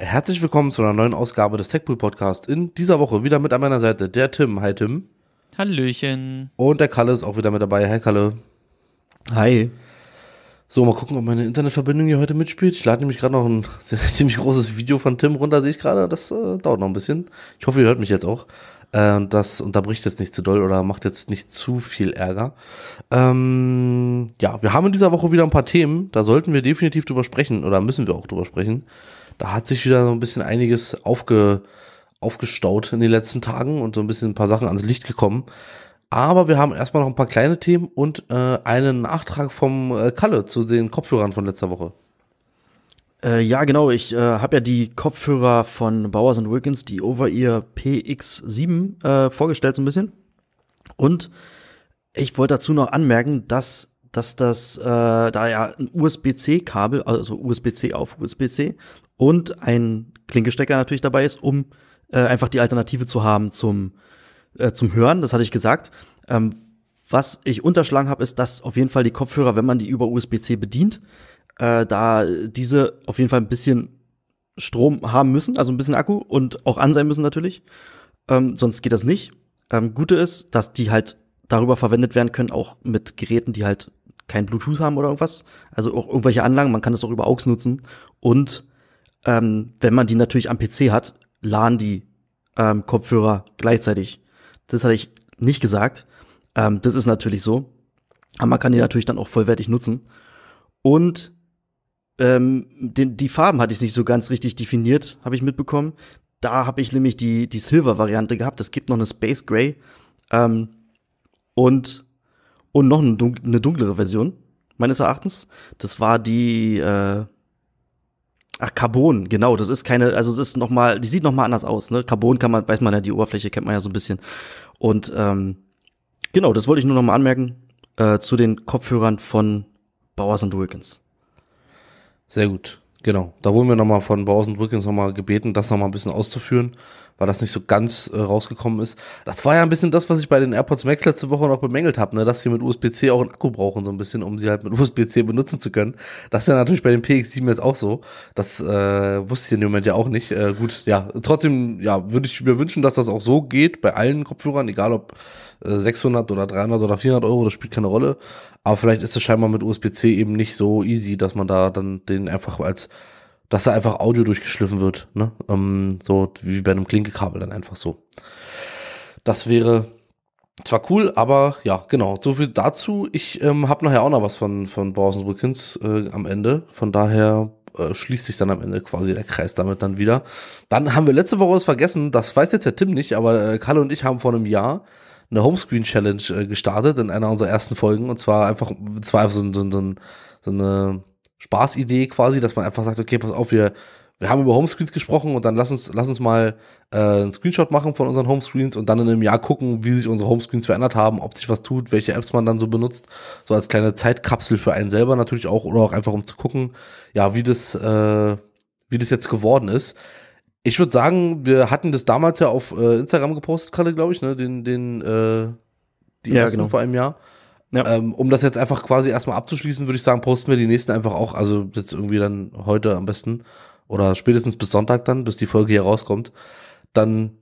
Herzlich willkommen zu einer neuen Ausgabe des Techpool Podcast. In dieser Woche wieder mit an meiner Seite der Tim. Hi Tim. Hallöchen. Und der Kalle ist auch wieder mit dabei. Hi Kalle. Hi. So, mal gucken, ob meine Internetverbindung hier heute mitspielt. Ich lade nämlich gerade noch ein sehr, ziemlich großes Video von Tim runter, sehe ich gerade. Das äh, dauert noch ein bisschen. Ich hoffe, ihr hört mich jetzt auch. Äh, das unterbricht jetzt nicht zu doll oder macht jetzt nicht zu viel Ärger. Ähm, ja, wir haben in dieser Woche wieder ein paar Themen. Da sollten wir definitiv drüber sprechen oder müssen wir auch drüber sprechen. Da hat sich wieder so ein bisschen einiges aufge, aufgestaut in den letzten Tagen und so ein bisschen ein paar Sachen ans Licht gekommen aber wir haben erstmal noch ein paar kleine Themen und äh, einen Nachtrag vom äh, Kalle zu den Kopfhörern von letzter Woche. Äh, ja, genau. Ich äh, habe ja die Kopfhörer von Bowers Wilkins, die Over-Ear PX7, äh, vorgestellt so ein bisschen. Und ich wollte dazu noch anmerken, dass, dass das, äh, da ja ein USB-C-Kabel, also USB-C auf USB-C und ein Klinkestecker natürlich dabei ist, um äh, einfach die Alternative zu haben zum äh, zum Hören, das hatte ich gesagt. Ähm, was ich unterschlagen habe, ist, dass auf jeden Fall die Kopfhörer, wenn man die über USB-C bedient, äh, da diese auf jeden Fall ein bisschen Strom haben müssen, also ein bisschen Akku und auch an sein müssen natürlich. Ähm, sonst geht das nicht. Ähm, Gute ist, dass die halt darüber verwendet werden können, auch mit Geräten, die halt kein Bluetooth haben oder irgendwas. Also auch irgendwelche Anlagen, man kann das auch über AUX nutzen. Und ähm, wenn man die natürlich am PC hat, laden die ähm, Kopfhörer gleichzeitig. Das hatte ich nicht gesagt. Ähm, das ist natürlich so. Aber man kann die natürlich dann auch vollwertig nutzen. Und ähm, den, die Farben hatte ich nicht so ganz richtig definiert, habe ich mitbekommen. Da habe ich nämlich die, die Silver-Variante gehabt. Es gibt noch eine Space Gray ähm, und, und noch eine, eine dunklere Version, meines Erachtens. Das war die, äh, Ach, Carbon, genau, das ist keine, also das ist nochmal, die sieht nochmal anders aus, ne? Carbon kann man, weiß man ja, die Oberfläche kennt man ja so ein bisschen. Und ähm, genau, das wollte ich nur nochmal anmerken äh, zu den Kopfhörern von Bowers und Wilkins. Sehr gut, genau. Da wurden wir nochmal von Bowers und Wilkins nochmal gebeten, das nochmal ein bisschen auszuführen, weil das nicht so ganz äh, rausgekommen ist. Das war ja ein bisschen das, was ich bei den AirPods Max letzte Woche noch bemängelt habe, ne? dass sie mit USB-C auch einen Akku brauchen, so ein bisschen, um sie halt mit USB-C benutzen zu können. Das ist ja natürlich bei den PX7 jetzt auch so. Das äh, wusste ich in dem Moment ja auch nicht. Äh, gut, ja, trotzdem, ja, würde ich mir wünschen, dass das auch so geht bei allen Kopfhörern, egal ob äh, 600 oder 300 oder 400 Euro, das spielt keine Rolle. Aber vielleicht ist es scheinbar mit USB-C eben nicht so easy, dass man da dann den einfach als dass da einfach Audio durchgeschliffen wird. Ne? Ähm, so wie bei einem Klinkekabel dann einfach so. Das wäre zwar cool, aber ja, genau. So viel dazu. Ich ähm, habe nachher auch noch was von, von Borsenbrückens äh, am Ende. Von daher äh, schließt sich dann am Ende quasi der Kreis damit dann wieder. Dann haben wir letzte Woche was vergessen. Das weiß jetzt der Tim nicht, aber äh, Kalle und ich haben vor einem Jahr eine Homescreen Challenge äh, gestartet in einer unserer ersten Folgen. Und zwar einfach, zwar so, so, so, so eine Spaßidee quasi, dass man einfach sagt, okay, pass auf, wir, wir haben über Homescreens gesprochen und dann lass uns, lass uns mal äh, einen Screenshot machen von unseren Homescreens und dann in einem Jahr gucken, wie sich unsere Homescreens verändert haben, ob sich was tut, welche Apps man dann so benutzt, so als kleine Zeitkapsel für einen selber natürlich auch oder auch einfach um zu gucken, ja, wie das, äh, wie das jetzt geworden ist. Ich würde sagen, wir hatten das damals ja auf äh, Instagram gepostet gerade, glaube ich, ne, den, den, äh, die ja, ersten genau. vor einem Jahr. Ja. Ähm, um das jetzt einfach quasi erstmal abzuschließen, würde ich sagen, posten wir die nächsten einfach auch. Also jetzt irgendwie dann heute am besten oder spätestens bis Sonntag dann, bis die Folge hier rauskommt. Dann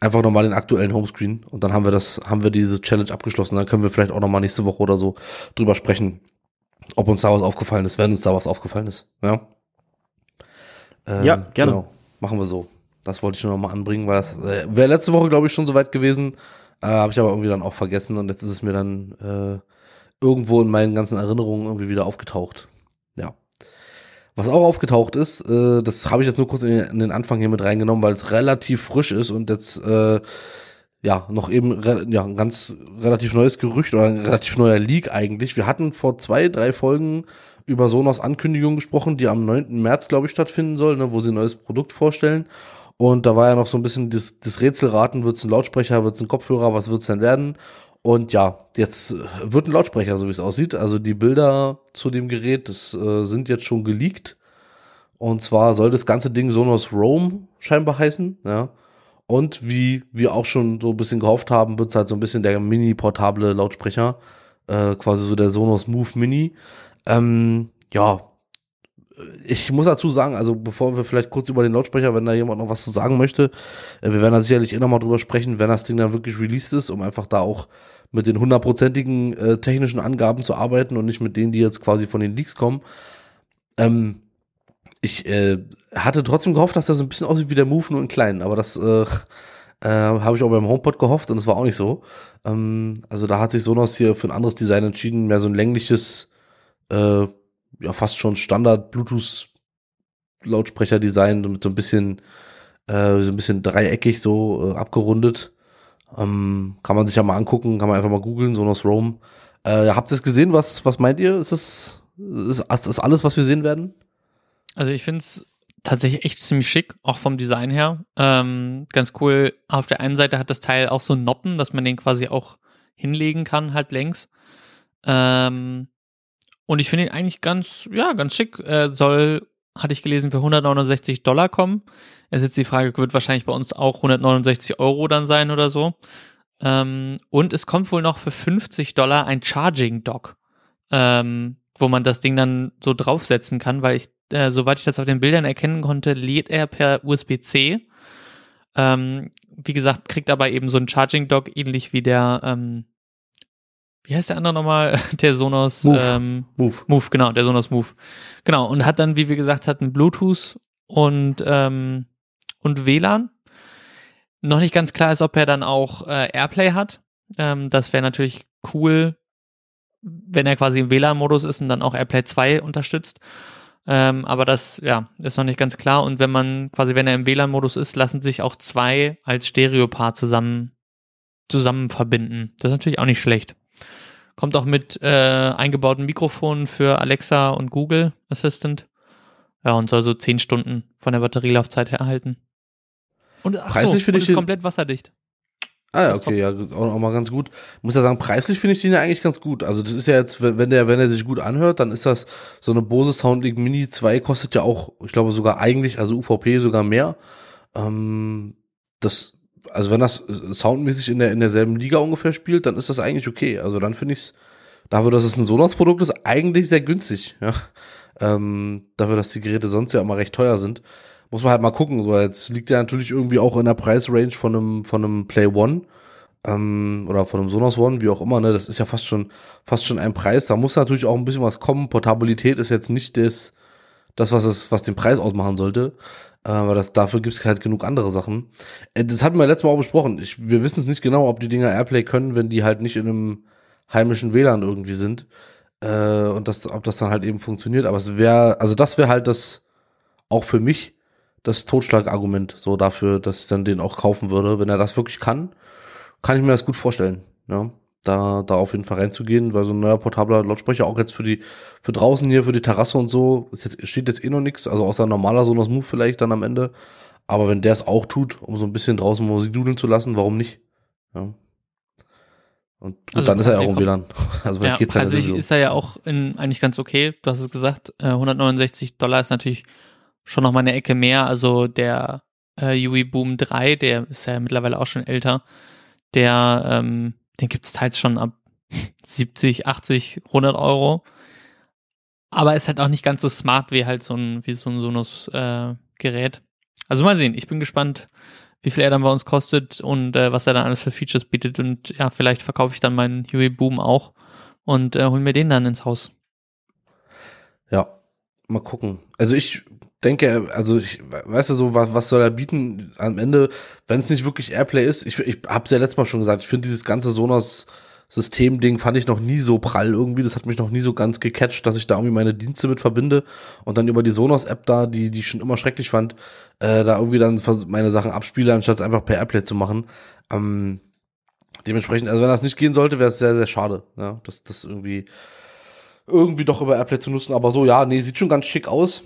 einfach nochmal den aktuellen Homescreen und dann haben wir das, haben wir diese Challenge abgeschlossen. Dann können wir vielleicht auch nochmal nächste Woche oder so drüber sprechen, ob uns da was aufgefallen ist, wenn uns da was aufgefallen ist. Ja, ähm, ja gerne. Genau. Machen wir so. Das wollte ich nur nochmal anbringen, weil das äh, wäre letzte Woche, glaube ich, schon soweit gewesen. Äh, Habe ich aber irgendwie dann auch vergessen und jetzt ist es mir dann äh, irgendwo in meinen ganzen Erinnerungen irgendwie wieder aufgetaucht. Ja. Was auch aufgetaucht ist, äh, das habe ich jetzt nur kurz in den, in den, Anfang hier mit reingenommen, weil es relativ frisch ist und jetzt äh, ja noch eben ja, ein ganz relativ neues Gerücht oder ein relativ neuer Leak eigentlich. Wir hatten vor zwei, drei Folgen über Sonos Ankündigung gesprochen, die am 9. März, glaube ich, stattfinden soll, ne, wo sie ein neues Produkt vorstellen. Und da war ja noch so ein bisschen das, das Rätselraten, wird es ein Lautsprecher, wird es ein Kopfhörer, was wird es denn werden? Und ja, jetzt äh, wird ein Lautsprecher, so wie es aussieht. Also die Bilder zu dem Gerät, das äh, sind jetzt schon geleakt. Und zwar soll das ganze Ding Sonos Roam scheinbar heißen, ja. Und wie wir auch schon so ein bisschen gehofft haben, wird es halt so ein bisschen der mini-portable Lautsprecher, äh, quasi so der Sonos Move Mini. Ähm, ja, ich muss dazu sagen, also bevor wir vielleicht kurz über den Lautsprecher, wenn da jemand noch was zu sagen möchte, äh, wir werden da sicherlich eh nochmal drüber sprechen, wenn das Ding dann wirklich released ist, um einfach da auch mit den hundertprozentigen äh, technischen Angaben zu arbeiten und nicht mit denen, die jetzt quasi von den Leaks kommen. Ähm, ich äh, hatte trotzdem gehofft, dass das so ein bisschen aussieht wie der Move, nur in kleinen, aber das äh, äh habe ich auch beim HomePod gehofft und es war auch nicht so. Ähm, also da hat sich Sonos hier für ein anderes Design entschieden, mehr so ein längliches äh, ja fast schon Standard Bluetooth Lautsprecher Design mit so ein bisschen äh, so ein bisschen dreieckig so äh, abgerundet. Ähm, kann man sich ja mal angucken, kann man einfach mal googeln, Sonos Roam. Äh, habt ihr es gesehen? Was, was meint ihr? Ist das, ist, ist das alles, was wir sehen werden? Also ich finde es tatsächlich echt ziemlich schick, auch vom Design her. Ähm, ganz cool. Auf der einen Seite hat das Teil auch so Noppen, dass man den quasi auch hinlegen kann, halt längs. Ähm, und ich finde ihn eigentlich ganz, ja, ganz schick. Äh, soll, hatte ich gelesen, für 169 Dollar kommen. Es ist jetzt die Frage, wird wahrscheinlich bei uns auch 169 Euro dann sein oder so. Ähm, und es kommt wohl noch für 50 Dollar ein Charging Dock, ähm, wo man das Ding dann so draufsetzen kann, weil ich, äh, soweit ich das auf den Bildern erkennen konnte, lädt er per USB-C. Ähm, wie gesagt, kriegt aber eben so ein Charging Dock, ähnlich wie der, ähm, wie heißt der andere nochmal? Der Sonos Move. Ähm, Move. Move, genau, der Sonos Move. Genau, und hat dann, wie wir gesagt hatten, Bluetooth und, ähm, und WLAN. Noch nicht ganz klar ist, ob er dann auch äh, Airplay hat. Ähm, das wäre natürlich cool, wenn er quasi im WLAN-Modus ist und dann auch AirPlay 2 unterstützt. Ähm, aber das, ja, ist noch nicht ganz klar. Und wenn man quasi, wenn er im WLAN-Modus ist, lassen sich auch zwei als Stereopaar zusammen, zusammen verbinden. Das ist natürlich auch nicht schlecht. Kommt auch mit äh, eingebauten Mikrofonen für Alexa und Google Assistant. Ja, und soll so 10 Stunden von der Batterielaufzeit her halten. Und ach preislich so, finde ich ist komplett wasserdicht. Ah ja, okay, ja, auch, auch, mal ganz gut. Muss ja sagen, preislich finde ich den ja eigentlich ganz gut. Also das ist ja jetzt, wenn der, wenn er sich gut anhört, dann ist das so eine Bose Soundlink Mini 2 kostet ja auch, ich glaube sogar eigentlich, also UVP sogar mehr. Ähm, das also wenn das äh, soundmäßig in, der, in derselben Liga ungefähr spielt, dann ist das eigentlich okay. Also dann finde ich es, dafür, dass es ein Sonos-Produkt ist, eigentlich sehr günstig. Ja? Ähm, dafür, dass die Geräte sonst ja immer recht teuer sind, muss man halt mal gucken. So, jetzt liegt ja natürlich irgendwie auch in der Preisrange von einem, von einem Play One ähm, oder von einem Sonos One, wie auch immer. Ne? Das ist ja fast schon, fast schon ein Preis. Da muss natürlich auch ein bisschen was kommen. Portabilität ist jetzt nicht das, das was, es, was den Preis ausmachen sollte. Äh, aber das, dafür gibt es halt genug andere Sachen. Äh, das hatten wir letztes Mal auch besprochen. Ich, wir wissen es nicht genau, ob die Dinger Airplay können, wenn die halt nicht in einem heimischen WLAN irgendwie sind. Äh, und das, ob das dann halt eben funktioniert. Aber es wäre, also das wäre halt das, auch für mich, das Totschlagargument so dafür, dass ich dann den auch kaufen würde. Wenn er das wirklich kann, kann ich mir das gut vorstellen. Ja da, da auf jeden Fall reinzugehen, weil so ein neuer portabler Lautsprecher auch jetzt für die, für draußen hier, für die Terrasse und so, ist jetzt, steht jetzt eh noch nichts, also außer normaler Sonos Move vielleicht dann am Ende. Aber wenn der es auch tut, um so ein bisschen draußen Musik dudeln zu lassen, warum nicht? Ja. Und gut, also, dann ist er ja auch im WLAN. Also ja, geht's halt also ist er ja auch in, eigentlich ganz okay. Du hast es gesagt, 169 äh, Dollar ist natürlich schon noch mal eine Ecke mehr. Also der äh, Yui Boom 3, der ist ja mittlerweile auch schon älter, der ähm, den gibt es teils schon ab 70, 80, 100 Euro. Aber ist halt auch nicht ganz so smart wie halt so ein, wie so ein Sonos-Gerät. Äh, also mal sehen, ich bin gespannt, wie viel er dann bei uns kostet und äh, was er dann alles für Features bietet. Und ja, vielleicht verkaufe ich dann meinen Huey Boom auch und äh, hol mir den dann ins Haus. Ja, mal gucken. Also ich denke, also ich, weißt du so, was, was soll er bieten am Ende, wenn es nicht wirklich Airplay ist? Ich, ich habe es ja letztes Mal schon gesagt, ich finde dieses ganze Sonos Systemding fand ich noch nie so prall irgendwie, das hat mich noch nie so ganz gecatcht, dass ich da irgendwie meine Dienste mit verbinde und dann über die Sonos App da, die die ich schon immer schrecklich fand, äh, da irgendwie dann meine Sachen abspiele, anstatt es einfach per Airplay zu machen. Ähm, dementsprechend, also wenn das nicht gehen sollte, wäre es sehr sehr schade, ja, dass das irgendwie irgendwie doch über Airplay zu nutzen, aber so ja, nee, sieht schon ganz schick aus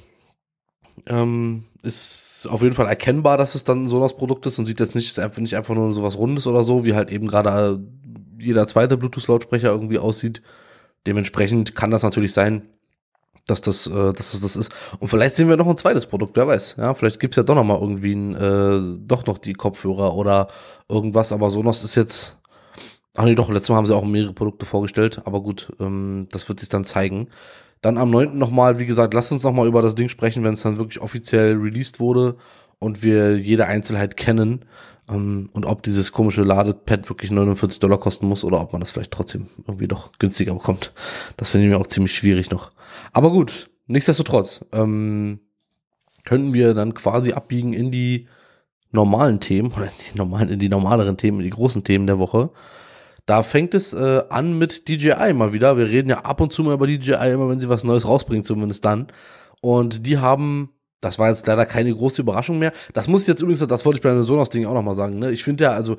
ähm, ist auf jeden Fall erkennbar, dass es dann so das Produkt ist und sieht jetzt nicht, ist einfach nicht einfach nur sowas Rundes oder so, wie halt eben gerade äh, jeder zweite Bluetooth-Lautsprecher irgendwie aussieht. Dementsprechend kann das natürlich sein, dass das, äh, dass das das ist. Und vielleicht sehen wir noch ein zweites Produkt, wer weiß. Ja, vielleicht es ja doch noch mal irgendwie ein, äh, doch noch die Kopfhörer oder irgendwas, aber Sonos ist jetzt. Ach nee, doch, letztes Mal haben sie auch mehrere Produkte vorgestellt, aber gut, ähm, das wird sich dann zeigen. Dann am 9. nochmal, wie gesagt, lasst uns nochmal über das Ding sprechen, wenn es dann wirklich offiziell released wurde und wir jede Einzelheit kennen ähm, und ob dieses komische Ladepad wirklich 49 Dollar kosten muss oder ob man das vielleicht trotzdem irgendwie doch günstiger bekommt. Das finde ich mir auch ziemlich schwierig noch. Aber gut, nichtsdestotrotz ähm, könnten wir dann quasi abbiegen in die normalen Themen oder in die normalen, in die normaleren Themen, in die großen Themen der Woche. Da fängt es äh, an mit DJI mal wieder. Wir reden ja ab und zu mal über DJI, immer wenn sie was Neues rausbringen, zumindest dann. Und die haben das war jetzt leider keine große Überraschung mehr. Das muss ich jetzt übrigens, das wollte ich bei einem Sonos-Ding auch nochmal sagen. Ne? Ich finde ja, also,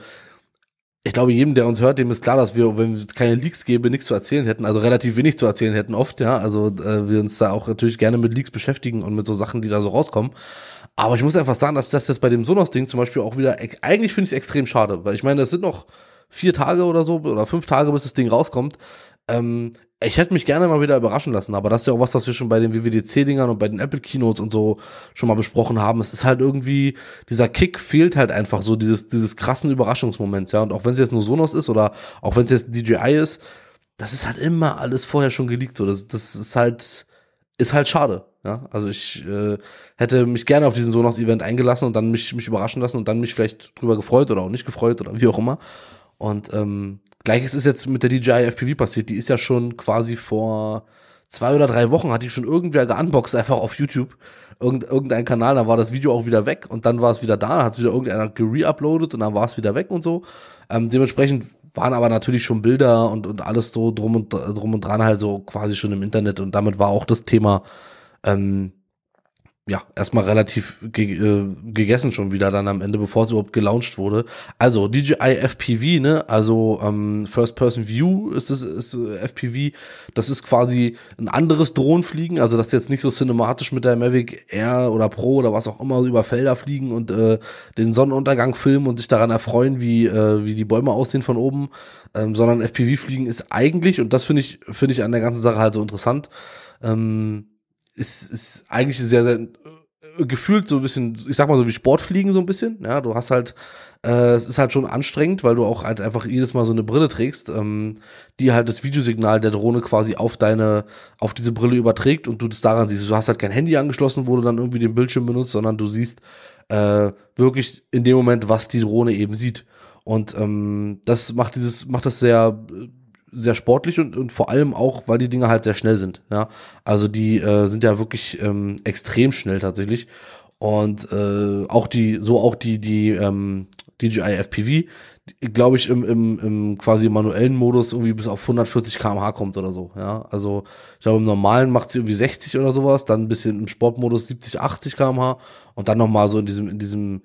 ich glaube, jedem, der uns hört, dem ist klar, dass wir, wenn es keine Leaks gäbe, nichts zu erzählen hätten. Also relativ wenig zu erzählen hätten oft, ja. Also äh, wir uns da auch natürlich gerne mit Leaks beschäftigen und mit so Sachen, die da so rauskommen. Aber ich muss einfach sagen, dass das jetzt bei dem Sonos-Ding zum Beispiel auch wieder, eigentlich finde ich es extrem schade. Weil ich meine, das sind noch vier Tage oder so oder fünf Tage, bis das Ding rauskommt. Ähm, ich hätte mich gerne mal wieder überraschen lassen, aber das ist ja auch was, was wir schon bei den WWDC-Dingern und bei den Apple-Keynotes und so schon mal besprochen haben. Es ist halt irgendwie, dieser Kick fehlt halt einfach so, dieses, dieses krassen Überraschungsmoments, ja. Und auch wenn es jetzt nur Sonos ist oder auch wenn es jetzt DJI ist, das ist halt immer alles vorher schon geleakt. So. Das, das ist halt, ist halt schade. Ja, also ich äh, hätte mich gerne auf diesen Sonos-Event eingelassen und dann mich, mich überraschen lassen und dann mich vielleicht drüber gefreut oder auch nicht gefreut oder wie auch immer. Und ähm, gleiches ist jetzt mit der DJI FPV passiert. Die ist ja schon quasi vor zwei oder drei Wochen, hat die schon irgendwer geunboxed, einfach auf YouTube. Irgend, irgendein Kanal, da war das Video auch wieder weg und dann war es wieder da, hat es wieder irgendeiner gereuploadet und dann war es wieder weg und so. Ähm, dementsprechend waren aber natürlich schon Bilder und, und alles so drum und drum und dran halt so quasi schon im Internet und damit war auch das Thema ähm, ja, erstmal relativ ge äh, gegessen schon wieder dann am Ende, bevor es überhaupt gelauncht wurde. Also DJI FPV, ne, also ähm, First Person View ist es, ist äh, FPV, das ist quasi ein anderes Drohnenfliegen, also das jetzt nicht so cinematisch mit der Mavic Air oder Pro oder was auch immer über Felder fliegen und äh, den Sonnenuntergang filmen und sich daran erfreuen, wie, äh, wie die Bäume aussehen von oben, ähm, sondern FPV-Fliegen ist eigentlich, und das finde ich, finde ich an der ganzen Sache halt so interessant, ähm, ist, ist eigentlich sehr, sehr äh, gefühlt so ein bisschen, ich sag mal so wie Sportfliegen so ein bisschen. Ja, du hast halt, äh, es ist halt schon anstrengend, weil du auch halt einfach jedes Mal so eine Brille trägst, ähm, die halt das Videosignal der Drohne quasi auf deine, auf diese Brille überträgt und du das daran siehst. Du hast halt kein Handy angeschlossen, wo du dann irgendwie den Bildschirm benutzt, sondern du siehst äh, wirklich in dem Moment, was die Drohne eben sieht. Und ähm, das macht dieses, macht das sehr äh, sehr sportlich und, und vor allem auch, weil die Dinger halt sehr schnell sind. Ja? Also die äh, sind ja wirklich ähm, extrem schnell tatsächlich. Und äh, auch die, so auch die, die ähm, DJI FPV, glaube ich, im, im, im quasi manuellen Modus irgendwie bis auf 140 km/h kommt oder so. Ja, also ich glaube, im normalen macht sie irgendwie 60 oder sowas, dann ein bisschen im Sportmodus 70, 80 km/h und dann nochmal so in diesem, in diesem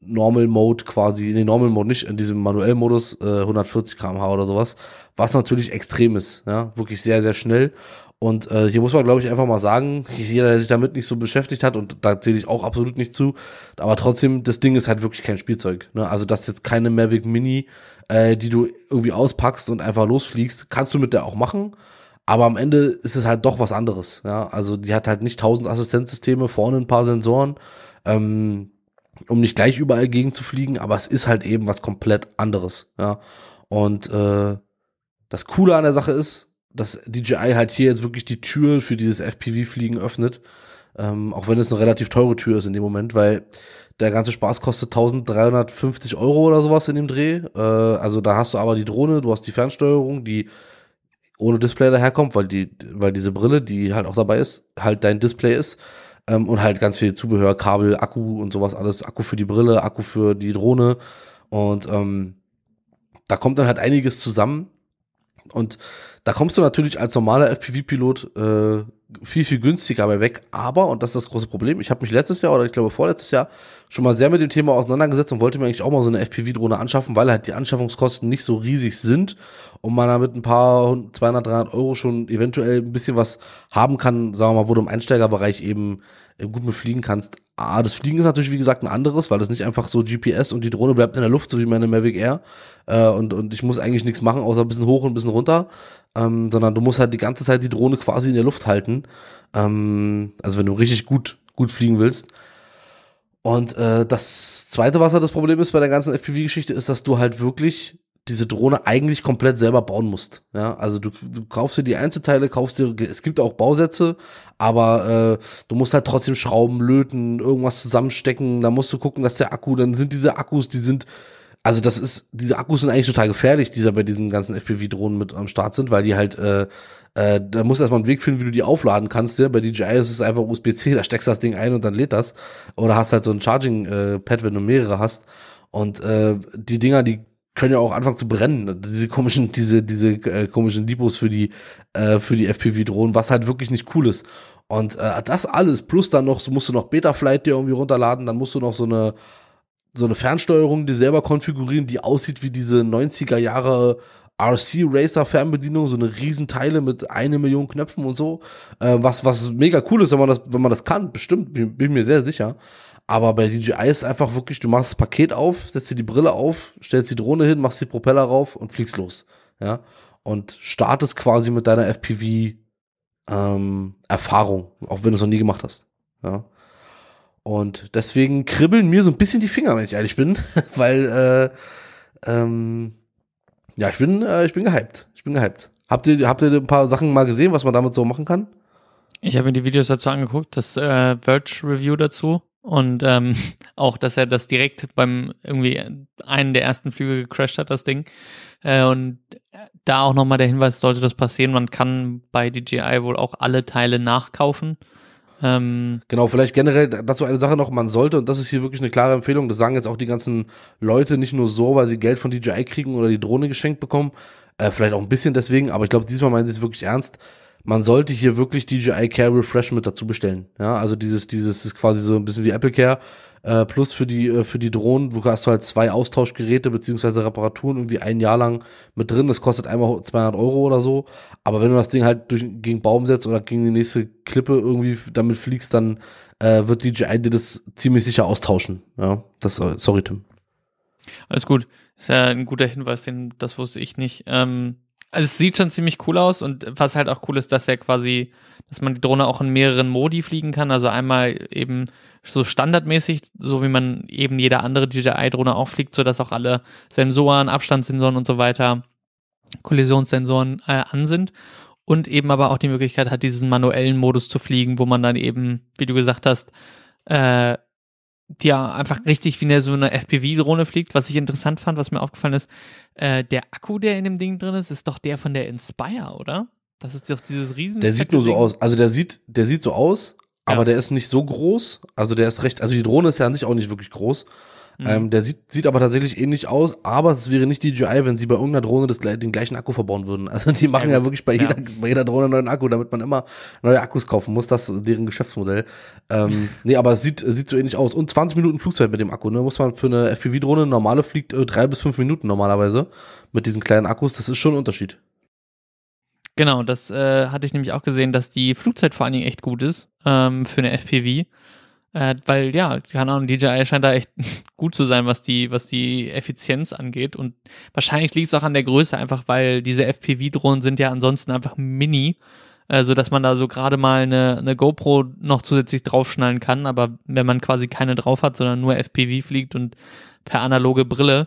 Normal Mode quasi, in den Normal Mode nicht, in diesem manuellen Modus äh, 140 km/h oder sowas, was natürlich extrem ist, ja, wirklich sehr, sehr schnell. Und äh, hier muss man, glaube ich, einfach mal sagen, jeder, der sich damit nicht so beschäftigt hat, und da zähle ich auch absolut nicht zu, aber trotzdem, das Ding ist halt wirklich kein Spielzeug. Ne? Also das ist jetzt keine Mavic Mini, äh, die du irgendwie auspackst und einfach losfliegst, kannst du mit der auch machen. Aber am Ende ist es halt doch was anderes. Ja? Also die hat halt nicht tausend Assistenzsysteme, vorne ein paar Sensoren. Ähm, um nicht gleich überall gegen zu fliegen, aber es ist halt eben was komplett anderes, ja. Und äh, das Coole an der Sache ist, dass DJI halt hier jetzt wirklich die Tür für dieses FPV-Fliegen öffnet, ähm, auch wenn es eine relativ teure Tür ist in dem Moment, weil der ganze Spaß kostet 1350 Euro oder sowas in dem Dreh. Äh, also da hast du aber die Drohne, du hast die Fernsteuerung, die ohne Display daherkommt, weil die, weil diese Brille, die halt auch dabei ist, halt dein Display ist ähm, und halt ganz viel Zubehör, Kabel, Akku und sowas alles. Akku für die Brille, Akku für die Drohne und ähm, da kommt dann halt einiges zusammen und da kommst du natürlich als normaler FPV-Pilot äh, viel, viel günstiger bei weg. Aber, und das ist das große Problem, ich habe mich letztes Jahr oder ich glaube vorletztes Jahr schon mal sehr mit dem Thema auseinandergesetzt und wollte mir eigentlich auch mal so eine FPV-Drohne anschaffen, weil halt die Anschaffungskosten nicht so riesig sind und man damit ein paar 200, 300 Euro schon eventuell ein bisschen was haben kann, sagen wir mal, wo du im Einsteigerbereich eben, äh, gut mit fliegen kannst. Ah, das Fliegen ist natürlich, wie gesagt, ein anderes, weil das nicht einfach so GPS und die Drohne bleibt in der Luft, so wie meine Mavic Air. Äh, und, und ich muss eigentlich nichts machen, außer ein bisschen hoch und ein bisschen runter ähm, sondern du musst halt die ganze Zeit die Drohne quasi in der Luft halten. Ähm, also wenn du richtig gut, gut fliegen willst. Und äh, das zweite, was halt das Problem ist bei der ganzen FPV-Geschichte, ist, dass du halt wirklich diese Drohne eigentlich komplett selber bauen musst. Ja, also du, du kaufst dir die Einzelteile, kaufst dir, es gibt auch Bausätze, aber äh, du musst halt trotzdem Schrauben löten, irgendwas zusammenstecken, da musst du gucken, dass der Akku, dann sind diese Akkus, die sind also das ist, diese Akkus sind eigentlich total gefährlich, die da bei diesen ganzen FPV-Drohnen mit am Start sind, weil die halt, äh, äh, da musst du erstmal einen Weg finden, wie du die aufladen kannst. Ja? Bei DJI ist es einfach USB-C, da steckst du das Ding ein und dann lädt das. Oder hast halt so ein Charging-Pad, äh, wenn du mehrere hast. Und äh, die Dinger, die können ja auch anfangen zu brennen. Diese komischen, diese, diese äh, komischen Depots für die, äh, für die FPV-Drohnen, was halt wirklich nicht cool ist. Und äh, das alles, plus dann noch, so musst du noch Betaflight dir irgendwie runterladen, dann musst du noch so eine so eine Fernsteuerung die selber konfigurieren, die aussieht wie diese 90er Jahre RC Racer Fernbedienung, so eine riesen Teile mit eine Million Knöpfen und so, äh, was was mega cool ist, wenn man das wenn man das kann, bestimmt bin, bin mir sehr sicher. Aber bei DJI ist einfach wirklich, du machst das Paket auf, setzt dir die Brille auf, stellst die Drohne hin, machst die Propeller rauf und fliegst los, ja und startest quasi mit deiner FPV ähm, Erfahrung, auch wenn du es noch nie gemacht hast, ja. Und deswegen kribbeln mir so ein bisschen die Finger, wenn ich ehrlich bin, weil äh, ähm, ja, ich bin, äh, ich bin gehypt. Ich bin gehypt. Habt ihr, habt ihr ein paar Sachen mal gesehen, was man damit so machen kann? Ich habe mir die Videos dazu angeguckt, das äh, Verge Review dazu und ähm, auch, dass er das direkt beim irgendwie einen der ersten Flüge gecrashed hat, das Ding. Äh, und da auch nochmal der Hinweis, sollte das passieren, man kann bei DJI wohl auch alle Teile nachkaufen. Ähm genau, vielleicht generell dazu eine Sache noch, man sollte, und das ist hier wirklich eine klare Empfehlung, das sagen jetzt auch die ganzen Leute nicht nur so, weil sie Geld von DJI kriegen oder die Drohne geschenkt bekommen, äh, vielleicht auch ein bisschen deswegen, aber ich glaube, diesmal meinen sie es wirklich ernst, man sollte hier wirklich DJI Care Refresh mit dazu bestellen. Ja, also dieses, dieses ist quasi so ein bisschen wie Apple Care. Äh, plus für die, äh, für die Drohnen, wo hast du halt zwei Austauschgeräte beziehungsweise Reparaturen irgendwie ein Jahr lang mit drin. Das kostet einmal 200 Euro oder so. Aber wenn du das Ding halt durch, gegen Baum setzt oder gegen die nächste Klippe irgendwie damit fliegst, dann äh, wird DJI dir das ziemlich sicher austauschen. Ja, das, äh, sorry, Tim. Alles gut. Ist ja ein guter Hinweis, den, das wusste ich nicht. Ähm also es sieht schon ziemlich cool aus und was halt auch cool ist, dass er quasi, dass man die Drohne auch in mehreren Modi fliegen kann. Also einmal eben so standardmäßig, so wie man eben jede andere DJI-Drohne auch fliegt, sodass auch alle Sensoren, Abstandssensoren und so weiter, Kollisionssensoren äh, an sind. Und eben aber auch die Möglichkeit hat, diesen manuellen Modus zu fliegen, wo man dann eben, wie du gesagt hast, äh, ja einfach richtig wie eine, so eine FPV-Drohne fliegt. Was ich interessant fand, was mir aufgefallen ist, äh, der Akku, der in dem Ding drin ist, ist doch der von der Inspire, oder? Das ist doch dieses riesen. Der sieht nur so aus. Also der sieht, der sieht so aus, ja. aber der ist nicht so groß. Also der ist recht. Also die Drohne ist ja an sich auch nicht wirklich groß. Ähm, mhm. Ähm, der sieht, sieht aber tatsächlich ähnlich aus, aber es wäre nicht DJI, wenn sie bei irgendeiner Drohne das, den gleichen Akku verbauen würden. Also die machen ja, ja wirklich bei, ja. Jeder, bei jeder Drohne einen neuen Akku, damit man immer neue Akkus kaufen muss. Das ist deren Geschäftsmodell. Ähm, nee, aber es sieht, sieht so ähnlich aus. Und 20 Minuten Flugzeit mit dem Akku, ne? Muss man für eine FPV-Drohne, normale fliegt äh, drei bis fünf Minuten normalerweise mit diesen kleinen Akkus. Das ist schon ein Unterschied. Genau, das äh, hatte ich nämlich auch gesehen, dass die Flugzeit vor allen Dingen echt gut ist ähm, für eine FPV. Äh, weil ja, keine Ahnung, DJI scheint da echt gut zu sein, was die, was die Effizienz angeht. Und wahrscheinlich liegt es auch an der Größe, einfach weil diese FPV-Drohnen sind ja ansonsten einfach mini, äh, sodass man da so gerade mal eine, eine GoPro noch zusätzlich draufschnallen kann. Aber wenn man quasi keine drauf hat, sondern nur FPV fliegt und per analoge Brille,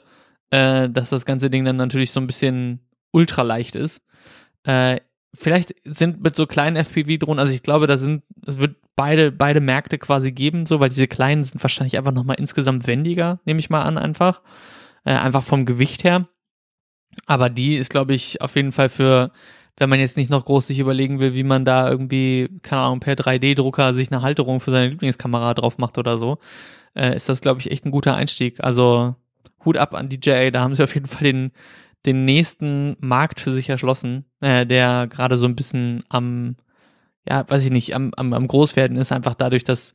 äh, dass das ganze Ding dann natürlich so ein bisschen ultraleicht ist. Äh, vielleicht sind mit so kleinen FPV-Drohnen, also ich glaube, da sind, es wird beide, beide Märkte quasi geben, so, weil diese kleinen sind wahrscheinlich einfach nochmal insgesamt wendiger, nehme ich mal an, einfach. Äh, einfach vom Gewicht her. Aber die ist, glaube ich, auf jeden Fall für, wenn man jetzt nicht noch groß sich überlegen will, wie man da irgendwie, keine Ahnung, per 3D-Drucker sich eine Halterung für seine Lieblingskamera drauf macht oder so, äh, ist das, glaube ich, echt ein guter Einstieg. Also Hut ab an DJI, da haben sie auf jeden Fall den, den nächsten Markt für sich erschlossen, äh, der gerade so ein bisschen am, ja, weiß ich nicht, am, am, am Großwerden ist, einfach dadurch, dass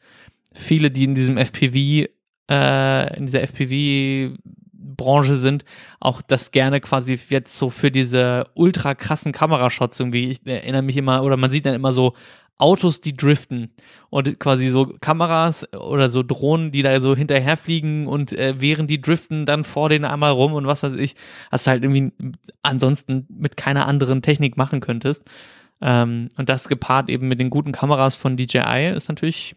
viele, die in diesem FPV, äh, in dieser FPV Branche sind, auch das gerne quasi jetzt so für diese ultra krassen Kamerashots irgendwie. Ich äh, erinnere mich immer, oder man sieht dann immer so Autos, die driften und quasi so Kameras oder so Drohnen, die da so hinterherfliegen und äh, während die driften, dann vor denen einmal rum und was weiß ich, hast du halt irgendwie ansonsten mit keiner anderen Technik machen könntest. Ähm, und das gepaart eben mit den guten Kameras von DJI ist natürlich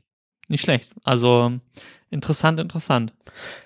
nicht schlecht. Also Interessant, interessant.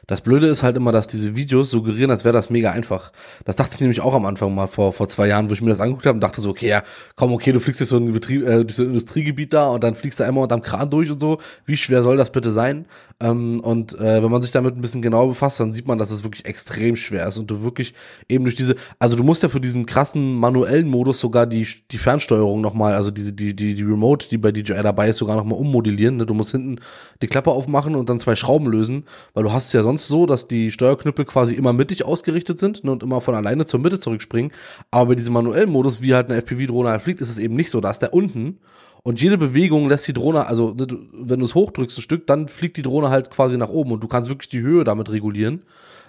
Das Blöde ist halt immer, dass diese Videos suggerieren, als wäre das mega einfach. Das dachte ich nämlich auch am Anfang mal vor, vor zwei Jahren, wo ich mir das angeguckt habe und dachte so, okay, ja, komm, okay, du fliegst durch so ein, Betrieb, äh, durch so ein Industriegebiet da und dann fliegst du einmal unterm Kran durch und so. Wie schwer soll das bitte sein? Ähm, und äh, wenn man sich damit ein bisschen genauer befasst, dann sieht man, dass es wirklich extrem schwer ist und du wirklich eben durch diese, also du musst ja für diesen krassen manuellen Modus sogar die, die Fernsteuerung nochmal, also diese, die, die, die Remote, die bei DJI dabei ist, sogar nochmal ummodellieren. Ne? Du musst hinten die Klappe aufmachen und dann zwei zwei Schrauben lösen, weil du hast es ja sonst so, dass die Steuerknüppel quasi immer mittig ausgerichtet sind ne, und immer von alleine zur Mitte zurückspringen. Aber bei diesem manuellen Modus, wie halt eine FPV-Drohne halt fliegt, ist es eben nicht so. Da ist der unten und jede Bewegung lässt die Drohne, also ne, wenn du es hochdrückst ein Stück, dann fliegt die Drohne halt quasi nach oben und du kannst wirklich die Höhe damit regulieren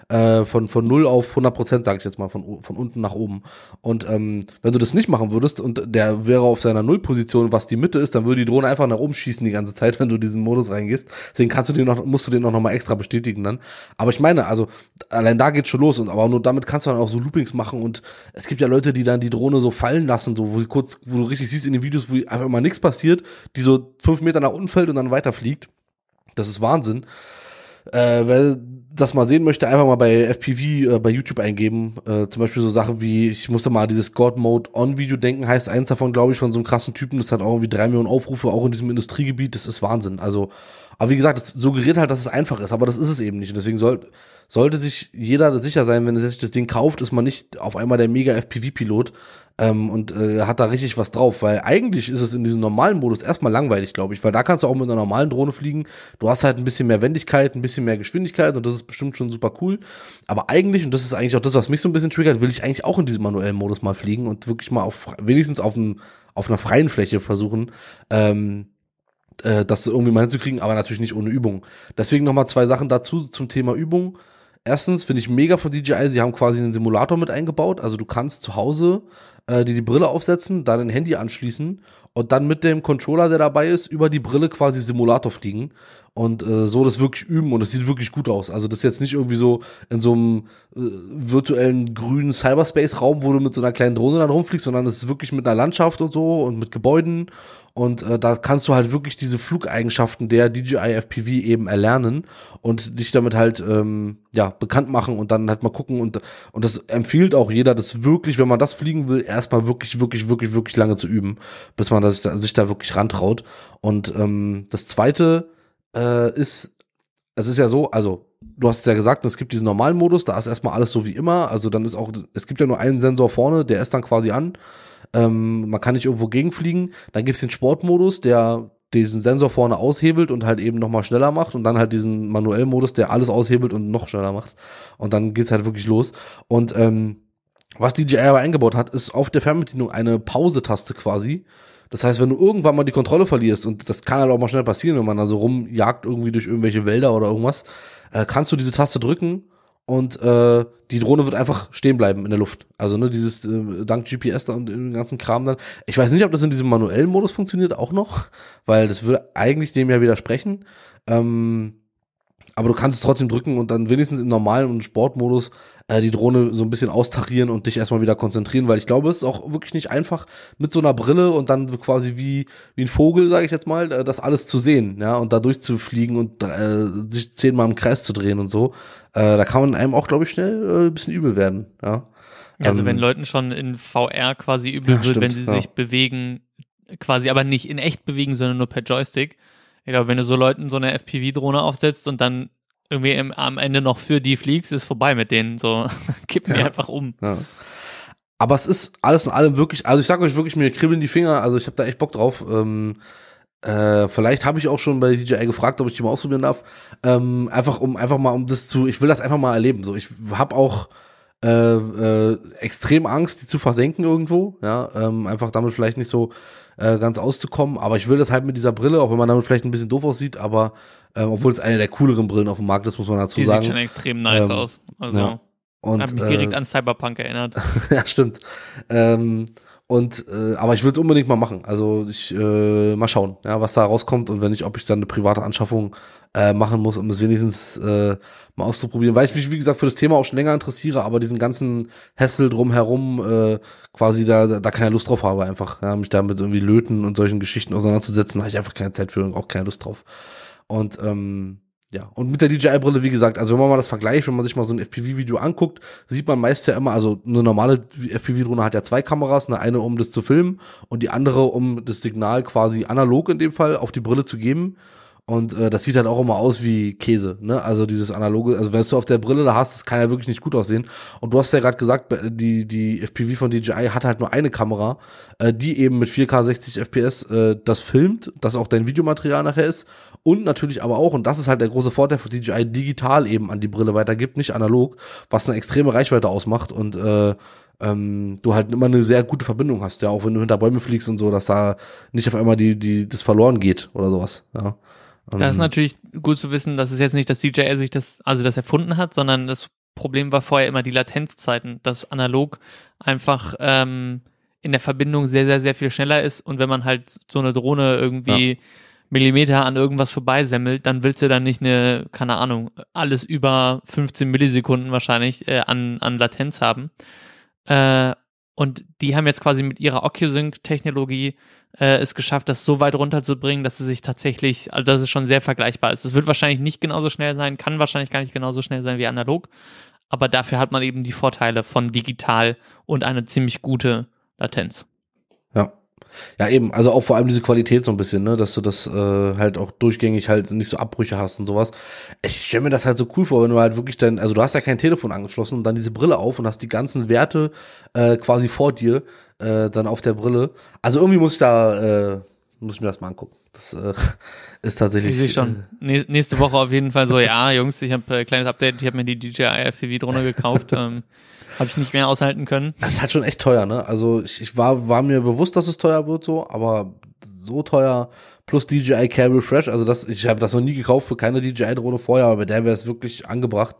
äh, von, von 0 auf 100 Prozent, sage ich jetzt mal, von, von unten nach oben. Und ähm, wenn du das nicht machen würdest und der wäre auf seiner Nullposition, was die Mitte ist, dann würde die Drohne einfach nach oben schießen die ganze Zeit, wenn du diesen Modus reingehst. Deswegen kannst du den noch, musst du den auch nochmal extra bestätigen dann. Aber ich meine, also allein da geht schon los und aber nur damit kannst du dann auch so Loopings machen und es gibt ja Leute, die dann die Drohne so fallen lassen, so wo sie kurz, wo du richtig siehst in den Videos, wo einfach mal nichts passiert, die so fünf Meter nach unten fällt und dann weiterfliegt. Das ist Wahnsinn. Äh, weil das mal sehen möchte, einfach mal bei FPV äh, bei YouTube eingeben. Äh, zum Beispiel so Sachen wie, ich musste mal dieses God Mode On Video denken, heißt eins davon, glaube ich, von so einem krassen Typen. Das hat auch irgendwie drei Millionen Aufrufe, auch in diesem Industriegebiet. Das ist Wahnsinn. Also, aber wie gesagt, das suggeriert halt, dass es einfach ist, aber das ist es eben nicht. Und deswegen sollte, sollte sich jeder sicher sein, wenn er sich das Ding kauft, ist man nicht auf einmal der mega FPV-Pilot ähm, und äh, hat da richtig was drauf, weil eigentlich ist es in diesem normalen Modus erstmal langweilig, glaube ich, weil da kannst du auch mit einer normalen Drohne fliegen. Du hast halt ein bisschen mehr Wendigkeit, ein bisschen mehr Geschwindigkeit und das ist bestimmt schon super cool. Aber eigentlich, und das ist eigentlich auch das, was mich so ein bisschen triggert, will ich eigentlich auch in diesem manuellen Modus mal fliegen und wirklich mal auf wenigstens auf, einem, auf einer freien Fläche versuchen, ähm, äh, das irgendwie mal hinzukriegen, aber natürlich nicht ohne Übung. Deswegen nochmal zwei Sachen dazu zum Thema Übung. Erstens finde ich mega von DJI, sie haben quasi einen Simulator mit eingebaut. Also du kannst zu Hause äh, dir die Brille aufsetzen, dann ein Handy anschließen und dann mit dem Controller, der dabei ist, über die Brille quasi Simulator fliegen und äh, so das wirklich üben und es sieht wirklich gut aus. Also das ist jetzt nicht irgendwie so in so einem äh, virtuellen grünen Cyberspace-Raum, wo du mit so einer kleinen Drohne dann rumfliegst, sondern es ist wirklich mit einer Landschaft und so und mit Gebäuden und äh, da kannst du halt wirklich diese Flugeigenschaften der DJI FPV eben erlernen und dich damit halt ähm, ja bekannt machen und dann halt mal gucken und und das empfiehlt auch jeder, das wirklich, wenn man das fliegen will, erstmal wirklich wirklich wirklich wirklich lange zu üben, bis man das, sich da wirklich rantraut. Und ähm, das zweite äh, ist, also es ist ja so, also du hast es ja gesagt, es gibt diesen normalen Modus, da ist erstmal alles so wie immer. Also dann ist auch, es gibt ja nur einen Sensor vorne, der ist dann quasi an. Ähm, man kann nicht irgendwo gegenfliegen. Dann gibt es den Sportmodus, der diesen Sensor vorne aushebelt und halt eben nochmal schneller macht und dann halt diesen manuellen Modus, der alles aushebelt und noch schneller macht. Und dann geht's halt wirklich los. Und ähm, was DJI aber eingebaut hat, ist auf der Fernbedienung eine Pause-Taste quasi das heißt, wenn du irgendwann mal die Kontrolle verlierst, und das kann halt auch mal schnell passieren, wenn man da so rumjagt irgendwie durch irgendwelche Wälder oder irgendwas, äh, kannst du diese Taste drücken und äh, die Drohne wird einfach stehen bleiben in der Luft. Also ne, dieses äh, dank GPS da und den ganzen Kram dann. Ich weiß nicht, ob das in diesem manuellen Modus funktioniert auch noch, weil das würde eigentlich dem ja widersprechen. Ähm, aber du kannst es trotzdem drücken und dann wenigstens im normalen und Sportmodus äh, die Drohne so ein bisschen austarieren und dich erstmal wieder konzentrieren, weil ich glaube, es ist auch wirklich nicht einfach mit so einer Brille und dann quasi wie, wie ein Vogel, sage ich jetzt mal, äh, das alles zu sehen, ja, und da durchzufliegen und äh, sich zehnmal im Kreis zu drehen und so. Äh, da kann man einem auch, glaube ich, schnell äh, ein bisschen übel werden, ja. Also ähm, wenn Leuten schon in VR quasi übel ja, wird, stimmt, wenn sie ja. sich bewegen, quasi aber nicht in echt bewegen, sondern nur per Joystick, ich glaube, wenn du so Leuten so eine FPV-Drohne aufsetzt und dann irgendwie im, am Ende noch für die fliegst, ist vorbei mit denen. So, kippen die ja. einfach um. Ja. Aber es ist alles in allem wirklich, also ich sage euch wirklich, mir kribbeln die Finger, also ich habe da echt Bock drauf. Ähm, äh, vielleicht habe ich auch schon bei DJI gefragt, ob ich die mal ausprobieren darf. Ähm, einfach um einfach mal um das zu, ich will das einfach mal erleben. So, ich habe auch äh, äh, extrem Angst, die zu versenken irgendwo. Ja, ähm, einfach damit vielleicht nicht so äh, ganz auszukommen. Aber ich will das halt mit dieser Brille, auch wenn man damit vielleicht ein bisschen doof aussieht, aber ähm, obwohl es eine der cooleren Brillen auf dem Markt ist, muss man dazu Die sagen. Sieht schon extrem nice ähm, aus. Also ja. und, hab mich direkt äh, an Cyberpunk erinnert. ja, stimmt. Ähm, und äh, aber ich will es unbedingt mal machen. Also ich äh, mal schauen, ja, was da rauskommt und wenn nicht, ob ich dann eine private Anschaffung äh, machen muss, um es wenigstens äh, mal auszuprobieren. Weil ich mich, wie gesagt, für das Thema auch schon länger interessiere, aber diesen ganzen Hassel drumherum äh, quasi da, da keine Lust drauf habe, einfach ja, mich damit irgendwie löten und solchen Geschichten auseinanderzusetzen, habe ich einfach keine Zeit für und auch keine Lust drauf. Und ähm, ja, und mit der DJI-Brille, wie gesagt, also wenn man mal das vergleicht, wenn man sich mal so ein FPV-Video anguckt, sieht man meist ja immer, also eine normale FPV-Drohne hat ja zwei Kameras, eine, eine, um das zu filmen und die andere, um das Signal quasi analog in dem Fall auf die Brille zu geben. Und äh, das sieht halt auch immer aus wie Käse, ne? Also dieses analoge, also wenn du auf der Brille da hast, das kann ja wirklich nicht gut aussehen. Und du hast ja gerade gesagt, die, die FPV von DJI hat halt nur eine Kamera, äh, die eben mit 4K 60 FPS äh, das filmt, das auch dein Videomaterial nachher ist. Und natürlich aber auch, und das ist halt der große Vorteil von DJI, digital eben an die Brille weitergibt, nicht analog, was eine extreme Reichweite ausmacht und äh, ähm, du halt immer eine sehr gute Verbindung hast, ja, auch wenn du hinter Bäume fliegst und so, dass da nicht auf einmal die, die, das verloren geht oder sowas, ja. Ähm, das ist natürlich gut zu wissen, dass es jetzt nicht, dass DJI sich das, also das erfunden hat, sondern das Problem war vorher immer die Latenzzeiten, dass analog einfach ähm, in der Verbindung sehr, sehr, sehr viel schneller ist und wenn man halt so eine Drohne irgendwie ja. Millimeter an irgendwas vorbeisemmelt, dann willst du dann nicht eine, keine Ahnung, alles über 15 Millisekunden wahrscheinlich äh, an, an Latenz haben. Äh, und die haben jetzt quasi mit ihrer OcuSync-Technologie äh, es geschafft, das so weit runterzubringen, dass sie sich tatsächlich, also dass es schon sehr vergleichbar ist. Es wird wahrscheinlich nicht genauso schnell sein, kann wahrscheinlich gar nicht genauso schnell sein wie analog, aber dafür hat man eben die Vorteile von digital und eine ziemlich gute Latenz. Ja, ja, eben, also auch vor allem diese Qualität so ein bisschen, ne, dass du das äh, halt auch durchgängig halt nicht so Abbrüche hast und sowas. Ich stelle mir das halt so cool vor, wenn du halt wirklich dein, also du hast ja kein Telefon angeschlossen und dann diese Brille auf und hast die ganzen Werte äh, quasi vor dir, äh, dann auf der Brille. Also irgendwie muss ich da, äh, muss ich mir das mal angucken. Das äh, ist tatsächlich. Ich schon. Äh, Nächste Woche auf jeden Fall so, ja, Jungs, ich habe äh, kleines Update, ich habe mir die DJI fpv drunter gekauft. ähm, habe ich nicht mehr aushalten können. Das ist halt schon echt teuer, ne? Also ich, ich war, war mir bewusst, dass es teuer wird so, aber so teuer plus DJI Care Refresh, also das, ich habe das noch nie gekauft für keine DJI-Drohne vorher, aber bei der wäre es wirklich angebracht.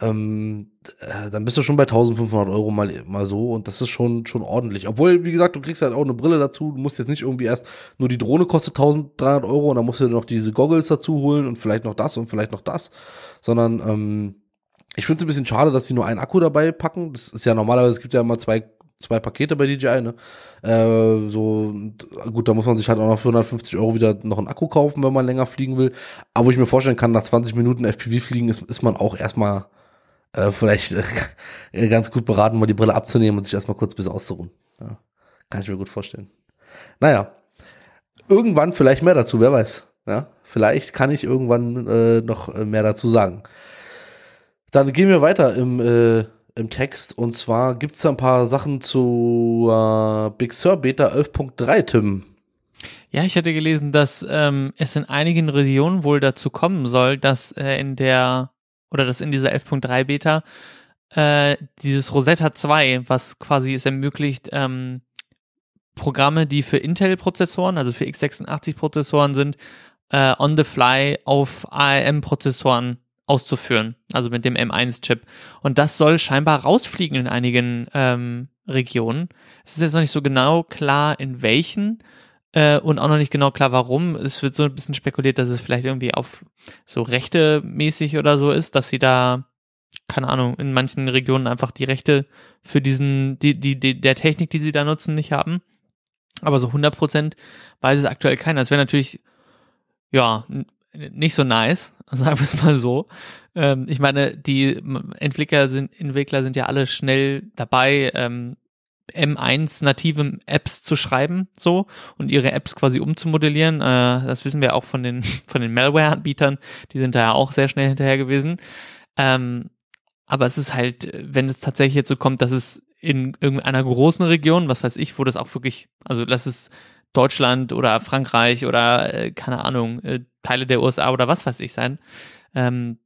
Ähm, äh, dann bist du schon bei 1500 Euro mal, mal so und das ist schon, schon ordentlich. Obwohl, wie gesagt, du kriegst halt auch eine Brille dazu, du musst jetzt nicht irgendwie erst, nur die Drohne kostet 1300 Euro und dann musst du dir noch diese Goggles dazu holen und vielleicht noch das und vielleicht noch das, sondern ähm, ich finde es ein bisschen schade, dass sie nur einen Akku dabei packen. Das ist ja normalerweise, es gibt ja immer zwei, zwei Pakete bei DJI, ne? Äh, so, gut, da muss man sich halt auch noch für 150 Euro wieder noch einen Akku kaufen, wenn man länger fliegen will. Aber wo ich mir vorstellen kann, nach 20 Minuten FPV fliegen ist, ist man auch erstmal äh, vielleicht äh, ganz gut beraten, mal die Brille abzunehmen und sich erstmal kurz ein bisschen auszuruhen. Ja, kann ich mir gut vorstellen. Naja, irgendwann vielleicht mehr dazu, wer weiß. Ja, vielleicht kann ich irgendwann äh, noch äh, mehr dazu sagen. Dann gehen wir weiter im, äh, im Text. Und zwar gibt es da ein paar Sachen zu äh, Big Sur Beta 11.3, Tim. Ja, ich hatte gelesen, dass ähm, es in einigen Regionen wohl dazu kommen soll, dass äh, in der oder dass in dieser 11.3 Beta äh, dieses Rosetta 2, was quasi es ermöglicht, ähm, Programme, die für Intel-Prozessoren, also für x86-Prozessoren sind, äh, on the fly auf ARM-Prozessoren auszuführen, also mit dem M1-Chip. Und das soll scheinbar rausfliegen in einigen ähm, Regionen. Es ist jetzt noch nicht so genau klar, in welchen äh, und auch noch nicht genau klar, warum. Es wird so ein bisschen spekuliert, dass es vielleicht irgendwie auf so Rechte mäßig oder so ist, dass sie da, keine Ahnung, in manchen Regionen einfach die Rechte für diesen, die, die, die der Technik, die sie da nutzen, nicht haben. Aber so 100% weiß es aktuell keiner. Es wäre natürlich, ja, nicht so nice, sagen wir es mal so. Ähm, ich meine, die Entwickler sind, Entwickler sind ja alle schnell dabei, ähm, M1 native Apps zu schreiben, so und ihre Apps quasi umzumodellieren. Äh, das wissen wir auch von den, von den Malware-Anbietern, die sind da ja auch sehr schnell hinterher gewesen. Ähm, aber es ist halt, wenn es tatsächlich jetzt so kommt, dass es in irgendeiner großen Region, was weiß ich, wo das auch wirklich, also lass es Deutschland oder Frankreich oder äh, keine Ahnung, äh, Teile der USA oder was weiß ich sein, ähm,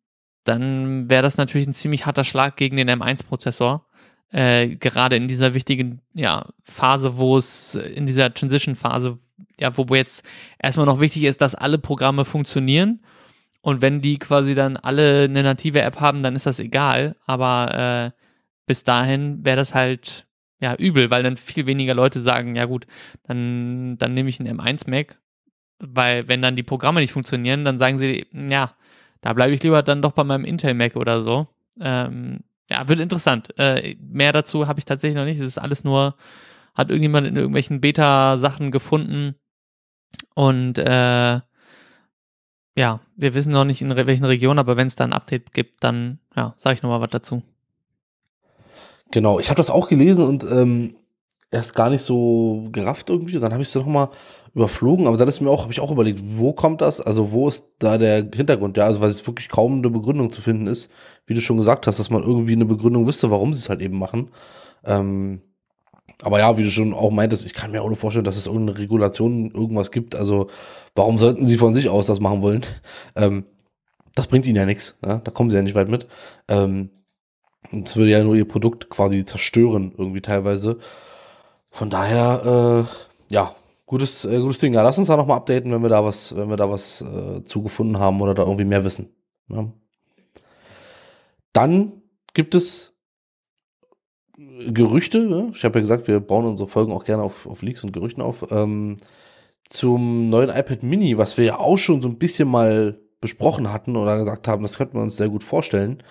dann wäre das natürlich ein ziemlich harter Schlag gegen den M1-Prozessor. Äh, gerade in dieser wichtigen ja, Phase, wo es äh, in dieser Transition-Phase, ja, wo jetzt erstmal noch wichtig ist, dass alle Programme funktionieren. Und wenn die quasi dann alle eine native App haben, dann ist das egal. Aber äh, bis dahin wäre das halt ja, übel, weil dann viel weniger Leute sagen, ja gut, dann, dann nehme ich einen M1 Mac, weil wenn dann die Programme nicht funktionieren, dann sagen sie, ja, da bleibe ich lieber dann doch bei meinem Intel Mac oder so. Ähm, ja, wird interessant. Äh, mehr dazu habe ich tatsächlich noch nicht. Es ist alles nur, hat irgendjemand in irgendwelchen Beta-Sachen gefunden und äh, ja, wir wissen noch nicht in welchen Regionen, aber wenn es da ein Update gibt, dann ja, sage ich nochmal was dazu. Genau, ich habe das auch gelesen und ähm, erst gar nicht so gerafft irgendwie. Und dann habe ich es nochmal überflogen, aber dann ist mir auch, habe ich auch überlegt, wo kommt das? Also, wo ist da der Hintergrund? Ja, also, weil es wirklich kaum eine Begründung zu finden ist, wie du schon gesagt hast, dass man irgendwie eine Begründung wüsste, warum sie es halt eben machen. Ähm, aber ja, wie du schon auch meintest, ich kann mir auch nur vorstellen, dass es irgendeine Regulation, irgendwas gibt. Also, warum sollten sie von sich aus das machen wollen? ähm, das bringt ihnen ja nichts. Ja? Da kommen sie ja nicht weit mit. Ähm, und es würde ja nur ihr Produkt quasi zerstören, irgendwie teilweise. Von daher, äh, ja, gutes, äh, gutes Ding. Ja, lass uns da nochmal updaten, wenn wir da was, wenn wir da was äh, zugefunden haben oder da irgendwie mehr wissen. Ja. Ne? Dann gibt es Gerüchte. Ne? Ich habe ja gesagt, wir bauen unsere Folgen auch gerne auf, auf Leaks und Gerüchten auf. Ähm, zum neuen iPad Mini, was wir ja auch schon so ein bisschen mal besprochen hatten oder gesagt haben, das könnten wir uns sehr gut vorstellen.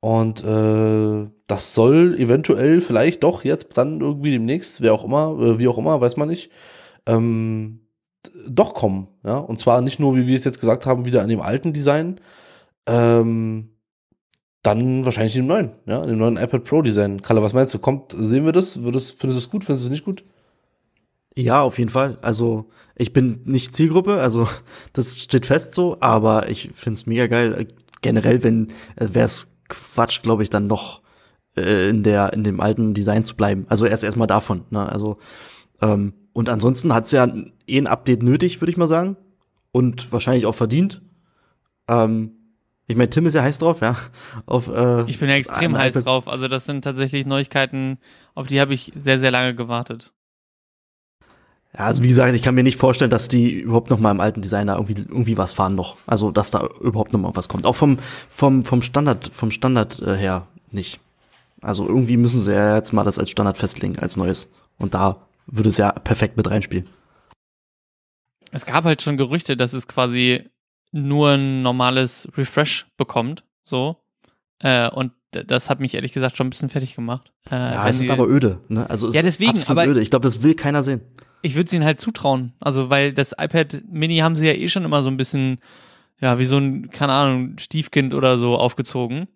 Und äh, das soll eventuell vielleicht doch jetzt dann irgendwie demnächst, wer auch immer, äh, wie auch immer, weiß man nicht, ähm, doch kommen. Ja? Und zwar nicht nur, wie wir es jetzt gesagt haben, wieder an dem alten Design, ähm, dann wahrscheinlich in dem neuen, ja, in dem neuen iPad Pro Design. Kalle, was meinst du? Kommt, sehen wir das? Würdest, findest du es gut? Findest du es nicht gut? Ja, auf jeden Fall. Also ich bin nicht Zielgruppe, also das steht fest so, aber ich find's mega geil. Äh, generell, wenn äh, wäre es Quatsch, glaube ich, dann noch äh, in der in dem alten Design zu bleiben. Also erst erstmal davon. Ne? Also ähm, und ansonsten hat's ja eh ein Update nötig, würde ich mal sagen und wahrscheinlich auch verdient. Ähm, ich meine, Tim ist ja heiß drauf, ja. Auf, äh, ich bin ja extrem heiß drauf. Also das sind tatsächlich Neuigkeiten, auf die habe ich sehr, sehr lange gewartet. Also wie gesagt, ich kann mir nicht vorstellen, dass die überhaupt noch mal im alten Designer irgendwie, irgendwie was fahren noch. Also dass da überhaupt noch mal was kommt. Auch vom vom vom Standard vom Standard äh, her nicht. Also irgendwie müssen sie ja jetzt mal das als Standard festlegen als neues. Und da würde es ja perfekt mit reinspielen. Es gab halt schon Gerüchte, dass es quasi nur ein normales Refresh bekommt, so. Äh, und das hat mich ehrlich gesagt schon ein bisschen fertig gemacht. Äh, ja, es ist aber öde. Ne? Also ja, deswegen. Aber öde. Ich glaube, das will keiner sehen. Ich würde es ihnen halt zutrauen. Also, weil das iPad Mini haben sie ja eh schon immer so ein bisschen, ja, wie so ein, keine Ahnung, Stiefkind oder so aufgezogen.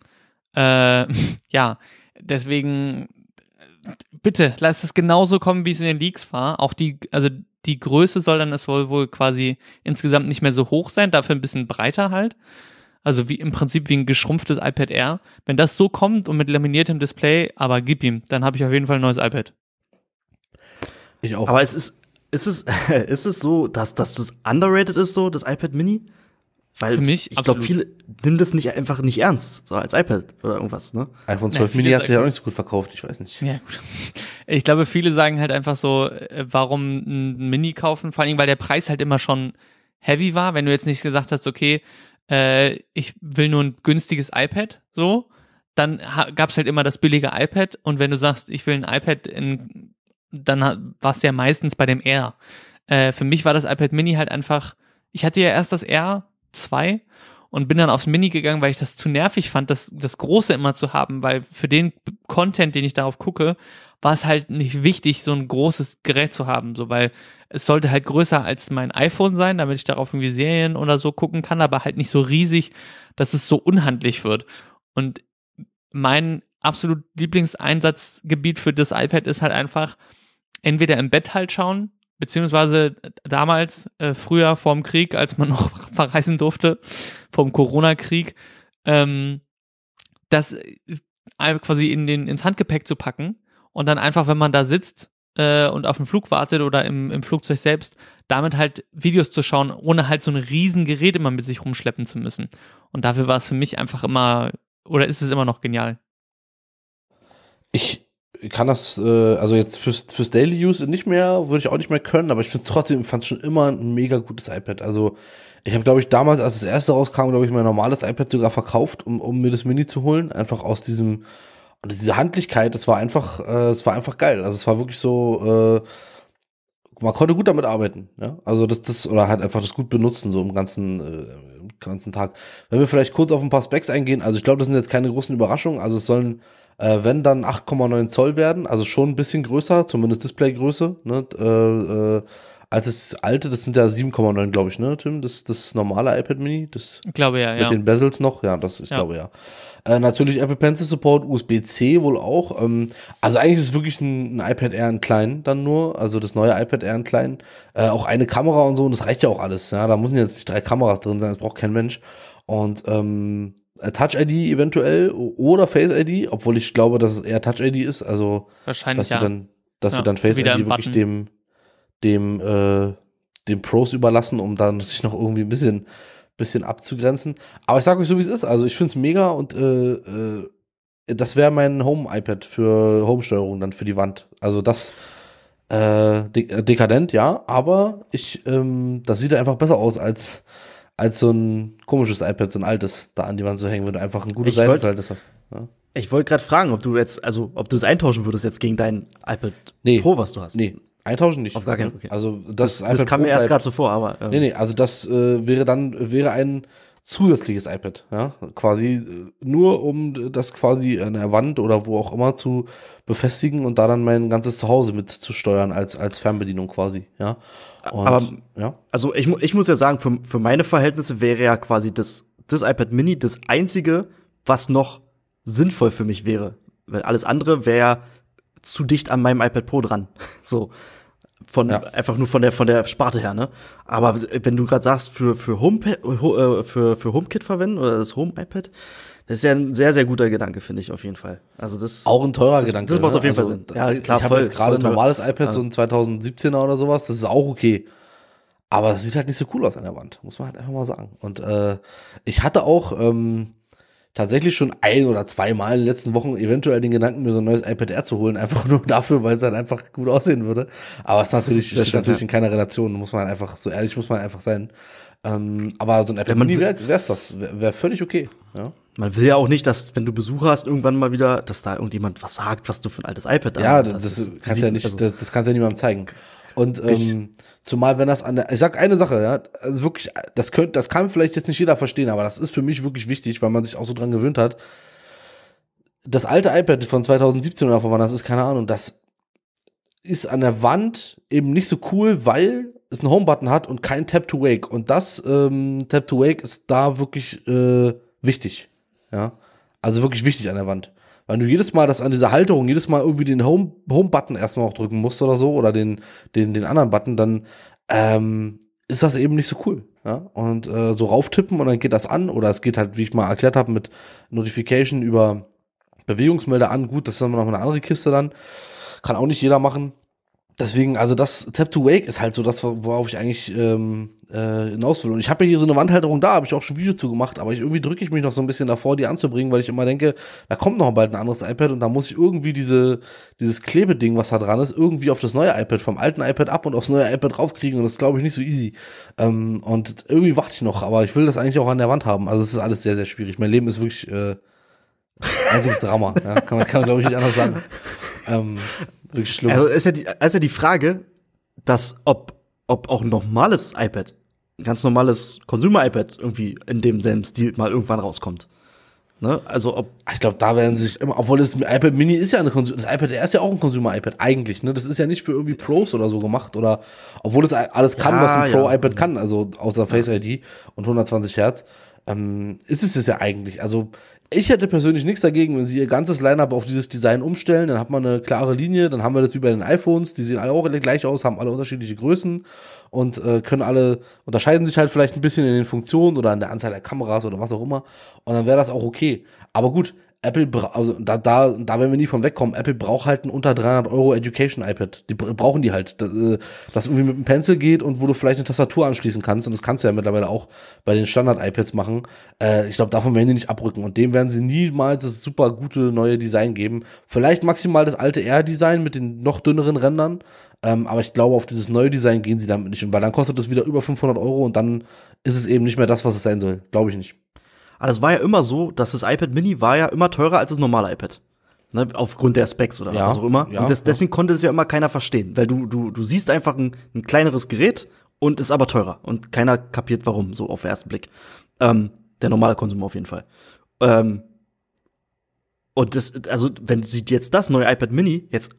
Äh, ja, deswegen, bitte, lass es genauso kommen, wie es in den Leaks war. Auch die, also die Größe soll dann, es soll wohl quasi insgesamt nicht mehr so hoch sein, dafür ein bisschen breiter halt. Also wie im Prinzip wie ein geschrumpftes iPad Air. Wenn das so kommt und mit laminiertem Display, aber gib ihm, dann habe ich auf jeden Fall ein neues iPad. Ich auch. Aber es ist, ist es, ist es so, dass, dass das underrated ist, so, das iPad Mini? Weil Für mich ich glaube, viele nimmt das nicht einfach nicht ernst, so als iPad oder irgendwas, ne? iPhone 12 ja, Mini hat sich ja auch nicht so gut verkauft, ich weiß nicht. Ja, gut. Ich glaube, viele sagen halt einfach so, äh, warum ein Mini kaufen? Vor allem, weil der Preis halt immer schon heavy war, wenn du jetzt nicht gesagt hast, okay, äh, ich will nur ein günstiges iPad, so, dann gab es halt immer das billige iPad und wenn du sagst, ich will ein iPad in dann war es ja meistens bei dem R. Äh, für mich war das iPad Mini halt einfach, ich hatte ja erst das R2 und bin dann aufs Mini gegangen, weil ich das zu nervig fand, das, das Große immer zu haben, weil für den Content, den ich darauf gucke, war es halt nicht wichtig, so ein großes Gerät zu haben, so, weil es sollte halt größer als mein iPhone sein, damit ich darauf irgendwie Serien oder so gucken kann, aber halt nicht so riesig, dass es so unhandlich wird. Und mein absolut Lieblingseinsatzgebiet für das iPad ist halt einfach, entweder im Bett halt schauen, beziehungsweise damals, äh, früher vorm Krieg, als man noch verreisen durfte, vom Corona-Krieg, ähm, das äh, quasi in den, ins Handgepäck zu packen und dann einfach, wenn man da sitzt äh, und auf den Flug wartet oder im, im Flugzeug selbst, damit halt Videos zu schauen, ohne halt so ein riesen Gerät immer mit sich rumschleppen zu müssen. Und dafür war es für mich einfach immer, oder ist es immer noch genial? Ich kann das, äh, also jetzt fürs, fürs Daily Use nicht mehr, würde ich auch nicht mehr können, aber ich finde es trotzdem, fand es schon immer ein mega gutes iPad. Also ich habe, glaube ich, damals, als das erste rauskam, glaube ich, mein normales iPad sogar verkauft, um, um mir das Mini zu holen. Einfach aus diesem, also diese Handlichkeit, das war einfach, äh, es war einfach geil. Also es war wirklich so, äh, man konnte gut damit arbeiten, ja. Also das, das, oder halt einfach das gut benutzen, so im ganzen, äh, im ganzen Tag. Wenn wir vielleicht kurz auf ein paar Specs eingehen, also ich glaube, das sind jetzt keine großen Überraschungen, also es sollen äh, wenn dann 8,9 Zoll werden, also schon ein bisschen größer, zumindest Displaygröße, ne? Äh, äh, als das alte, das sind ja 7,9, glaube ich, ne, Tim? Das, das normale iPad Mini, das. Ich glaube ja, mit ja. Mit den Bezels noch, ja, das, ich ja. glaube ja. Äh, natürlich Apple Pencil Support, USB-C wohl auch. Ähm, also eigentlich ist es wirklich ein, ein, iPad Air in klein dann nur, also das neue iPad Air in klein. Äh, auch eine Kamera und so, und das reicht ja auch alles, ja. Da müssen jetzt nicht drei Kameras drin sein, das braucht kein Mensch. Und, ähm, äh, Touch-ID eventuell oder Face-ID, obwohl ich glaube, dass es eher Touch-ID ist. Also, Wahrscheinlich, dass ja. dann, dass ja, sie dann Face-ID wirklich dem, dem, äh, dem Pros überlassen, um dann sich noch irgendwie ein bisschen, bisschen abzugrenzen. Aber ich sag euch so, wie es ist. Also, ich finde es mega und äh, äh, das wäre mein Home-iPad für Home-Steuerung dann für die Wand. Also, das äh, äh, dekadent, ja, aber ich, ähm, das sieht einfach besser aus als als so ein komisches iPad, so ein altes, da an die Wand zu hängen, wenn du einfach ein gutes iPad-Verhältnis hast. Ja. Ich wollte gerade fragen, ob du jetzt, also ob du es eintauschen würdest jetzt gegen dein iPad nee, Pro, was du hast. Nee, eintauschen nicht. Auf gar keinen Fall. Okay. Also das, das, das kam Pro mir erst gerade so vor, aber. Ähm. Nee, nee, also das äh, wäre dann, wäre ein zusätzliches iPad, ja, quasi äh, nur um das quasi an der Wand oder wo auch immer zu befestigen und da dann mein ganzes Zuhause mit zu steuern als als Fernbedienung quasi, ja. Und, Aber ja. also ich, ich muss ja sagen, für, für meine Verhältnisse wäre ja quasi das das iPad Mini das einzige, was noch sinnvoll für mich wäre, weil alles andere wäre zu dicht an meinem iPad Pro dran, so. Von, ja. einfach nur von der, von der Sparte her, ne? Aber wenn du gerade sagst, für, für Homepad, äh, für, für HomeKit verwenden oder das Home-iPad, das ist ja ein sehr, sehr guter Gedanke, finde ich auf jeden Fall. Also das auch ein teurer das, Gedanke. Das macht ne? auf jeden also, Fall Sinn. Ja, klar, ich habe jetzt gerade ein normales iPad, ja. so ein 2017er oder sowas, das ist auch okay. Aber es sieht halt nicht so cool aus an der Wand, muss man halt einfach mal sagen. Und äh, ich hatte auch ähm, tatsächlich schon ein oder zweimal in den letzten Wochen eventuell den Gedanken, mir so ein neues iPad Air zu holen, einfach nur dafür, weil es dann halt einfach gut aussehen würde. Aber es ist natürlich, das, ist natürlich in keiner Relation, muss man einfach, so ehrlich muss man einfach sein. Ähm, aber so ein iPad Mini wäre wär's das, wäre wär völlig okay. Ja. Man will ja auch nicht, dass, wenn du Besucher hast, irgendwann mal wieder, dass da irgendjemand was sagt, was du für ein altes iPad hast. Ja, das, das kannst ja nicht, also. das, das kannst ja niemandem zeigen. Und ähm, Zumal wenn das an der, ich sag eine Sache, ja, also wirklich, das könnte, das kann vielleicht jetzt nicht jeder verstehen, aber das ist für mich wirklich wichtig, weil man sich auch so dran gewöhnt hat. Das alte iPad von 2017 oder von wann das ist, keine Ahnung, das ist an der Wand eben nicht so cool, weil es einen Home-Button hat und kein Tap-to-Wake. Und das ähm, Tap-to-Wake ist da wirklich äh, wichtig. Ja, also wirklich wichtig an der Wand. Weil du jedes Mal das an dieser Halterung, jedes Mal irgendwie den Home-Button Home erstmal auch drücken musst oder so, oder den, den, den anderen Button, dann ähm, ist das eben nicht so cool. Ja? Und äh, so rauftippen und dann geht das an. Oder es geht halt, wie ich mal erklärt habe, mit Notification über Bewegungsmelder an. Gut, das ist dann noch eine andere Kiste dann. Kann auch nicht jeder machen deswegen, also das Tap to Wake ist halt so das, worauf ich eigentlich ähm, äh, hinaus will. Und ich habe ja hier so eine Wandhalterung da, habe ich auch schon ein Video zu gemacht, aber ich, irgendwie drücke ich mich noch so ein bisschen davor, die anzubringen, weil ich immer denke, da kommt noch bald ein anderes iPad und da muss ich irgendwie diese, dieses Klebeding, was da dran ist, irgendwie auf das neue iPad, vom alten iPad ab und aufs neue iPad draufkriegen. und das ist, glaube ich nicht so easy. Ähm, und irgendwie warte ich noch, aber ich will das eigentlich auch an der Wand haben. Also es ist alles sehr, sehr schwierig. Mein Leben ist wirklich äh, einziges Drama. ja, kann man, kann man glaube ich nicht anders sagen. Ähm, Wirklich schlimm. Also ist ja die, also die Frage, dass ob, ob auch ein normales iPad, ein ganz normales Consumer-iPad irgendwie in demselben Stil mal irgendwann rauskommt. Ne? Also ob ich glaube, da werden sich immer, obwohl das iPad Mini ist ja eine Konsum das iPad der ist ja auch ein Consumer iPad eigentlich, ne? Das ist ja nicht für irgendwie Pros oder so gemacht oder obwohl es alles kann, ja, was ein Pro iPad ja. kann, also außer Face ID und 120 Hertz, ähm, ist es es ja eigentlich. Also ich hätte persönlich nichts dagegen, wenn sie ihr ganzes Line-Up auf dieses Design umstellen. Dann hat man eine klare Linie. Dann haben wir das wie bei den iPhones. Die sehen alle auch gleich aus, haben alle unterschiedliche Größen und äh, können alle, unterscheiden sich halt vielleicht ein bisschen in den Funktionen oder an der Anzahl der Kameras oder was auch immer. Und dann wäre das auch okay. Aber gut, Apple, also da, da, da werden wir nie von wegkommen. Apple braucht halt ein unter 300 Euro Education iPad. Die brauchen die halt. Das, äh, das irgendwie mit einem Pencil geht und wo du vielleicht eine Tastatur anschließen kannst. Und das kannst du ja mittlerweile auch bei den Standard-iPads machen. Äh, ich glaube, davon werden die nicht abrücken. Und dem werden sie niemals das super gute neue Design geben. Vielleicht maximal das alte R-Design mit den noch dünneren Rändern. Ähm, aber ich glaube, auf dieses neue Design gehen sie damit nicht. Weil dann kostet das wieder über 500 Euro und dann ist es eben nicht mehr das, was es sein soll. Glaube ich nicht. Aber das war ja immer so, dass das iPad Mini war ja immer teurer als das normale iPad. Ne, aufgrund der Specs oder ja, was auch immer. Ja, und das, deswegen ja. konnte es ja immer keiner verstehen, weil du, du, du siehst einfach ein, ein kleineres Gerät und ist aber teurer. Und keiner kapiert warum, so auf den ersten Blick. Ähm, der normale Konsum auf jeden Fall. Ähm, und das, also, wenn sie jetzt das neue iPad Mini jetzt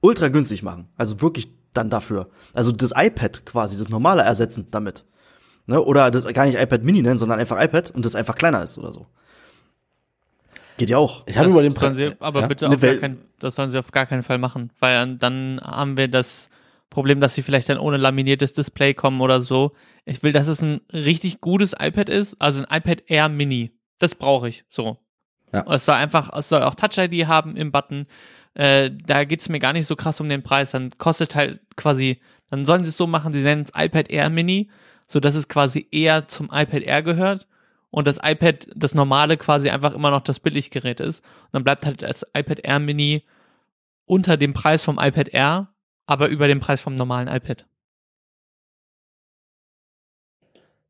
ultra günstig machen, also wirklich dann dafür, also das iPad quasi, das normale ersetzen damit, Ne? Oder das gar nicht iPad Mini nennen, sondern einfach iPad und das einfach kleiner ist oder so. Geht ja auch. Ich habe über den Preis. Aber ja? bitte auf ne, kein, das sollen sie auf gar keinen Fall machen, weil dann haben wir das Problem, dass sie vielleicht dann ohne laminiertes Display kommen oder so. Ich will, dass es ein richtig gutes iPad ist, also ein iPad Air Mini. Das brauche ich so. Ja. Und es soll einfach, es soll auch Touch ID haben im Button. Äh, da geht es mir gar nicht so krass um den Preis. Dann kostet halt quasi, dann sollen sie es so machen, sie nennen es iPad Air Mini so dass es quasi eher zum iPad Air gehört und das iPad, das normale quasi einfach immer noch das Billiggerät ist. Und dann bleibt halt das iPad Air Mini unter dem Preis vom iPad Air, aber über dem Preis vom normalen iPad.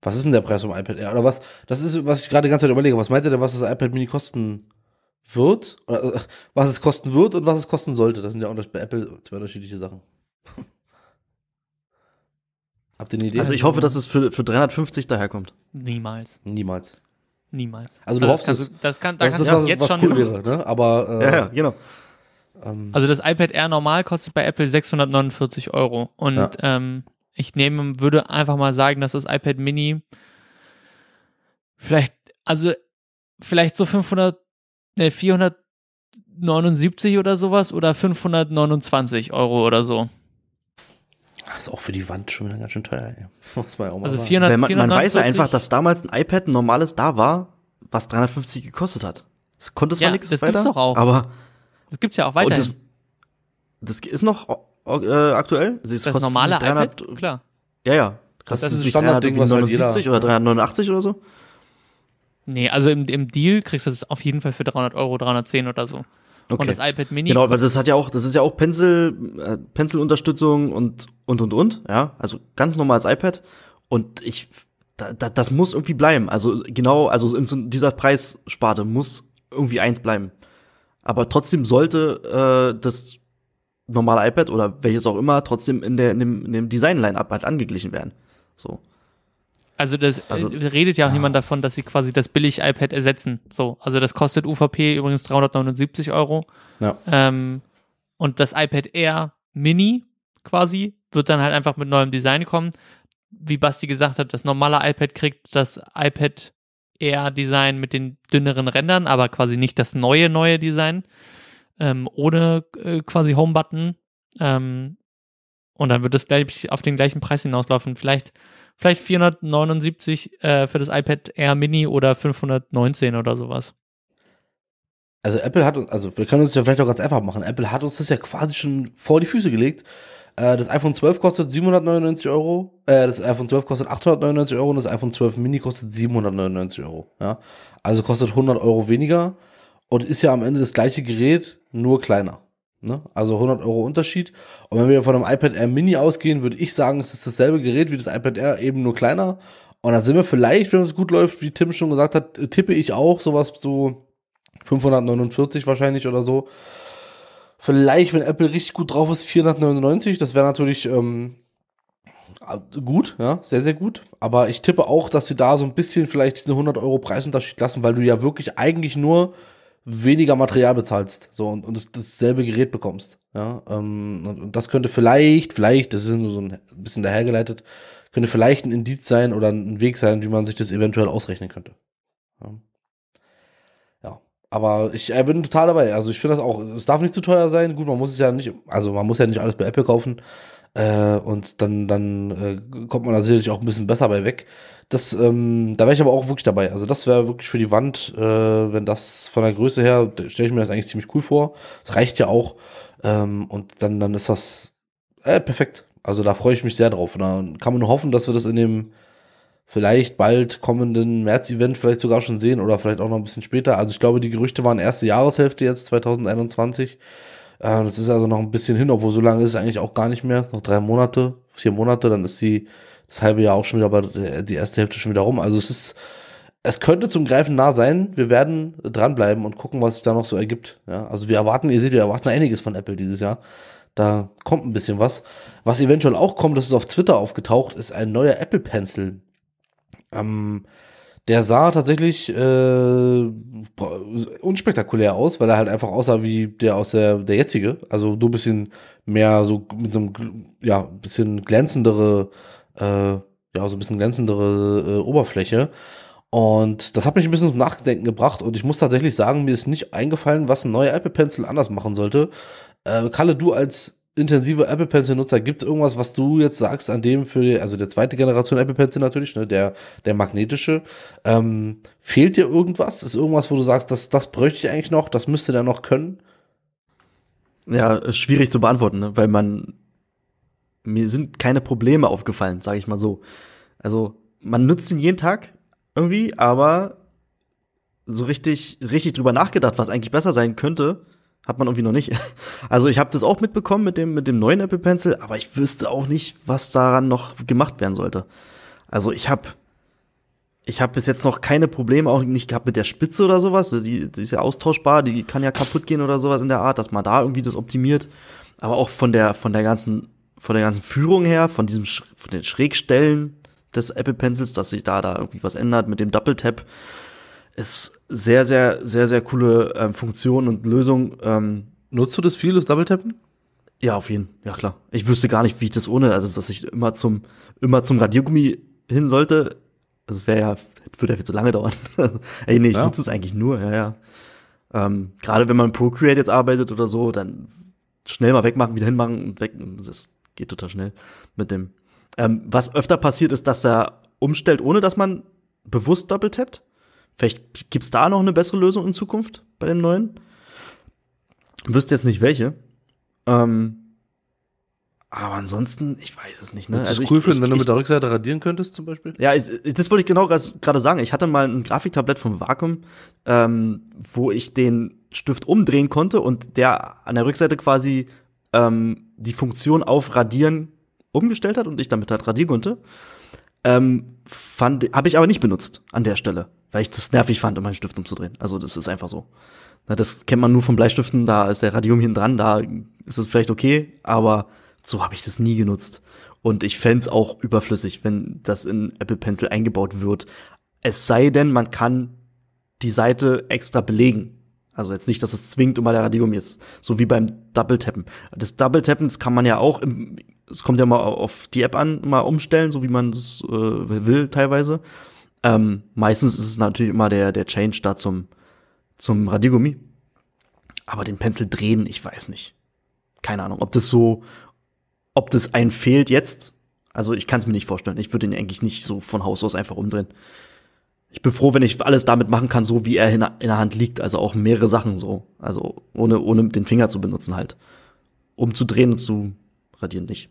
Was ist denn der Preis vom iPad Air? Oder was, das ist, was ich gerade die ganze Zeit überlege. Was meint ihr denn, was das iPad Mini kosten wird? Oder, äh, was es kosten wird und was es kosten sollte? Das sind ja auch bei Apple zwei unterschiedliche Sachen. Habt ihr eine Idee? Also ich hoffe, dass es für, für 350 daherkommt. Niemals. Niemals. Niemals. Also du hoffst es. Also das kann, da das ist das, was, jetzt was cool wäre, ne? Aber äh, ja, ja, genau. Ähm, also das iPad Air normal kostet bei Apple 649 Euro und ja. ähm, ich nehme, würde einfach mal sagen, dass das iPad Mini vielleicht, also vielleicht so 500, ne 479 oder sowas oder 529 Euro oder so. Ach, ist auch für die Wand schon wieder ganz schön teuer. Ey. Muss man ja auch mal also 400, Wenn man, man weiß einfach, dass damals ein iPad ein normales da war, was 350 gekostet hat. Das konnte es ja, mal nichts das Gibt's doch auch. Aber das gibt's ja auch weiter. Das, das, ist noch äh, aktuell. Also das, das normale 300, iPad, klar. Ja, ja. Das, das ist ein Standardding, was 79 halt oder 389 oder so. Nee, also im, im Deal kriegst du das auf jeden Fall für 300 Euro, 310 oder so. Okay. Und das iPad Mini. Genau, aber das hat ja auch, das ist ja auch Pencil, äh, Pencil-Unterstützung und und und und, ja, also ganz normales iPad und ich da, da, das muss irgendwie bleiben. Also genau, also in so dieser Preissparte muss irgendwie eins bleiben. Aber trotzdem sollte äh, das normale iPad oder welches auch immer trotzdem in, der, in dem, in dem design line halt angeglichen werden. So. Also das also, äh, redet ja auch niemand davon, dass sie quasi das billig iPad ersetzen. So, also das kostet UVP übrigens 379 Euro. Ja. Ähm, und das iPad Air Mini quasi, wird dann halt einfach mit neuem Design kommen. Wie Basti gesagt hat, das normale iPad kriegt das iPad Air Design mit den dünneren Rändern, aber quasi nicht das neue, neue Design. Ähm, ohne äh, quasi Home-Button. Ähm, und dann wird das, glaube ich, auf den gleichen Preis hinauslaufen. Vielleicht, vielleicht 479 äh, für das iPad Air Mini oder 519 oder sowas. Also Apple hat uns, also wir können uns ja vielleicht auch ganz einfach machen. Apple hat uns das ja quasi schon vor die Füße gelegt. Äh, das iPhone 12 kostet 799 Euro. Äh, das iPhone 12 kostet 899 Euro und das iPhone 12 Mini kostet 799 Euro. Ja? Also kostet 100 Euro weniger und ist ja am Ende das gleiche Gerät, nur kleiner. Ne? Also 100 Euro Unterschied. Und wenn wir von einem iPad Air Mini ausgehen, würde ich sagen, es ist dasselbe Gerät wie das iPad Air, eben nur kleiner. Und da sind wir vielleicht, wenn es gut läuft, wie Tim schon gesagt hat, äh, tippe ich auch sowas so 549 wahrscheinlich oder so. Vielleicht, wenn Apple richtig gut drauf ist, 499. Das wäre natürlich ähm, gut, ja, sehr, sehr gut. Aber ich tippe auch, dass sie da so ein bisschen vielleicht diesen 100 Euro Preisunterschied lassen, weil du ja wirklich eigentlich nur weniger Material bezahlst so und, und dasselbe Gerät bekommst. Ja, ähm, und, und, das könnte vielleicht, vielleicht, das ist nur so ein bisschen dahergeleitet, könnte vielleicht ein Indiz sein oder ein Weg sein, wie man sich das eventuell ausrechnen könnte. Aber ich äh, bin total dabei. Also ich finde das auch, es darf nicht zu teuer sein. Gut, man muss es ja nicht, also man muss ja nicht alles bei Apple kaufen. Äh, und dann, dann äh, kommt man da sicherlich auch ein bisschen besser bei weg. Das, ähm, da wäre ich aber auch wirklich dabei. Also das wäre wirklich für die Wand, äh, wenn das von der Größe her, stelle ich mir das eigentlich ziemlich cool vor. Es reicht ja auch. Ähm, und dann, dann ist das äh, perfekt. Also da freue ich mich sehr drauf. Und da kann man nur hoffen, dass wir das in dem vielleicht bald kommenden März-Event vielleicht sogar schon sehen oder vielleicht auch noch ein bisschen später. Also ich glaube, die Gerüchte waren erste Jahreshälfte jetzt, 2021. Ähm, das ist also noch ein bisschen hin, obwohl so lange ist es eigentlich auch gar nicht mehr. Noch drei Monate, vier Monate, dann ist die, das halbe Jahr auch schon wieder, aber die erste Hälfte schon wieder rum. Also es ist, es könnte zum Greifen nah sein. Wir werden dranbleiben und gucken, was sich da noch so ergibt. Ja, also wir erwarten, ihr seht, wir erwarten einiges von Apple dieses Jahr. Da kommt ein bisschen was. Was eventuell auch kommt, das ist auf Twitter aufgetaucht, ist ein neuer Apple Pencil ähm, der sah tatsächlich äh, unspektakulär aus, weil er halt einfach aussah wie der aus der, der jetzige. Also nur bisschen mehr so mit so einem ja, bisschen glänzendere, äh, ja, so ein bisschen glänzendere äh, Oberfläche. Und das hat mich ein bisschen zum Nachdenken gebracht und ich muss tatsächlich sagen, mir ist nicht eingefallen, was ein neuer Apple Pencil anders machen sollte. Äh, Kalle, du als intensive Apple Pencil-Nutzer, gibt es irgendwas, was du jetzt sagst, an dem für, also der zweite Generation Apple Pencil natürlich, ne, der, der magnetische, ähm, fehlt dir irgendwas? Ist irgendwas, wo du sagst, das, das bräuchte ich eigentlich noch, das müsste der noch können? Ja, schwierig zu beantworten, ne? weil man, mir sind keine Probleme aufgefallen, sage ich mal so. Also, man nutzt ihn jeden Tag irgendwie, aber so richtig, richtig drüber nachgedacht, was eigentlich besser sein könnte, hat man irgendwie noch nicht. Also ich habe das auch mitbekommen mit dem, mit dem neuen Apple Pencil, aber ich wüsste auch nicht, was daran noch gemacht werden sollte. Also ich habe ich habe bis jetzt noch keine Probleme auch nicht gehabt mit der Spitze oder sowas. Die, die ist ja austauschbar, die kann ja kaputt gehen oder sowas in der Art, dass man da irgendwie das optimiert. Aber auch von der, von der ganzen, von der ganzen Führung her, von diesem, von den Schrägstellen des Apple Pencils, dass sich da da irgendwie was ändert mit dem Double Tap ist sehr, sehr, sehr, sehr coole ähm, Funktion und Lösung. Ähm, Nutzt du das viel, das Double-Tappen? Ja, auf jeden. Ja, klar. Ich wüsste gar nicht, wie ich das ohne, also dass ich immer zum, immer zum Radiergummi hin sollte. Das wäre ja, würde ja viel zu lange dauern. Ey, nee, ich ja. nutze es eigentlich nur, ja, ja. Ähm, Gerade wenn man Procreate jetzt arbeitet oder so, dann schnell mal wegmachen, wieder hinmachen und weg. Das geht total schnell mit dem. Ähm, was öfter passiert, ist, dass er umstellt, ohne dass man bewusst tappt. Vielleicht gibt's da noch eine bessere Lösung in Zukunft bei dem neuen. Wüsste jetzt nicht welche. Ähm, aber ansonsten, ich weiß es nicht. Ne? Das also ist cool, ich, finden, ich, wenn du mit der Rückseite radieren könntest zum Beispiel. Ja, ich, das wollte ich genau gerade sagen. Ich hatte mal ein Grafiktablett vom Vakuum, ähm, wo ich den Stift umdrehen konnte und der an der Rückseite quasi ähm, die Funktion auf Radieren umgestellt hat und ich damit halt radieren konnte. Ähm, fand, habe ich aber nicht benutzt an der Stelle weil ich das nervig fand, um meinen Stift umzudrehen. Also das ist einfach so. Na, das kennt man nur von Bleistiften, da ist der Radium hinten dran, da ist es vielleicht okay, aber so habe ich das nie genutzt. Und ich fände auch überflüssig, wenn das in Apple Pencil eingebaut wird. Es sei denn, man kann die Seite extra belegen. Also jetzt nicht, dass es zwingt, um der Radium ist. So wie beim Double Tappen. Das Double Tappen kann man ja auch, es kommt ja mal auf die App an, mal umstellen, so wie man es äh, will teilweise. Ähm, meistens ist es natürlich immer der, der Change da zum, zum Radiergummi. Aber den Pencil drehen, ich weiß nicht. Keine Ahnung, ob das so, ob das einem fehlt jetzt. Also ich kann es mir nicht vorstellen. Ich würde ihn eigentlich nicht so von Haus aus einfach umdrehen. Ich bin froh, wenn ich alles damit machen kann, so wie er in, in der Hand liegt. Also auch mehrere Sachen so. Also ohne, ohne den Finger zu benutzen halt. Um zu drehen und zu radieren nicht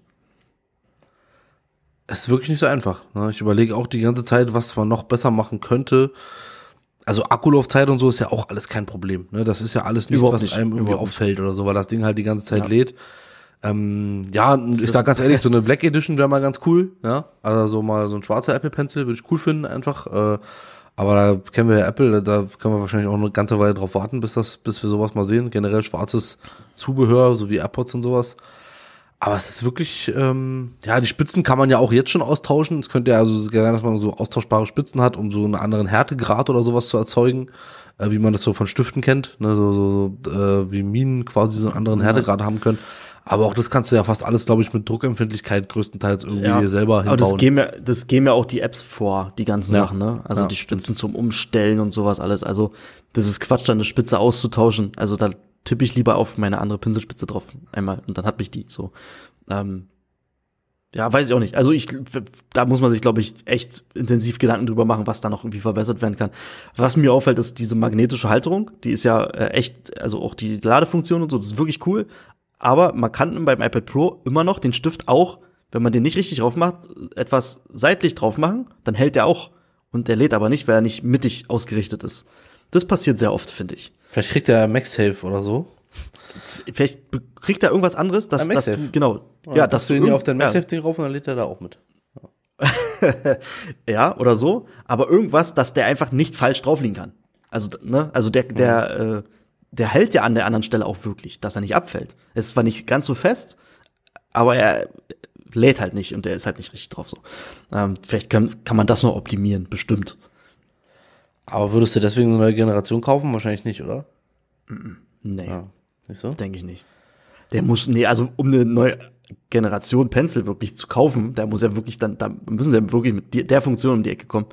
es ist wirklich nicht so einfach. Ne? Ich überlege auch die ganze Zeit, was man noch besser machen könnte. Also Akkulaufzeit und so ist ja auch alles kein Problem. Ne? Das ist ja alles nichts, Überhaupt was nicht. einem irgendwie Überhaupt auffällt oder so, weil das Ding halt die ganze Zeit ja. lädt. Ähm, ja, ich sag ganz ehrlich, so eine Black Edition wäre mal ganz cool. Ja? Also so mal so ein schwarzer Apple Pencil würde ich cool finden, einfach. Äh, aber da kennen wir ja Apple, da können wir wahrscheinlich auch eine ganze Weile drauf warten, bis das, bis wir sowas mal sehen. Generell schwarzes Zubehör, so wie AirPods und sowas. Aber es ist wirklich, ähm, ja, die Spitzen kann man ja auch jetzt schon austauschen. Es könnte ja also sein, dass man so austauschbare Spitzen hat, um so einen anderen Härtegrad oder sowas zu erzeugen, äh, wie man das so von Stiften kennt, ne? so, so, so äh, wie Minen quasi so einen anderen Härtegrad haben können. Aber auch das kannst du ja fast alles, glaube ich, mit Druckempfindlichkeit größtenteils irgendwie ja. selber hinbauen. Aber das geben, ja, das geben ja auch die Apps vor, die ganzen ja. Sachen, ne? Also ja. die Spitzen zum Umstellen und sowas alles. Also das ist Quatsch, dann eine Spitze auszutauschen. Also da tippe ich lieber auf meine andere Pinselspitze drauf einmal und dann hat mich die so. Ähm, ja, weiß ich auch nicht. Also ich, da muss man sich, glaube ich, echt intensiv Gedanken drüber machen, was da noch irgendwie verbessert werden kann. Was mir auffällt, ist diese magnetische Halterung. Die ist ja äh, echt, also auch die Ladefunktion und so, das ist wirklich cool. Aber man kann beim iPad Pro immer noch den Stift auch, wenn man den nicht richtig drauf macht, etwas seitlich drauf machen, dann hält der auch. Und der lädt aber nicht, weil er nicht mittig ausgerichtet ist. Das passiert sehr oft, finde ich. Vielleicht kriegt er Maxhilfe oder so. Vielleicht kriegt er irgendwas anderes, dass, ah, dass du, genau, ja, dass du ihn auf dein Maxhilfe-Ding rauf und dann lädt er da auch mit. Ja. oder so. Aber irgendwas, dass der einfach nicht falsch drauf liegen kann. Also, ne, also der, der, mhm. äh, der hält ja an der anderen Stelle auch wirklich, dass er nicht abfällt. Es ist zwar nicht ganz so fest, aber er äh, lädt halt nicht und der ist halt nicht richtig drauf so. Ähm, vielleicht kann, kann man das nur optimieren, bestimmt. Aber würdest du deswegen eine neue Generation kaufen? Wahrscheinlich nicht, oder? Nee. Ja. Nicht so? Denke ich nicht. Der muss, nee, also um eine neue Generation Pencil wirklich zu kaufen, da muss er wirklich dann, da müssen sie ja wirklich mit der Funktion um die Ecke kommen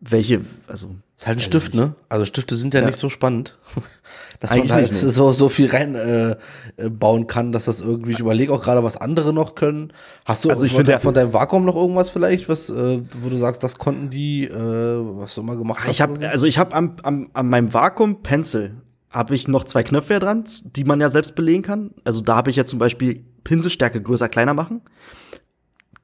welche, also. Ist halt ein Stift, ne? Also Stifte sind ja, ja. nicht so spannend, dass Eigentlich man da jetzt so, so viel rein äh, äh, bauen kann, dass das irgendwie, ich überlege auch gerade, was andere noch können. Hast du also ich finde von deinem Vakuum noch irgendwas vielleicht, was, äh, wo du sagst, das konnten die, äh, was du mal gemacht hast? Also ich hab, also ich habe am, am, an meinem Vakuum Pencil habe ich noch zwei Knöpfe dran, die man ja selbst belegen kann. Also da habe ich ja zum Beispiel Pinselstärke größer, kleiner machen.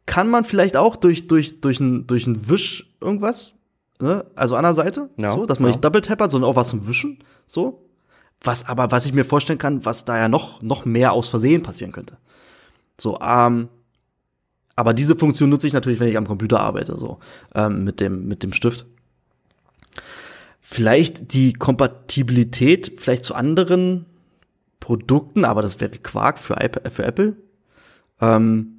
Kann man vielleicht auch durch, durch, durch ein durch ein Wisch irgendwas ne, also an der Seite, ja, so, dass man ja. nicht double tappert, sondern auch was zum Wischen, so. Was aber, was ich mir vorstellen kann, was da ja noch, noch mehr aus Versehen passieren könnte. So, ähm, aber diese Funktion nutze ich natürlich, wenn ich am Computer arbeite, so, ähm, mit dem, mit dem Stift. Vielleicht die Kompatibilität, vielleicht zu anderen Produkten, aber das wäre Quark für, iP für Apple. Ähm,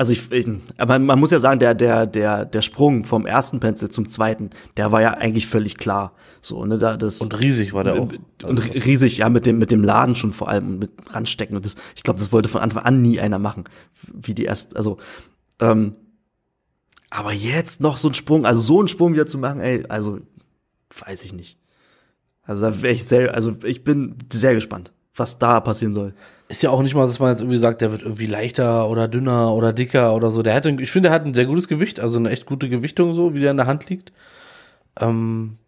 also ich, ich aber man muss ja sagen, der, der, der, der Sprung vom ersten Pencil zum zweiten, der war ja eigentlich völlig klar. So, ne, da, das. Und riesig war der auch. Und riesig, ja, mit dem, mit dem Laden schon vor allem und mit ranstecken. Und das, ich glaube, das wollte von Anfang an nie einer machen. Wie die erst, also, ähm, aber jetzt noch so ein Sprung, also so einen Sprung wieder zu machen, ey, also, weiß ich nicht. Also da wäre ich sehr, also ich bin sehr gespannt, was da passieren soll ist ja auch nicht mal, dass man jetzt irgendwie sagt, der wird irgendwie leichter oder dünner oder dicker oder so. Der hat, ich finde, der hat ein sehr gutes Gewicht, also eine echt gute Gewichtung so, wie der in der Hand liegt. Ähm,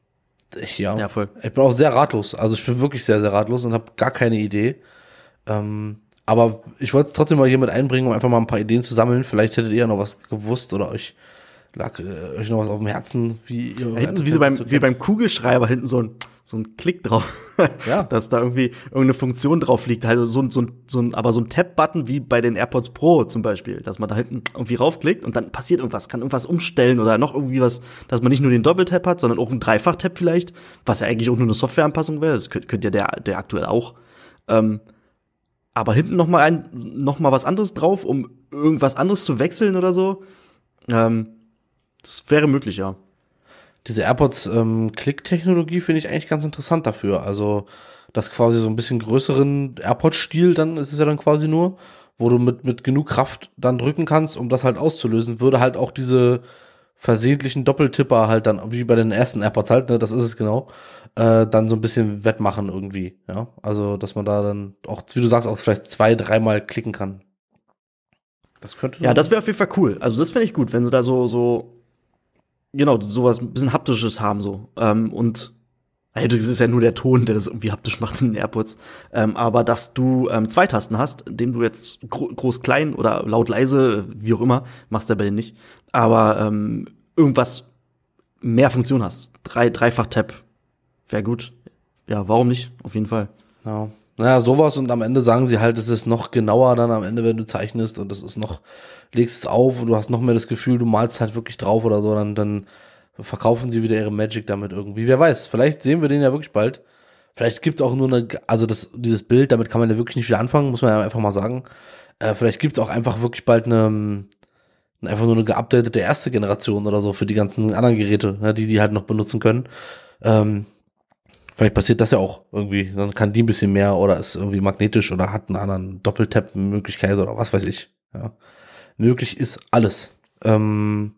ich, ja, ja voll. ich bin auch sehr ratlos. Also ich bin wirklich sehr, sehr ratlos und habe gar keine Idee. Ähm, aber ich wollte es trotzdem mal hier mit einbringen, um einfach mal ein paar Ideen zu sammeln. Vielleicht hättet ihr ja noch was gewusst oder euch lag äh, euch noch was auf dem Herzen, wie ihr. Ja, hinten, wie, so beim, wie beim Kugelschreiber hinten so ein so ein Klick drauf, ja. dass da irgendwie irgendeine Funktion drauf liegt. Also so, so, so ein, aber so ein Tab-Button wie bei den AirPods Pro zum Beispiel, dass man da hinten irgendwie raufklickt und dann passiert irgendwas, kann irgendwas umstellen oder noch irgendwie was, dass man nicht nur den Doppeltap hat, sondern auch einen dreifach tap vielleicht, was ja eigentlich auch nur eine Softwareanpassung wäre. Das könnte könnt ja der, der aktuell auch. Ähm, aber hinten noch mal ein, noch mal was anderes drauf, um irgendwas anderes zu wechseln oder so. Ähm, das wäre möglich, ja diese AirPods ähm, klick technologie finde ich eigentlich ganz interessant dafür. Also das quasi so ein bisschen größeren AirPod-Stil, dann ist es ja dann quasi nur, wo du mit, mit genug Kraft dann drücken kannst, um das halt auszulösen, würde halt auch diese versehentlichen Doppeltipper halt dann, wie bei den ersten AirPods halt, ne, das ist es genau, äh, dann so ein bisschen wettmachen irgendwie, ja. Also, dass man da dann auch, wie du sagst, auch vielleicht zwei, dreimal klicken kann. Das könnte. Ja, das wäre auf jeden Fall cool. Also, das finde ich gut, wenn sie da so, so genau, sowas ein bisschen haptisches haben so. Ähm, und also das ist ja nur der Ton, der das irgendwie haptisch macht in den AirPods. Ähm, aber dass du ähm, zwei Tasten hast, indem du jetzt gro groß, klein oder laut, leise, wie auch immer, machst du bei denen nicht. Aber ähm, irgendwas mehr Funktion hast. Drei, dreifach tap Wäre gut. Ja, warum nicht? Auf jeden Fall. Ja. No. Naja, sowas und am Ende sagen sie halt, es ist noch genauer dann am Ende, wenn du zeichnest und es ist noch, legst es auf und du hast noch mehr das Gefühl, du malst halt wirklich drauf oder so, dann, dann verkaufen sie wieder ihre Magic damit irgendwie. Wer weiß, vielleicht sehen wir den ja wirklich bald. Vielleicht gibt's auch nur eine, also das, dieses Bild, damit kann man ja wirklich nicht viel anfangen, muss man ja einfach mal sagen. Äh, vielleicht gibt's auch einfach wirklich bald eine, einfach nur eine geupdatete erste Generation oder so für die ganzen anderen Geräte, ne, die die halt noch benutzen können. Ähm, Vielleicht passiert das ja auch irgendwie. Dann kann die ein bisschen mehr oder ist irgendwie magnetisch oder hat einen anderen doppeltapp möglichkeit oder was weiß ich. Ja. Möglich ist alles. Ähm,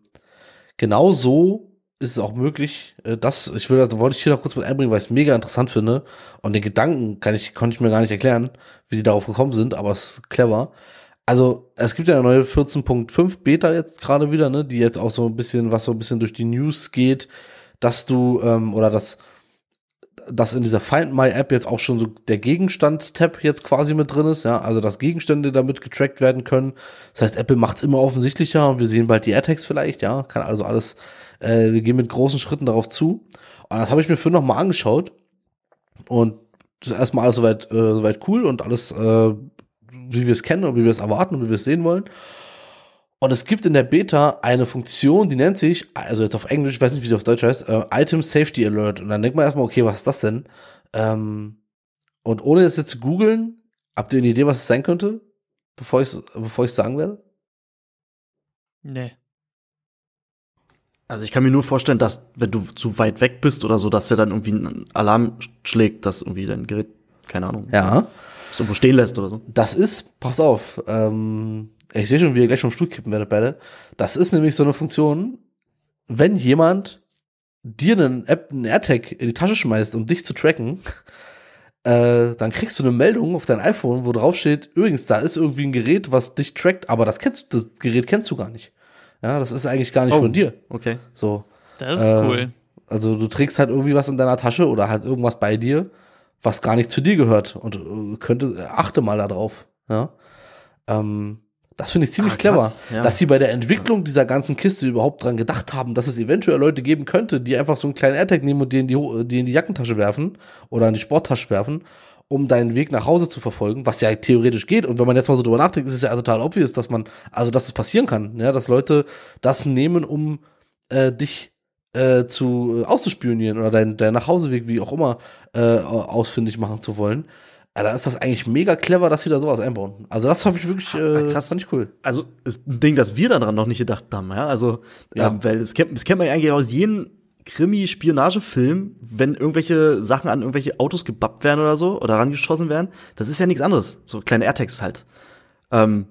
genau so ist es auch möglich, äh, dass ich will, also wollte ich hier noch kurz mit einbringen, weil ich es mega interessant finde und den Gedanken kann ich, konnte ich mir gar nicht erklären, wie die darauf gekommen sind, aber es ist clever. Also, es gibt ja eine neue 14.5 Beta jetzt gerade wieder, ne, die jetzt auch so ein bisschen, was so ein bisschen durch die News geht, dass du, ähm, oder dass dass in dieser Find My App jetzt auch schon so der Gegenstandstab jetzt quasi mit drin ist, ja, also dass Gegenstände damit getrackt werden können. Das heißt, Apple macht es immer offensichtlicher und wir sehen bald die AirTags vielleicht, ja, kann also alles, äh, wir gehen mit großen Schritten darauf zu. Und das habe ich mir für nochmal angeschaut und erstmal alles soweit, äh, soweit cool und alles, äh, wie wir es kennen und wie wir es erwarten und wie wir es sehen wollen. Und es gibt in der Beta eine Funktion, die nennt sich, also jetzt auf Englisch, ich weiß nicht, wie die auf Deutsch heißt, äh, Item Safety Alert. Und dann denkt man erstmal, okay, was ist das denn? Ähm, und ohne das jetzt zu googeln, habt ihr eine Idee, was es sein könnte, bevor ich es bevor ich's sagen werde? Nee. Also ich kann mir nur vorstellen, dass wenn du zu weit weg bist oder so, dass er dann irgendwie einen Alarm schlägt, dass irgendwie dein Gerät, keine Ahnung, ja. so irgendwo stehen lässt oder so. Das ist, pass auf, ähm, ich sehe schon, wie ihr gleich vom Stuhl kippen werdet beide. Das ist nämlich so eine Funktion, wenn jemand dir einen, App, einen AirTag in die Tasche schmeißt, um dich zu tracken, äh, dann kriegst du eine Meldung auf dein iPhone, wo drauf steht, übrigens, da ist irgendwie ein Gerät, was dich trackt, aber das kennst das Gerät kennst du gar nicht. Ja, das ist eigentlich gar nicht oh, von dir. Okay. So. Das ist äh, cool. Also du trägst halt irgendwie was in deiner Tasche oder halt irgendwas bei dir, was gar nicht zu dir gehört und äh, könnte, äh, achte mal darauf. Ja. Ähm, das finde ich ziemlich ah, clever, ja. dass sie bei der Entwicklung dieser ganzen Kiste überhaupt dran gedacht haben, dass es eventuell Leute geben könnte, die einfach so einen kleinen AirTag nehmen und die in, in die Jackentasche werfen oder in die Sporttasche werfen um deinen Weg nach Hause zu verfolgen, was ja theoretisch geht. Und wenn man jetzt mal so drüber nachdenkt, ist es ja also total obvious, dass man, also dass es passieren kann, ja, dass Leute das nehmen, um äh, dich äh, zu äh, auszuspionieren oder deinen dein Nachhauseweg, wie auch immer, äh, ausfindig machen zu wollen. Ja, da ist das eigentlich mega clever, dass sie da sowas einbauen. Also das habe ich wirklich, ah, ah, äh, krass. fand ich cool. Also ist ein Ding, das wir daran noch nicht gedacht haben, ja. Also, ja. Ähm, weil das kennt, das kennt man ja eigentlich aus jedem Krimi-Spionagefilm, wenn irgendwelche Sachen an irgendwelche Autos gebappt werden oder so oder rangeschossen werden, das ist ja nichts anderes. So kleine AirTags halt. Ähm,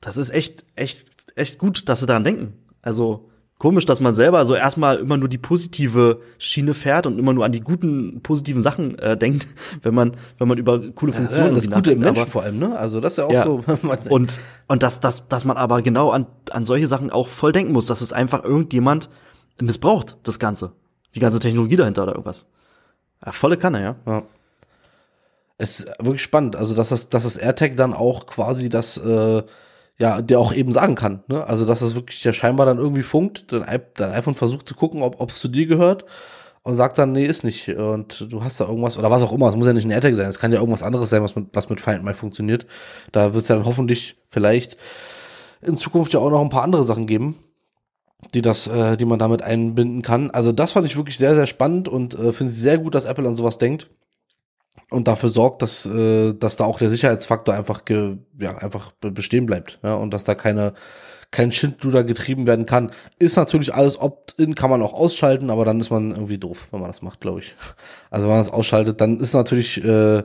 das ist echt, echt, echt gut, dass sie daran denken. Also komisch, dass man selber so erstmal immer nur die positive Schiene fährt und immer nur an die guten, positiven Sachen äh, denkt, wenn man, wenn man über coole Funktionen ja, Das Gute im Menschen aber, vor allem, ne? Also das ist ja auch ja. so. und, und dass, dass, dass man aber genau an, an solche Sachen auch voll denken muss, dass es einfach irgendjemand missbraucht, das Ganze. Die ganze Technologie dahinter oder irgendwas. Ja, volle Kanne, ja. ja. Es ist wirklich spannend, also dass das, dass das AirTag dann auch quasi das, äh, ja, der auch eben sagen kann. Ne? Also, dass es wirklich ja scheinbar dann irgendwie funkt, dein, dein iPhone versucht zu gucken, ob es zu dir gehört und sagt dann, nee, ist nicht. Und du hast da irgendwas, oder was auch immer, es muss ja nicht ein AirTag sein, es kann ja irgendwas anderes sein, was mit, was mit Find My funktioniert. Da wird es ja dann hoffentlich vielleicht in Zukunft ja auch noch ein paar andere Sachen geben, die das, äh, die man damit einbinden kann. Also das fand ich wirklich sehr, sehr spannend und äh, finde es sehr gut, dass Apple an sowas denkt und dafür sorgt, dass, äh, dass da auch der Sicherheitsfaktor einfach, ge, ja, einfach bestehen bleibt. Ja, und dass da keine, kein Schindluder getrieben werden kann. Ist natürlich alles Opt-in, kann man auch ausschalten, aber dann ist man irgendwie doof, wenn man das macht, glaube ich. Also wenn man das ausschaltet, dann ist natürlich, äh,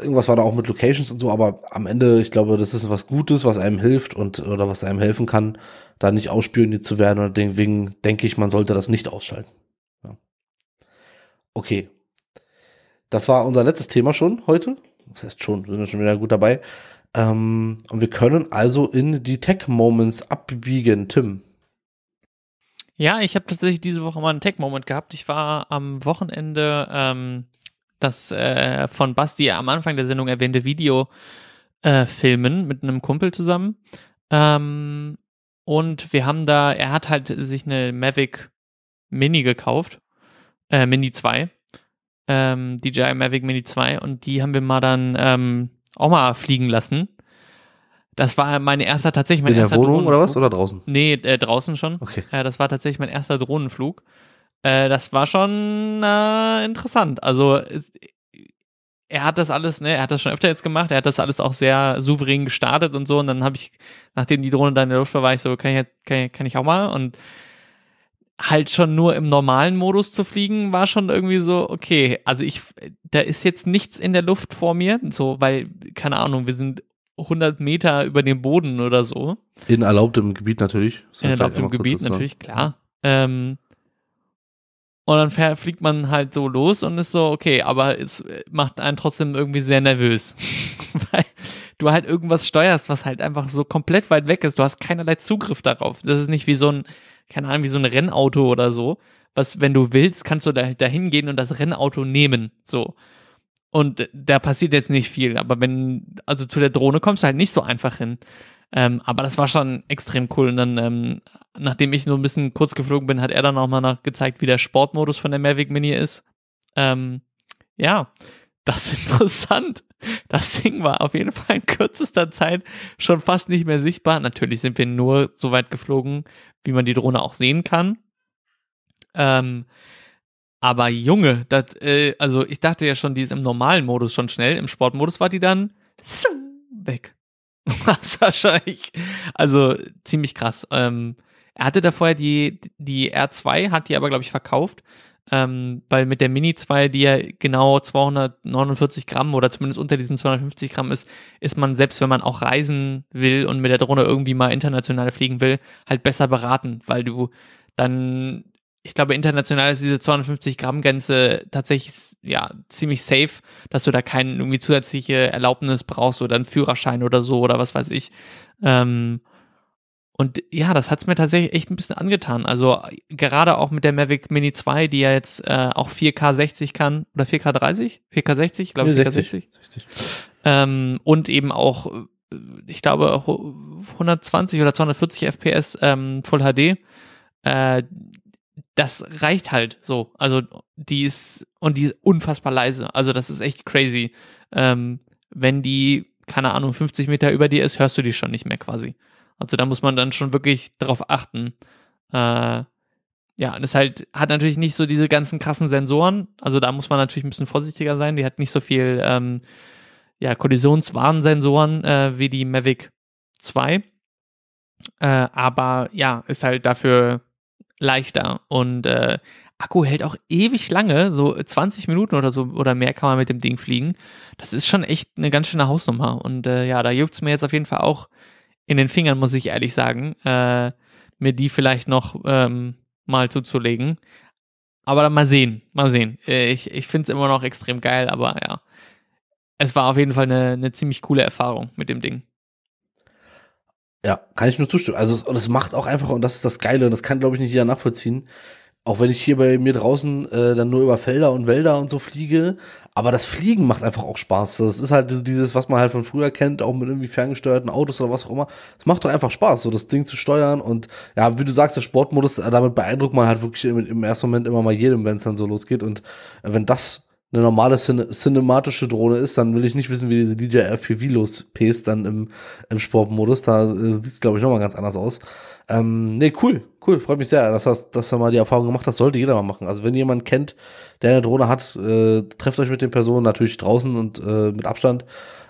irgendwas war da auch mit Locations und so, aber am Ende, ich glaube, das ist was Gutes, was einem hilft und oder was einem helfen kann, da nicht ausspioniert zu werden. Und deswegen denke ich, man sollte das nicht ausschalten. Ja. Okay, das war unser letztes Thema schon heute. Das heißt schon, sind wir schon wieder gut dabei. Ähm, und wir können also in die Tech-Moments abbiegen, Tim. Ja, ich habe tatsächlich diese Woche mal einen Tech-Moment gehabt. Ich war am Wochenende ähm, das äh, von Basti am Anfang der Sendung erwähnte Video äh, filmen mit einem Kumpel zusammen. Ähm, und wir haben da, er hat halt sich eine Mavic Mini gekauft, äh, Mini 2 ähm, DJI Mavic Mini 2 und die haben wir mal dann ähm, auch mal fliegen lassen. Das war mein erster tatsächlich mein In erster der Wohnung oder was oder draußen? Nee, äh, draußen schon. Okay. Äh, das war tatsächlich mein erster Drohnenflug. Äh, das war schon äh, interessant. Also es, äh, er hat das alles, ne, er hat das schon öfter jetzt gemacht, er hat das alles auch sehr souverän gestartet und so. Und dann habe ich, nachdem die Drohne dann in der Luft war, war ich so, kann ich, kann kann ich auch mal. Und halt schon nur im normalen Modus zu fliegen, war schon irgendwie so, okay, also ich, da ist jetzt nichts in der Luft vor mir, so, weil, keine Ahnung, wir sind 100 Meter über dem Boden oder so. In erlaubtem Gebiet natürlich. in erlaubtem Gebiet natürlich, klar. Ähm, und dann fliegt man halt so los und ist so, okay, aber es äh, macht einen trotzdem irgendwie sehr nervös. weil du halt irgendwas steuerst, was halt einfach so komplett weit weg ist. Du hast keinerlei Zugriff darauf. Das ist nicht wie so ein keine Ahnung, wie so ein Rennauto oder so, was, wenn du willst, kannst du da, da hingehen und das Rennauto nehmen, so. Und da passiert jetzt nicht viel, aber wenn, also zu der Drohne kommst du halt nicht so einfach hin. Ähm, aber das war schon extrem cool. Und dann, ähm, nachdem ich nur ein bisschen kurz geflogen bin, hat er dann auch mal gezeigt, wie der Sportmodus von der Mavic Mini ist. Ähm, ja, das ist interessant. Das Ding war auf jeden Fall in kürzester Zeit schon fast nicht mehr sichtbar. Natürlich sind wir nur so weit geflogen, wie man die Drohne auch sehen kann. Ähm, aber Junge, dat, äh, also ich dachte ja schon, die ist im normalen Modus schon schnell. Im Sportmodus war die dann weg. also ziemlich krass. Ähm, er hatte da vorher die, die R2, hat die aber, glaube ich, verkauft ähm, weil mit der Mini 2, die ja genau 249 Gramm oder zumindest unter diesen 250 Gramm ist, ist man selbst, wenn man auch reisen will und mit der Drohne irgendwie mal international fliegen will, halt besser beraten, weil du dann, ich glaube, international ist diese 250 Gramm Grenze tatsächlich ja ziemlich safe, dass du da keine irgendwie zusätzliche Erlaubnis brauchst oder einen Führerschein oder so oder was weiß ich. Ähm, und ja, das hat es mir tatsächlich echt ein bisschen angetan. Also gerade auch mit der Mavic Mini 2, die ja jetzt äh, auch 4K 60 kann oder 4K 30? 4K 60, glaube ich, nee, 60. 60. Ähm, und eben auch, äh, ich glaube, 120 oder 240 FPS ähm, Full HD. Äh, das reicht halt so. Also die ist und die ist unfassbar leise. Also das ist echt crazy. Ähm, wenn die, keine Ahnung, 50 Meter über dir ist, hörst du die schon nicht mehr quasi. Also da muss man dann schon wirklich drauf achten. Äh, ja, und es halt hat natürlich nicht so diese ganzen krassen Sensoren. Also da muss man natürlich ein bisschen vorsichtiger sein. Die hat nicht so viel ähm, ja, Kollisionswarnsensoren äh, wie die Mavic 2. Äh, aber ja, ist halt dafür leichter und äh, Akku hält auch ewig lange, so 20 Minuten oder so oder mehr kann man mit dem Ding fliegen. Das ist schon echt eine ganz schöne Hausnummer. Und äh, ja, da juckt es mir jetzt auf jeden Fall auch in den Fingern, muss ich ehrlich sagen, äh, mir die vielleicht noch ähm, mal zuzulegen. Aber dann mal sehen, mal sehen. Äh, ich, ich finde es immer noch extrem geil, aber ja. Es war auf jeden Fall eine, eine ziemlich coole Erfahrung mit dem Ding. Ja, kann ich nur zustimmen. Also, und es macht auch einfach, und das ist das Geile, und das kann, glaube ich, nicht jeder nachvollziehen. Auch wenn ich hier bei mir draußen äh, dann nur über Felder und Wälder und so fliege. Aber das Fliegen macht einfach auch Spaß. Das ist halt dieses, was man halt von früher kennt, auch mit irgendwie ferngesteuerten Autos oder was auch immer. Es macht doch einfach Spaß, so das Ding zu steuern. Und ja, wie du sagst, der Sportmodus, äh, damit beeindruckt man halt wirklich im, im ersten Moment immer mal jedem, wenn es dann so losgeht. Und äh, wenn das eine normale Cin cinematische Drohne ist, dann will ich nicht wissen, wie diese DJ FPV lospest dann im, im Sportmodus. Da äh, sieht's glaube ich, nochmal ganz anders aus. Ähm, nee, cool, cool. Freut mich sehr, dass, das, dass du mal die Erfahrung gemacht hast. Sollte jeder mal machen. Also wenn jemand kennt, der eine Drohne hat, äh, trefft euch mit den Personen natürlich draußen und äh, mit Abstand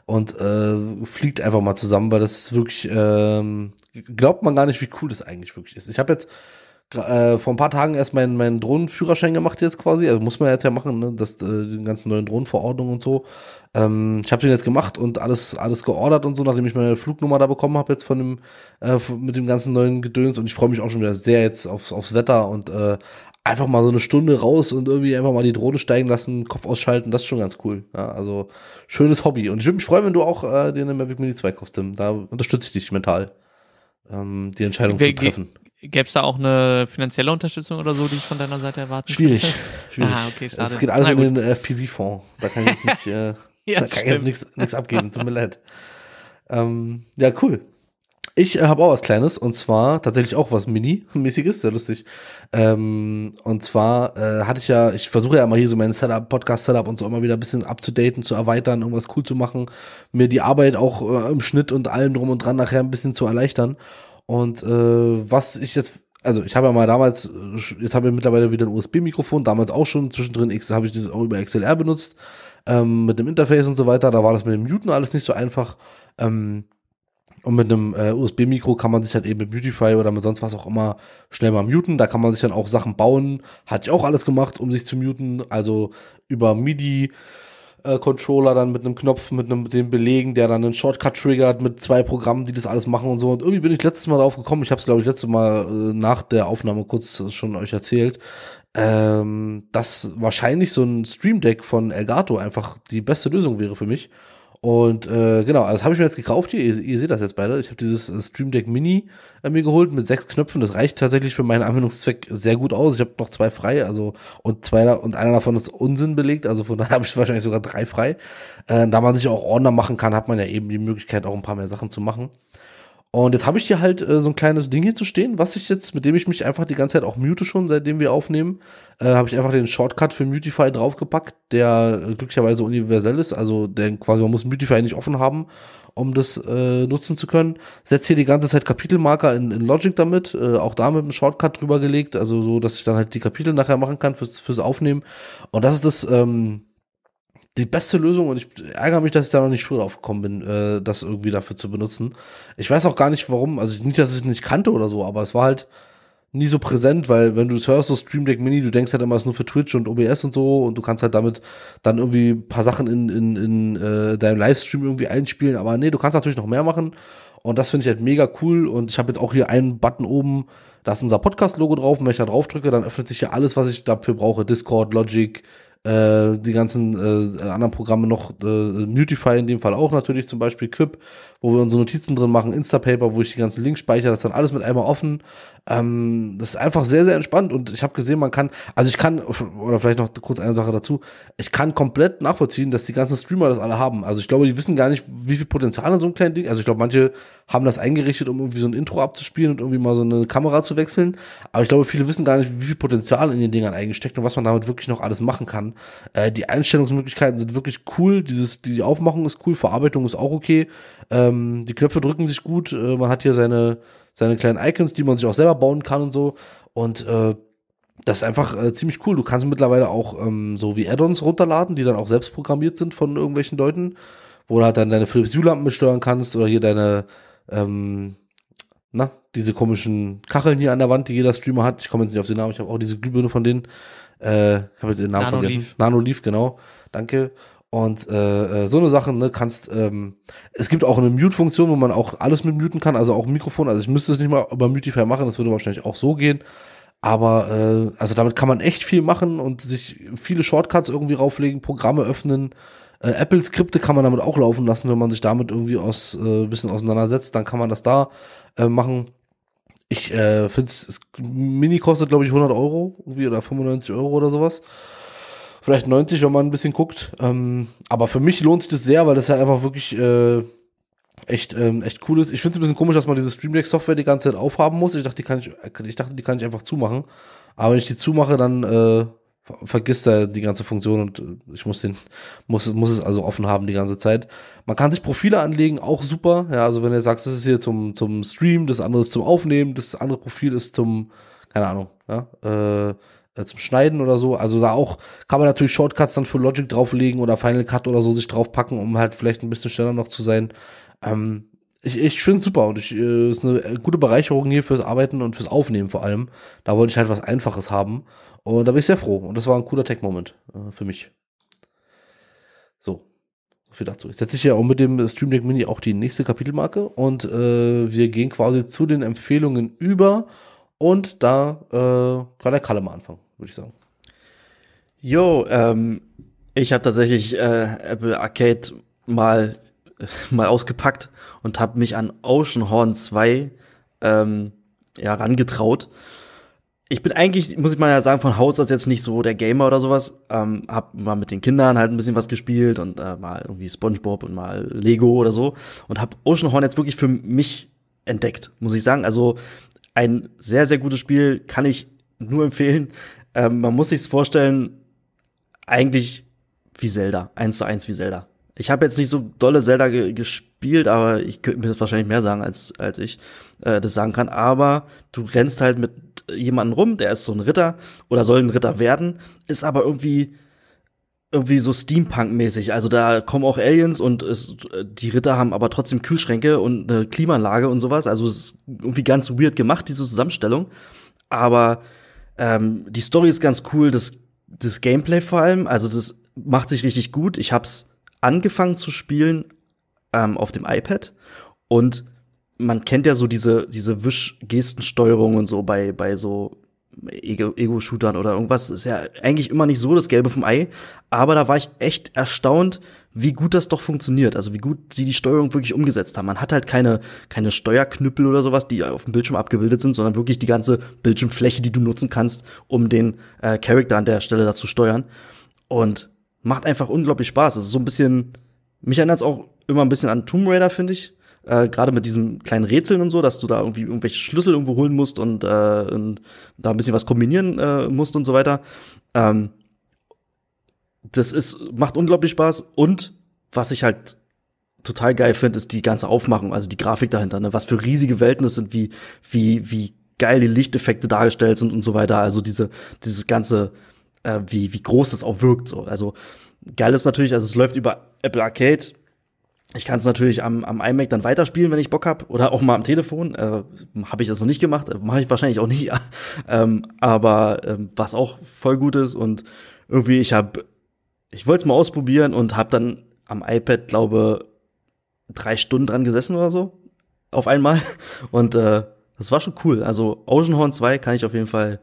und äh, fliegt einfach mal zusammen, weil das wirklich, ähm, glaubt man gar nicht, wie cool das eigentlich wirklich ist. Ich habe jetzt äh, vor ein paar Tagen erst meinen, meinen Drohnenführerschein gemacht jetzt quasi. Also muss man jetzt ja machen, ne? Das, äh, den ganzen neuen Drohnenverordnung und so. Ähm, ich habe den jetzt gemacht und alles, alles geordert und so, nachdem ich meine Flugnummer da bekommen habe jetzt von dem, äh, mit dem ganzen neuen Gedöns. Und ich freue mich auch schon wieder sehr jetzt aufs, aufs Wetter und äh, einfach mal so eine Stunde raus und irgendwie einfach mal die Drohne steigen lassen, Kopf ausschalten, das ist schon ganz cool. Ja, also schönes Hobby. Und ich würde mich freuen, wenn du auch äh, dir eine Mavic Mini 2 kaufst, Tim. Da unterstütze ich dich mental, ähm, die Entscheidung wir, zu treffen. Ge Gäbe es da auch eine finanzielle Unterstützung oder so, die ich von deiner Seite erwarten Schwierig. Könnte? Schwierig. Ah, okay, schade. Es geht alles um den FPV-Fonds. Äh, da kann ich jetzt nicht, äh, ja, da kann ich jetzt nichts abgeben, tut mir leid. Ähm, ja, cool. Ich äh, habe auch was Kleines und zwar tatsächlich auch was Mini-mäßiges, sehr lustig. Ähm, und zwar äh, hatte ich ja, ich versuche ja immer hier so mein Setup, Podcast-Setup und so immer wieder ein bisschen abzudaten, zu erweitern, irgendwas cool zu machen, mir die Arbeit auch äh, im Schnitt und allem drum und dran nachher ein bisschen zu erleichtern. Und äh, was ich jetzt, also ich habe ja mal damals, äh, jetzt habe ich mittlerweile wieder ein USB-Mikrofon, damals auch schon zwischendrin habe ich das auch über XLR benutzt, ähm, mit dem Interface und so weiter. Da war das mit dem Muten alles nicht so einfach. Ähm, und mit einem äh, USB-Mikro kann man sich halt eben mit Beautify oder mit sonst was auch immer schnell mal muten. Da kann man sich dann auch Sachen bauen. Hatte ich auch alles gemacht, um sich zu muten. Also über MIDI äh, Controller dann mit einem Knopf, mit einem mit dem Belegen, der dann einen Shortcut triggert, mit zwei Programmen, die das alles machen und so. Und irgendwie bin ich letztes Mal drauf gekommen, ich habe es glaube ich letztes Mal äh, nach der Aufnahme kurz schon euch erzählt, ähm, dass wahrscheinlich so ein Stream Deck von Elgato einfach die beste Lösung wäre für mich. Und äh, genau, also habe ich mir jetzt gekauft hier, ihr, ihr seht das jetzt beide. Ich habe dieses äh, Stream Deck Mini äh, mir geholt mit sechs Knöpfen. Das reicht tatsächlich für meinen Anwendungszweck sehr gut aus. Ich habe noch zwei frei, also und zwei und einer davon ist Unsinn belegt, also von daher habe ich wahrscheinlich sogar drei frei. Äh, da man sich auch Ordner machen kann, hat man ja eben die Möglichkeit, auch ein paar mehr Sachen zu machen. Und jetzt habe ich hier halt äh, so ein kleines Ding hier zu stehen, was ich jetzt, mit dem ich mich einfach die ganze Zeit auch mute schon, seitdem wir aufnehmen, äh, habe ich einfach den Shortcut für Mutify draufgepackt, der äh, glücklicherweise universell ist, also der quasi man muss Mutify nicht offen haben, um das äh, nutzen zu können. Setze hier die ganze Zeit Kapitelmarker in, in Logic damit, äh, auch da mit einem Shortcut drüber gelegt, also so, dass ich dann halt die Kapitel nachher machen kann fürs, fürs Aufnehmen. Und das ist das ähm, die beste Lösung und ich ärgere mich, dass ich da noch nicht früher drauf gekommen bin, äh, das irgendwie dafür zu benutzen. Ich weiß auch gar nicht warum, also nicht, dass ich es nicht kannte oder so, aber es war halt nie so präsent, weil wenn du es hörst, so Stream Deck Mini, du denkst halt immer, es ist nur für Twitch und OBS und so und du kannst halt damit dann irgendwie ein paar Sachen in, in, in äh, deinem Livestream irgendwie einspielen, aber nee, du kannst natürlich noch mehr machen und das finde ich halt mega cool. Und ich habe jetzt auch hier einen Button oben, da ist unser Podcast-Logo drauf. Und wenn ich da drauf drücke, dann öffnet sich hier alles, was ich dafür brauche. Discord, Logic, äh, die ganzen äh, anderen Programme noch, äh, Mutify in dem Fall auch natürlich, zum Beispiel Quip, wo wir unsere Notizen drin machen, Instapaper, wo ich die ganzen Links speichere, das ist dann alles mit einmal offen. Ähm, das ist einfach sehr, sehr entspannt und ich habe gesehen, man kann, also ich kann, oder vielleicht noch kurz eine Sache dazu, ich kann komplett nachvollziehen, dass die ganzen Streamer das alle haben. Also ich glaube, die wissen gar nicht, wie viel Potenzial in so einem kleinen Ding. Also ich glaube, manche haben das eingerichtet, um irgendwie so ein Intro abzuspielen und irgendwie mal so eine Kamera zu wechseln. Aber ich glaube, viele wissen gar nicht, wie viel Potenzial in den Dingern eingesteckt und was man damit wirklich noch alles machen kann. Äh, die Einstellungsmöglichkeiten sind wirklich cool. Dieses, die Aufmachung ist cool, Verarbeitung ist auch okay. Ähm, die Knöpfe drücken sich gut. Äh, man hat hier seine seine kleinen Icons, die man sich auch selber bauen kann und so. Und äh, das ist einfach äh, ziemlich cool. Du kannst mittlerweile auch ähm, so wie Add-ons runterladen, die dann auch selbst programmiert sind von irgendwelchen Leuten, wo du halt dann deine Philips Hue-Lampen besteuern kannst oder hier deine, ähm, na, diese komischen Kacheln hier an der Wand, die jeder Streamer hat. Ich komme jetzt nicht auf den Namen, ich habe auch diese Glühbirne von denen. Äh, ich habe jetzt den Namen Nano vergessen. Leaf. Nano Leaf, genau. Danke. Und äh, äh, so eine Sache, ne, kannst, ähm, es gibt auch eine Mute-Funktion, wo man auch alles mit muten kann, also auch Mikrofon. Also ich müsste es nicht mal über Mutify machen, das würde wahrscheinlich auch so gehen. Aber äh, also damit kann man echt viel machen und sich viele Shortcuts irgendwie rauflegen, Programme öffnen. Äh, Apple-Skripte kann man damit auch laufen lassen, wenn man sich damit irgendwie aus äh, bisschen auseinandersetzt, dann kann man das da äh, machen. Ich äh, finde es, Mini kostet, glaube ich, 100 Euro irgendwie, oder 95 Euro oder sowas vielleicht 90, wenn man ein bisschen guckt. Ähm, aber für mich lohnt sich das sehr, weil das halt einfach wirklich äh, echt, ähm, echt cool ist. Ich finde es ein bisschen komisch, dass man diese Stream Deck Software die ganze Zeit aufhaben muss. Ich dachte, die kann ich, ich dachte, die kann ich einfach zumachen. Aber wenn ich die zumache, dann äh, vergisst er die ganze Funktion und äh, ich muss den, muss, muss es also offen haben die ganze Zeit. Man kann sich Profile anlegen, auch super. Ja, also wenn ihr sagst, das ist hier zum, zum Stream, das andere ist zum Aufnehmen, das andere Profil ist zum, keine Ahnung, ja, äh, äh, zum Schneiden oder so. Also da auch kann man natürlich Shortcuts dann für Logic drauflegen oder Final Cut oder so sich draufpacken, um halt vielleicht ein bisschen schneller noch zu sein. Ähm, ich, ich finde es super und es äh, ist eine äh, gute Bereicherung hier fürs Arbeiten und fürs Aufnehmen vor allem. Da wollte ich halt was Einfaches haben und da bin ich sehr froh und das war ein cooler Tech-Moment äh, für mich. So, viel dazu. Ich setze hier auch mit dem Stream Deck Mini auch die nächste Kapitelmarke und äh, wir gehen quasi zu den Empfehlungen über und da äh, kann der Kalle mal anfangen, würde ich sagen. Jo, ähm, ich habe tatsächlich äh, Apple Arcade mal, äh, mal ausgepackt und habe mich an Ocean Horn 2 ähm, ja, rangetraut. Ich bin eigentlich, muss ich mal ja sagen, von Haus aus jetzt nicht so der Gamer oder sowas. Ähm, hab mal mit den Kindern halt ein bisschen was gespielt und äh, mal irgendwie Spongebob und mal Lego oder so. Und hab Oceanhorn jetzt wirklich für mich entdeckt, muss ich sagen. Also ein sehr, sehr gutes Spiel, kann ich nur empfehlen. Ähm, man muss sich's vorstellen, eigentlich wie Zelda, eins zu eins wie Zelda. Ich habe jetzt nicht so dolle Zelda ge gespielt, aber ich könnte mir das wahrscheinlich mehr sagen, als, als ich äh, das sagen kann. Aber du rennst halt mit jemandem rum, der ist so ein Ritter oder soll ein Ritter werden, ist aber irgendwie irgendwie so Steampunk-mäßig. Also da kommen auch Aliens und es, die Ritter haben aber trotzdem Kühlschränke und eine Klimaanlage und sowas. Also es ist irgendwie ganz weird gemacht, diese Zusammenstellung. Aber ähm, die Story ist ganz cool, das, das Gameplay vor allem, also das macht sich richtig gut. Ich hab's angefangen zu spielen ähm, auf dem iPad und man kennt ja so diese, diese Wischgestensteuerung und so bei, bei so Ego-Shootern oder irgendwas. Ist ja eigentlich immer nicht so das Gelbe vom Ei. Aber da war ich echt erstaunt, wie gut das doch funktioniert. Also wie gut sie die Steuerung wirklich umgesetzt haben. Man hat halt keine, keine Steuerknüppel oder sowas, die auf dem Bildschirm abgebildet sind, sondern wirklich die ganze Bildschirmfläche, die du nutzen kannst, um den äh, Charakter an der Stelle dazu steuern. Und macht einfach unglaublich Spaß. Es ist so ein bisschen, mich erinnert es auch immer ein bisschen an Tomb Raider, finde ich äh, gerade mit diesem kleinen Rätseln und so, dass du da irgendwie irgendwelche Schlüssel irgendwo holen musst und, äh, und da ein bisschen was kombinieren äh, musst und so weiter. Ähm, das ist, macht unglaublich Spaß und was ich halt total geil finde, ist die ganze Aufmachung, also die Grafik dahinter, ne? was für riesige Welten es sind, wie, wie, wie geil die Lichteffekte dargestellt sind und so weiter. Also diese, dieses ganze, äh, wie, wie groß das auch wirkt. So. Also geil ist natürlich, also es läuft über Apple Arcade, ich kann es natürlich am, am iMac dann weiterspielen, wenn ich Bock hab, oder auch mal am Telefon. Äh, habe ich das noch nicht gemacht, äh, mache ich wahrscheinlich auch nicht. ähm, aber ähm, was auch voll gut ist und irgendwie ich habe, ich wollte es mal ausprobieren und habe dann am iPad glaube drei Stunden dran gesessen oder so auf einmal und äh, das war schon cool. Also Oceanhorn 2 kann ich auf jeden Fall,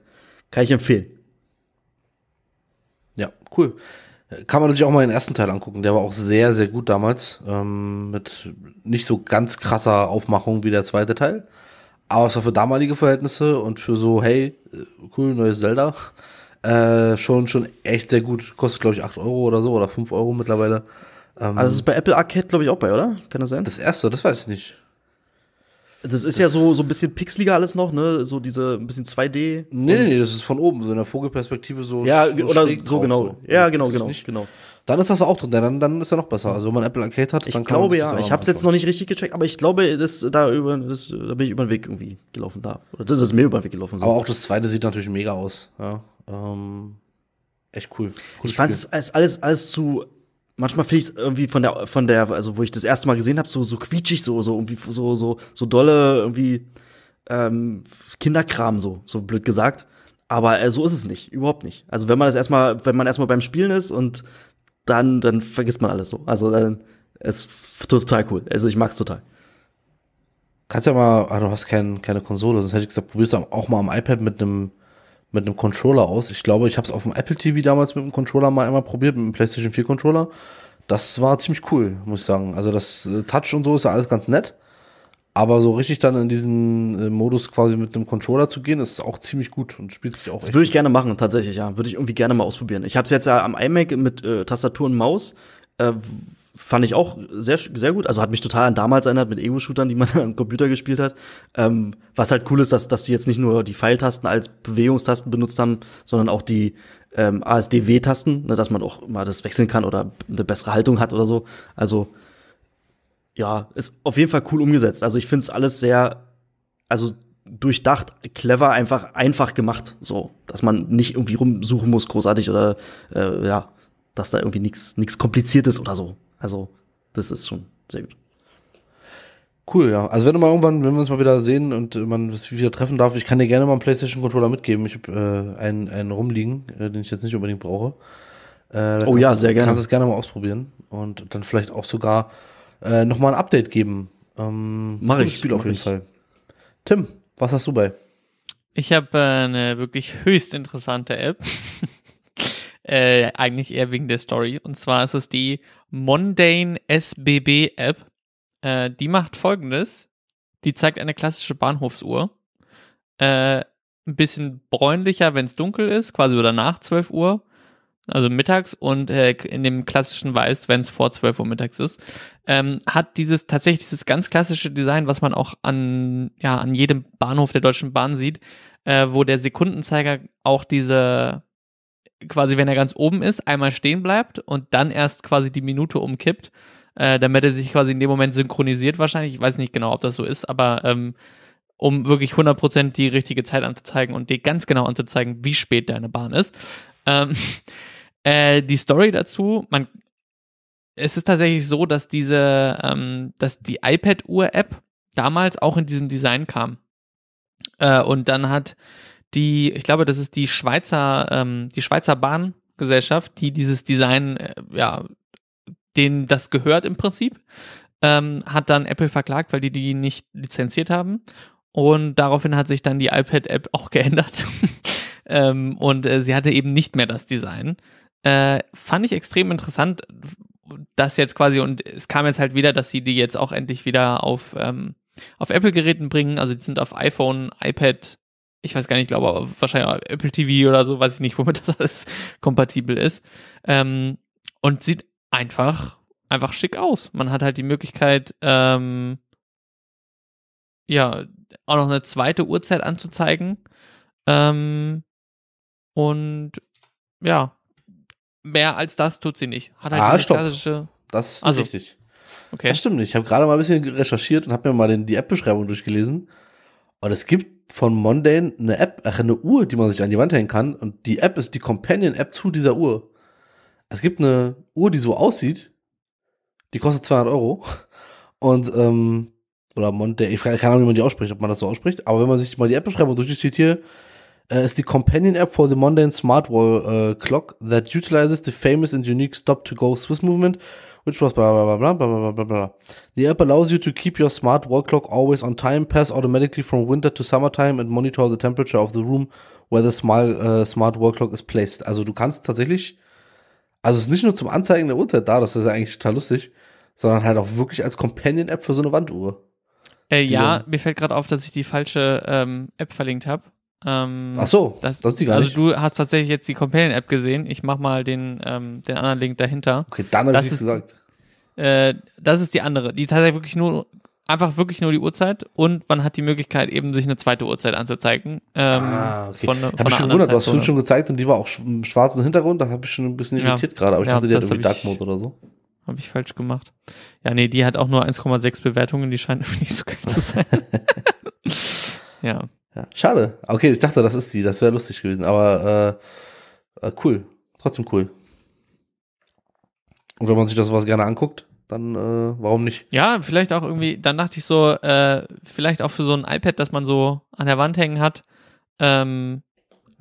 kann ich empfehlen. Ja, cool kann man sich auch mal den ersten Teil angucken. Der war auch sehr, sehr gut damals. Ähm, mit nicht so ganz krasser Aufmachung wie der zweite Teil. Aber es war für damalige Verhältnisse und für so, hey, äh, cool, neues Zelda. Äh, schon, schon echt sehr gut. Kostet, glaube ich, 8 Euro oder so oder 5 Euro mittlerweile. Ähm, also es ist bei Apple Arcade, glaube ich, auch bei, oder? Kann das sein? Das erste, das weiß ich nicht. Das ist ja so, so ein bisschen pixeliger alles noch, ne? So diese ein bisschen 2D. Nee, nee, nee, das ist von oben, so in der Vogelperspektive so. Ja, so oder so genau. So. Ja, genau, genau, nicht. genau. Dann ist das auch drin, dann, dann ist ja noch besser. Also wenn man Apple Arcade hat, ich dann glaube, kann man Ich glaube ja, ich habe es jetzt noch nicht richtig gecheckt, aber ich glaube, das, da, über, das, da bin ich über den Weg irgendwie gelaufen da. Oder das ist mir über den Weg gelaufen. So. Aber auch das zweite sieht natürlich mega aus, ja. Ähm, echt cool. Cooles ich fand es alles, alles zu manchmal finde ich es irgendwie von der von der also wo ich das erste Mal gesehen habe so so quietschig so so irgendwie so so so dolle irgendwie ähm, Kinderkram so so blöd gesagt aber äh, so ist es nicht überhaupt nicht also wenn man das erstmal wenn man erstmal beim Spielen ist und dann dann vergisst man alles so also dann ist total cool also ich mag's total kannst ja mal ah, du hast kein, keine Konsole sonst hätte ich gesagt probierst du auch mal am iPad mit einem mit einem Controller aus. Ich glaube, ich habe es auf dem Apple TV damals mit einem Controller mal einmal probiert, mit einem PlayStation 4 Controller. Das war ziemlich cool, muss ich sagen. Also das äh, Touch und so ist ja alles ganz nett. Aber so richtig dann in diesen äh, Modus quasi mit einem Controller zu gehen, ist auch ziemlich gut und spielt sich auch. Das würde ich gerne machen, tatsächlich, ja. Würde ich irgendwie gerne mal ausprobieren. Ich habe es jetzt ja äh, am iMac mit äh, Tastatur und Maus. Äh, fand ich auch sehr, sehr gut. Also hat mich total an damals erinnert mit Ego-Shootern, die man am Computer gespielt hat. Ähm, was halt cool ist, dass, dass sie jetzt nicht nur die Pfeiltasten als Bewegungstasten benutzt haben, sondern auch die ähm, ASDW-Tasten, ne, dass man auch mal das wechseln kann oder eine bessere Haltung hat oder so. Also ja, ist auf jeden Fall cool umgesetzt. Also ich finde es alles sehr, also durchdacht, clever, einfach einfach gemacht, so, dass man nicht irgendwie rumsuchen muss, großartig oder äh, ja, dass da irgendwie nichts nichts kompliziertes oder so also, das ist schon sehr gut. Cool, ja. Also wenn du mal irgendwann, wenn wir uns mal wieder sehen und äh, man es wieder treffen darf, ich kann dir gerne mal einen PlayStation Controller mitgeben. Ich habe äh, einen, einen rumliegen, äh, den ich jetzt nicht unbedingt brauche. Äh, oh ja, sehr gerne. Du Kannst es gerne mal ausprobieren und dann vielleicht auch sogar äh, noch ein Update geben. Ähm, mach ich. Spiel mach auf jeden ich. Fall. Tim, was hast du bei? Ich habe äh, eine wirklich höchst interessante App. Äh, eigentlich eher wegen der Story. Und zwar ist es die Mondane SBB App. Äh, die macht folgendes. Die zeigt eine klassische Bahnhofsuhr. Äh, ein bisschen bräunlicher, wenn es dunkel ist, quasi oder nach 12 Uhr, also mittags und äh, in dem klassischen Weiß, wenn es vor 12 Uhr mittags ist, ähm, hat dieses tatsächlich dieses ganz klassische Design, was man auch an, ja, an jedem Bahnhof der Deutschen Bahn sieht, äh, wo der Sekundenzeiger auch diese quasi, wenn er ganz oben ist, einmal stehen bleibt und dann erst quasi die Minute umkippt, äh, damit er sich quasi in dem Moment synchronisiert wahrscheinlich. Ich weiß nicht genau, ob das so ist, aber ähm, um wirklich 100% die richtige Zeit anzuzeigen und dir ganz genau anzuzeigen, wie spät deine Bahn ist. Ähm, äh, die Story dazu, man, es ist tatsächlich so, dass diese, ähm, dass die iPad-Uhr-App damals auch in diesem Design kam. Äh, und dann hat die, ich glaube, das ist die Schweizer, ähm, die Schweizer Bahngesellschaft, die dieses Design, äh, ja, denen das gehört im Prinzip, ähm, hat dann Apple verklagt, weil die die nicht lizenziert haben. Und daraufhin hat sich dann die iPad-App auch geändert. ähm, und äh, sie hatte eben nicht mehr das Design. Äh, fand ich extrem interessant, dass jetzt quasi, und es kam jetzt halt wieder, dass sie die jetzt auch endlich wieder auf, ähm, auf Apple-Geräten bringen. Also die sind auf iPhone, iPad, ich weiß gar nicht, ich glaube, aber wahrscheinlich Apple TV oder so, weiß ich nicht, womit das alles kompatibel ist. Ähm, und sieht einfach, einfach schick aus. Man hat halt die Möglichkeit, ähm, ja, auch noch eine zweite Uhrzeit anzuzeigen. Ähm, und ja, mehr als das tut sie nicht. Hat halt ah, stopp. Klassische das ist also, richtig. Okay. Das stimmt nicht. Ich habe gerade mal ein bisschen recherchiert und habe mir mal den, die App-Beschreibung durchgelesen. Und es gibt von Mondane eine App, ach, eine Uhr, die man sich an die Wand hängen kann. Und die App ist die Companion-App zu dieser Uhr. Es gibt eine Uhr, die so aussieht. Die kostet 200 Euro. Und, ähm, oder Mondane, ich keine Ahnung, wie man die ausspricht, ob man das so ausspricht. Aber wenn man sich mal die App-Beschreibung durchliest, steht hier, Uh, ist die Companion App for the Mondane Smart Wall uh, Clock that utilizes the famous and unique Stop to Go Swiss Movement which was blah, blah, blah, blah, blah, blah, blah. The app allows you to keep your smart wall clock always on time, pass automatically from winter to summertime and monitor the temperature of the room where the smart, uh, äh, smart wall clock is placed. Also du kannst tatsächlich, also es ist nicht nur zum Anzeigen der Uhrzeit da, das ist ja eigentlich total lustig, sondern halt auch wirklich als Companion-App für so eine Wanduhr. Äh, ja, mir fällt gerade auf, dass ich die falsche ähm, App verlinkt habe. Ähm, Ach so, das, das ist die gar also nicht. Also du hast tatsächlich jetzt die Companion-App gesehen. Ich mach mal den, ähm, den anderen Link dahinter. Okay, dann habe ich ist, gesagt. Äh, das ist die andere, die tatsächlich wirklich nur einfach wirklich nur die Uhrzeit und man hat die Möglichkeit, eben sich eine zweite Uhrzeit anzuzeigen. Ähm, ah, okay. Von, hab von ich schon gewundert, du hast fünf schon gezeigt und die war auch im schwarzen Hintergrund, da habe ich schon ein bisschen irritiert ja, gerade, aber ich ja, dachte, die hat irgendwie Dark Mode oder so. Habe ich falsch gemacht. Ja, nee, die hat auch nur 1,6 Bewertungen, die scheint irgendwie nicht so geil zu sein. ja. Ja, schade. Okay, ich dachte, das ist die. Das wäre lustig gewesen. Aber äh, äh, cool. Trotzdem cool. Und wenn man sich das sowas gerne anguckt, dann äh, warum nicht? Ja, vielleicht auch irgendwie. Dann dachte ich so, äh, vielleicht auch für so ein iPad, das man so an der Wand hängen hat. Ähm,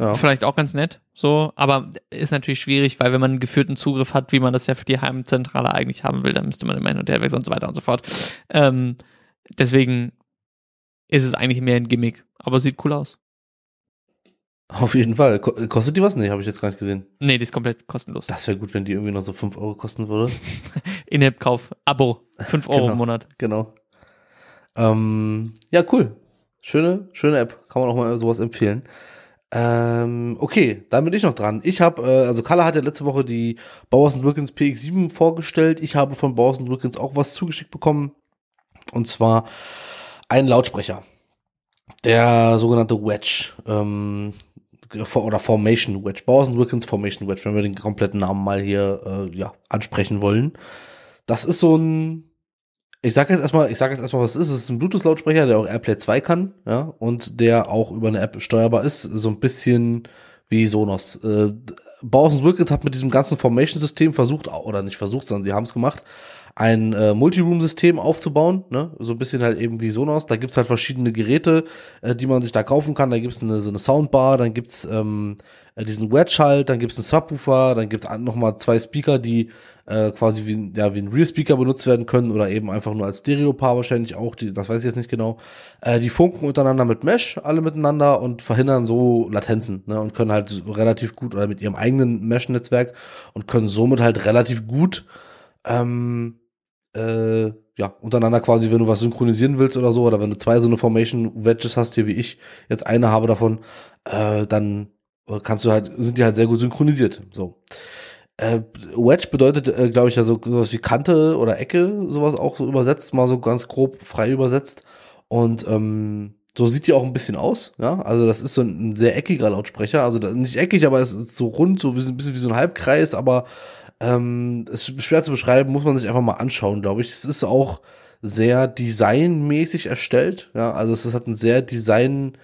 ja. Vielleicht auch ganz nett, so, aber ist natürlich schwierig, weil wenn man einen geführten Zugriff hat, wie man das ja für die Heimzentrale eigentlich haben will, dann müsste man immer hin und her wechseln und so weiter und so fort. Ähm, deswegen ist es eigentlich mehr ein Gimmick, aber sieht cool aus. Auf jeden Fall. Kostet die was? Nee, habe ich jetzt gar nicht gesehen. Nee, die ist komplett kostenlos. Das wäre gut, wenn die irgendwie noch so 5 Euro kosten würde. In-App-Kauf, Abo, 5 Euro genau, im Monat. Genau. Ähm, ja, cool. Schöne, schöne App. Kann man auch mal sowas empfehlen. Ähm, okay, dann bin ich noch dran. Ich habe, äh, also Kala hat ja letzte Woche die Bowers Wilkins PX7 vorgestellt. Ich habe von Bowers Wilkins auch was zugeschickt bekommen. Und zwar ein Lautsprecher. Der sogenannte Wedge. Ähm, oder Formation Wedge. Bowers Wilkins Formation Wedge, wenn wir den kompletten Namen mal hier äh, ja, ansprechen wollen. Das ist so ein ich sage jetzt erstmal, ich sage jetzt erstmal, was es ist. Es ist ein Bluetooth-Lautsprecher, der auch AirPlay 2 kann, ja, und der auch über eine App steuerbar ist, so ein bisschen wie Sonos. Äh, Bowers Wilkins hat mit diesem ganzen Formation-System versucht, oder nicht versucht, sondern sie haben es gemacht, ein äh, Multiroom-System aufzubauen, ne? so ein bisschen halt eben wie Sonos. Da gibt's halt verschiedene Geräte, äh, die man sich da kaufen kann. Da gibt's eine, so eine Soundbar, dann gibt's ähm, äh, diesen Wedge-Halt, dann gibt's einen Subwoofer, dann gibt's es nochmal zwei Speaker, die äh, quasi wie, ja, wie ein Real-Speaker benutzt werden können oder eben einfach nur als Stereo-Paar wahrscheinlich auch, die, das weiß ich jetzt nicht genau. Äh, die funken untereinander mit Mesh, alle miteinander und verhindern so Latenzen ne? und können halt relativ gut oder mit ihrem eigenen Mesh-Netzwerk und können somit halt relativ gut ähm, äh, ja, untereinander quasi, wenn du was synchronisieren willst oder so, oder wenn du zwei so eine Formation Wedges hast, hier wie ich jetzt eine habe davon, äh, dann kannst du halt, sind die halt sehr gut synchronisiert. So. Äh, Wedge bedeutet, äh, glaube ich, ja so sowas wie Kante oder Ecke, sowas auch so übersetzt, mal so ganz grob frei übersetzt. Und ähm, so sieht die auch ein bisschen aus, ja. Also das ist so ein, ein sehr eckiger Lautsprecher. Also das, nicht eckig, aber es ist so rund, so ein bisschen wie so ein Halbkreis, aber ähm, ist schwer zu beschreiben, muss man sich einfach mal anschauen, glaube ich. Es ist auch sehr designmäßig erstellt. Ja? Also es hat einen sehr Design,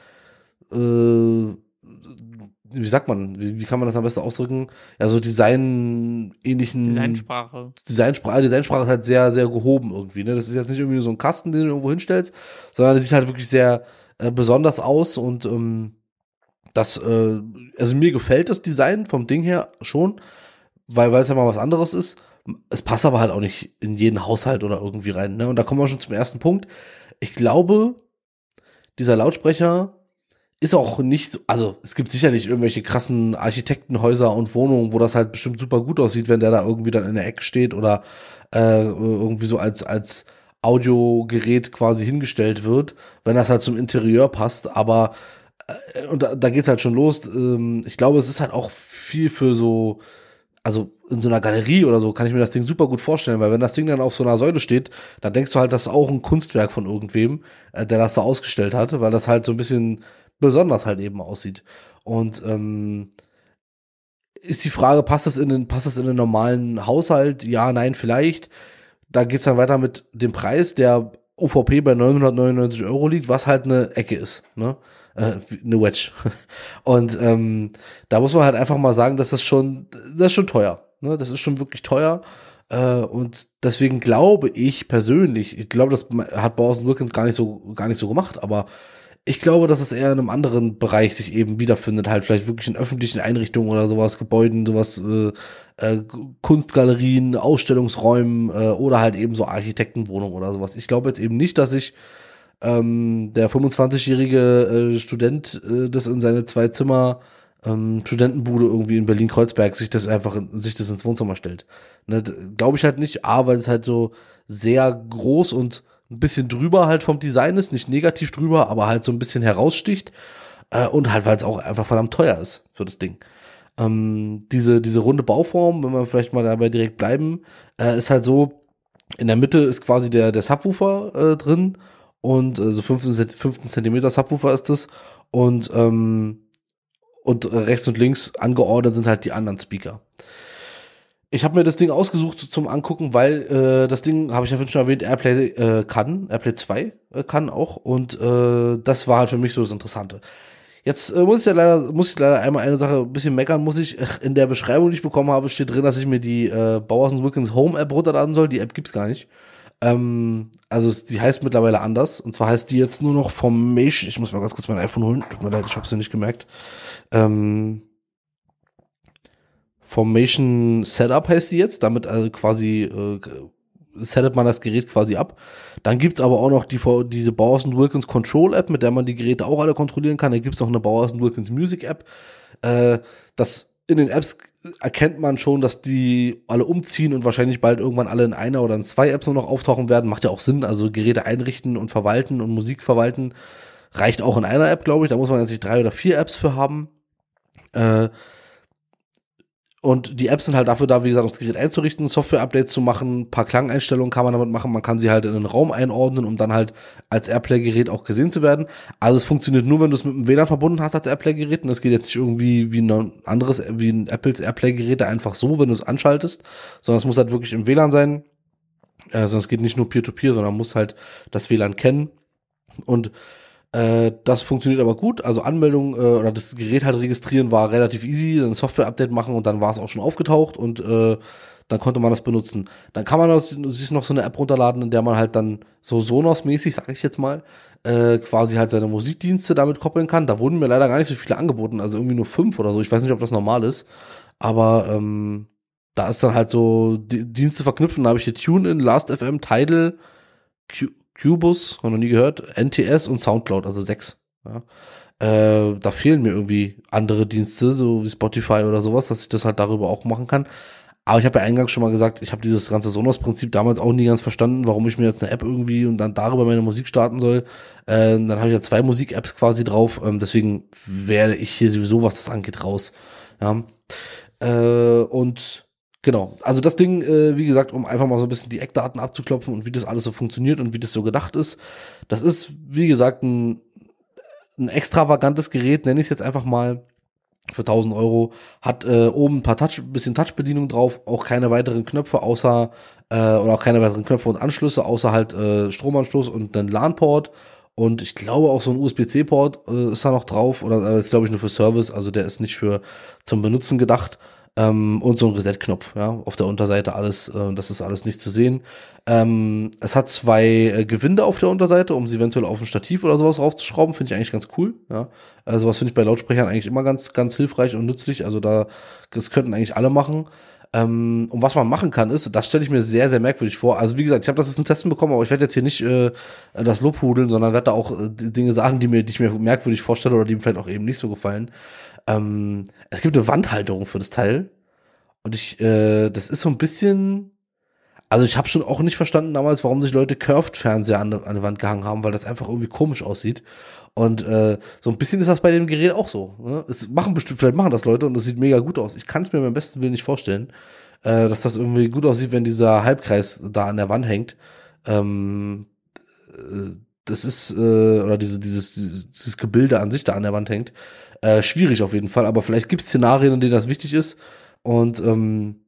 äh, wie sagt man, wie, wie, kann man das am besten ausdrücken? Also Design-ähnlichen. Designsprache. Designsprache, ah, Designsprache ist halt sehr, sehr gehoben irgendwie. Ne? Das ist jetzt nicht irgendwie so ein Kasten, den du irgendwo hinstellst, sondern es sieht halt wirklich sehr äh, besonders aus und ähm, das, äh, also mir gefällt das Design vom Ding her schon weil weil es ja mal was anderes ist. Es passt aber halt auch nicht in jeden Haushalt oder irgendwie rein. Ne? Und da kommen wir schon zum ersten Punkt. Ich glaube, dieser Lautsprecher ist auch nicht so, also es gibt sicherlich irgendwelche krassen Architektenhäuser und Wohnungen, wo das halt bestimmt super gut aussieht, wenn der da irgendwie dann in der Ecke steht oder äh, irgendwie so als, als Audiogerät quasi hingestellt wird, wenn das halt zum Interieur passt, aber äh, und da, da geht's halt schon los. Ähm, ich glaube, es ist halt auch viel für so also in so einer Galerie oder so kann ich mir das Ding super gut vorstellen, weil wenn das Ding dann auf so einer Säule steht, dann denkst du halt, das ist auch ein Kunstwerk von irgendwem, äh, der das da ausgestellt hat, weil das halt so ein bisschen besonders halt eben aussieht. Und ähm, ist die Frage, passt das in den, passt das in den normalen Haushalt? Ja, nein, vielleicht. Da geht es dann weiter mit dem Preis, der OVP bei 999 Euro liegt, was halt eine Ecke ist. Ne? äh, eine Wedge. Und ähm, da muss man halt einfach mal sagen, dass das schon, das ist schon teuer. Ne? Das ist schon wirklich teuer. Äh, und deswegen glaube ich persönlich, ich glaube, das hat Bowers Wilkins gar nicht so, gar nicht so gemacht, aber ich glaube, dass es eher in einem anderen Bereich sich eben wiederfindet, halt vielleicht wirklich in öffentlichen Einrichtungen oder sowas, Gebäuden, sowas, äh, äh, Kunstgalerien, Ausstellungsräumen äh, oder halt eben so Architektenwohnungen oder sowas. Ich glaube jetzt eben nicht, dass ich ähm, der 25-jährige äh, Student äh, das in seine zwei Zimmer ähm, Studentenbude irgendwie in Berlin-Kreuzberg sich das einfach in, sich das ins Wohnzimmer stellt. Ne, Glaube ich halt nicht. A, weil es halt so sehr groß und ein bisschen drüber halt vom Design ist, nicht negativ drüber, aber halt so ein bisschen heraussticht. Äh, und halt, weil es auch einfach verdammt teuer ist für das Ding. Ähm, diese, diese runde Bauform, wenn wir vielleicht mal dabei direkt bleiben, äh, ist halt so, in der Mitte ist quasi der, der Subwoofer äh, drin und äh, so 15, 15 Zentimeter Subwoofer ist es und ähm, und rechts und links angeordnet sind halt die anderen Speaker. Ich habe mir das Ding ausgesucht zum Angucken, weil äh, das Ding, habe ich ja schon erwähnt, Airplay äh, kann, Airplay 2 äh, kann auch und äh, das war halt für mich so das Interessante. Jetzt äh, muss ich ja leider, muss ich leider einmal eine Sache ein bisschen meckern, muss ich. Äh, in der Beschreibung, die ich bekommen habe, steht drin, dass ich mir die äh, Bowers Wilkins Home App runterladen soll. Die App gibt's gar nicht. Ähm, also die heißt mittlerweile anders. Und zwar heißt die jetzt nur noch Formation. Ich muss mal ganz kurz mein iPhone holen. Tut mir leid, ich habe es nicht gemerkt. Ähm, Formation Setup heißt die jetzt. Damit also quasi äh, setup man das Gerät quasi ab. Dann gibt es aber auch noch die, diese Bowers Wilkins Control App, mit der man die Geräte auch alle kontrollieren kann. Da es auch eine Bowers Wilkins Music App. Äh, das in den Apps erkennt man schon, dass die alle umziehen und wahrscheinlich bald irgendwann alle in einer oder in zwei Apps nur noch auftauchen werden. Macht ja auch Sinn. Also Geräte einrichten und verwalten und Musik verwalten reicht auch in einer App, glaube ich. Da muss man jetzt nicht drei oder vier Apps für haben. Äh, und die Apps sind halt dafür da, wie gesagt, um das Gerät einzurichten, Software-Updates zu machen, ein paar Klangeinstellungen kann man damit machen, man kann sie halt in einen Raum einordnen, um dann halt als Airplay-Gerät auch gesehen zu werden. Also es funktioniert nur, wenn du es mit dem WLAN verbunden hast als Airplay-Gerät und das geht jetzt nicht irgendwie wie ein anderes, wie ein Apples airplay gerät einfach so, wenn du es anschaltest, sondern es muss halt wirklich im WLAN sein. Äh, sonst geht nicht nur Peer-to-Peer, -Peer, sondern muss halt das WLAN kennen. Und äh, das funktioniert aber gut. Also Anmeldung äh, oder das Gerät halt registrieren war relativ easy, ein Software-Update machen und dann war es auch schon aufgetaucht und äh, dann konnte man das benutzen. Dann kann man sich noch so eine App runterladen, in der man halt dann so Sonos-mäßig, sag ich jetzt mal, äh, quasi halt seine Musikdienste damit koppeln kann. Da wurden mir leider gar nicht so viele angeboten, also irgendwie nur fünf oder so. Ich weiß nicht, ob das normal ist, aber ähm, da ist dann halt so die Dienste verknüpfen. Da habe ich hier TuneIn, Last.fm, Tidal, Q Cubus, noch nie gehört, NTS und Soundcloud, also sechs. Ja. Äh, da fehlen mir irgendwie andere Dienste, so wie Spotify oder sowas, dass ich das halt darüber auch machen kann. Aber ich habe ja eingangs schon mal gesagt, ich habe dieses ganze Sonos-Prinzip damals auch nie ganz verstanden, warum ich mir jetzt eine App irgendwie und dann darüber meine Musik starten soll. Äh, dann habe ich ja zwei Musik-Apps quasi drauf, ähm, deswegen werde ich hier sowieso, was das angeht, raus. Ja. Äh, und Genau. Also das Ding, äh, wie gesagt, um einfach mal so ein bisschen die Eckdaten abzuklopfen und wie das alles so funktioniert und wie das so gedacht ist. Das ist, wie gesagt, ein, ein extravagantes Gerät, nenne ich es jetzt einfach mal. Für 1000 Euro hat äh, oben ein paar Touch, bisschen Touchbedienung drauf, auch keine weiteren Knöpfe außer äh, oder auch keine weiteren Knöpfe und Anschlüsse außer halt äh, Stromanschluss und einen LAN-Port und ich glaube auch so ein USB-C-Port äh, ist da noch drauf oder äh, ist glaube ich nur für Service, also der ist nicht für zum Benutzen gedacht. Ähm, und so ein Reset-Knopf, ja, auf der Unterseite alles, äh, das ist alles nicht zu sehen. Ähm, es hat zwei äh, Gewinde auf der Unterseite, um sie eventuell auf ein Stativ oder sowas raufzuschrauben, finde ich eigentlich ganz cool, ja. Also was finde ich bei Lautsprechern eigentlich immer ganz, ganz hilfreich und nützlich, also da, das könnten eigentlich alle machen. Ähm, und was man machen kann, ist, das stelle ich mir sehr, sehr merkwürdig vor. Also wie gesagt, ich habe das jetzt zum Testen bekommen, aber ich werde jetzt hier nicht äh, das Lob hudeln, sondern werde da auch äh, Dinge sagen, die mir, die ich mir merkwürdig vorstelle oder die mir vielleicht auch eben nicht so gefallen. Ähm, es gibt eine Wandhalterung für das Teil. Und ich, äh, das ist so ein bisschen. Also ich habe schon auch nicht verstanden damals, warum sich Leute Curved-Fernseher an, an die Wand gehangen haben, weil das einfach irgendwie komisch aussieht. Und äh, so ein bisschen ist das bei dem Gerät auch so. Ne? Es machen bestimmt, vielleicht machen das Leute und es sieht mega gut aus. Ich kann es mir beim besten Willen nicht vorstellen, äh, dass das irgendwie gut aussieht, wenn dieser Halbkreis da an der Wand hängt. Ähm, äh, das ist, äh, oder diese, dieses, dieses Gebilde an sich da an der Wand hängt. Äh, schwierig auf jeden Fall, aber vielleicht gibt es Szenarien, in denen das wichtig ist. Und ähm,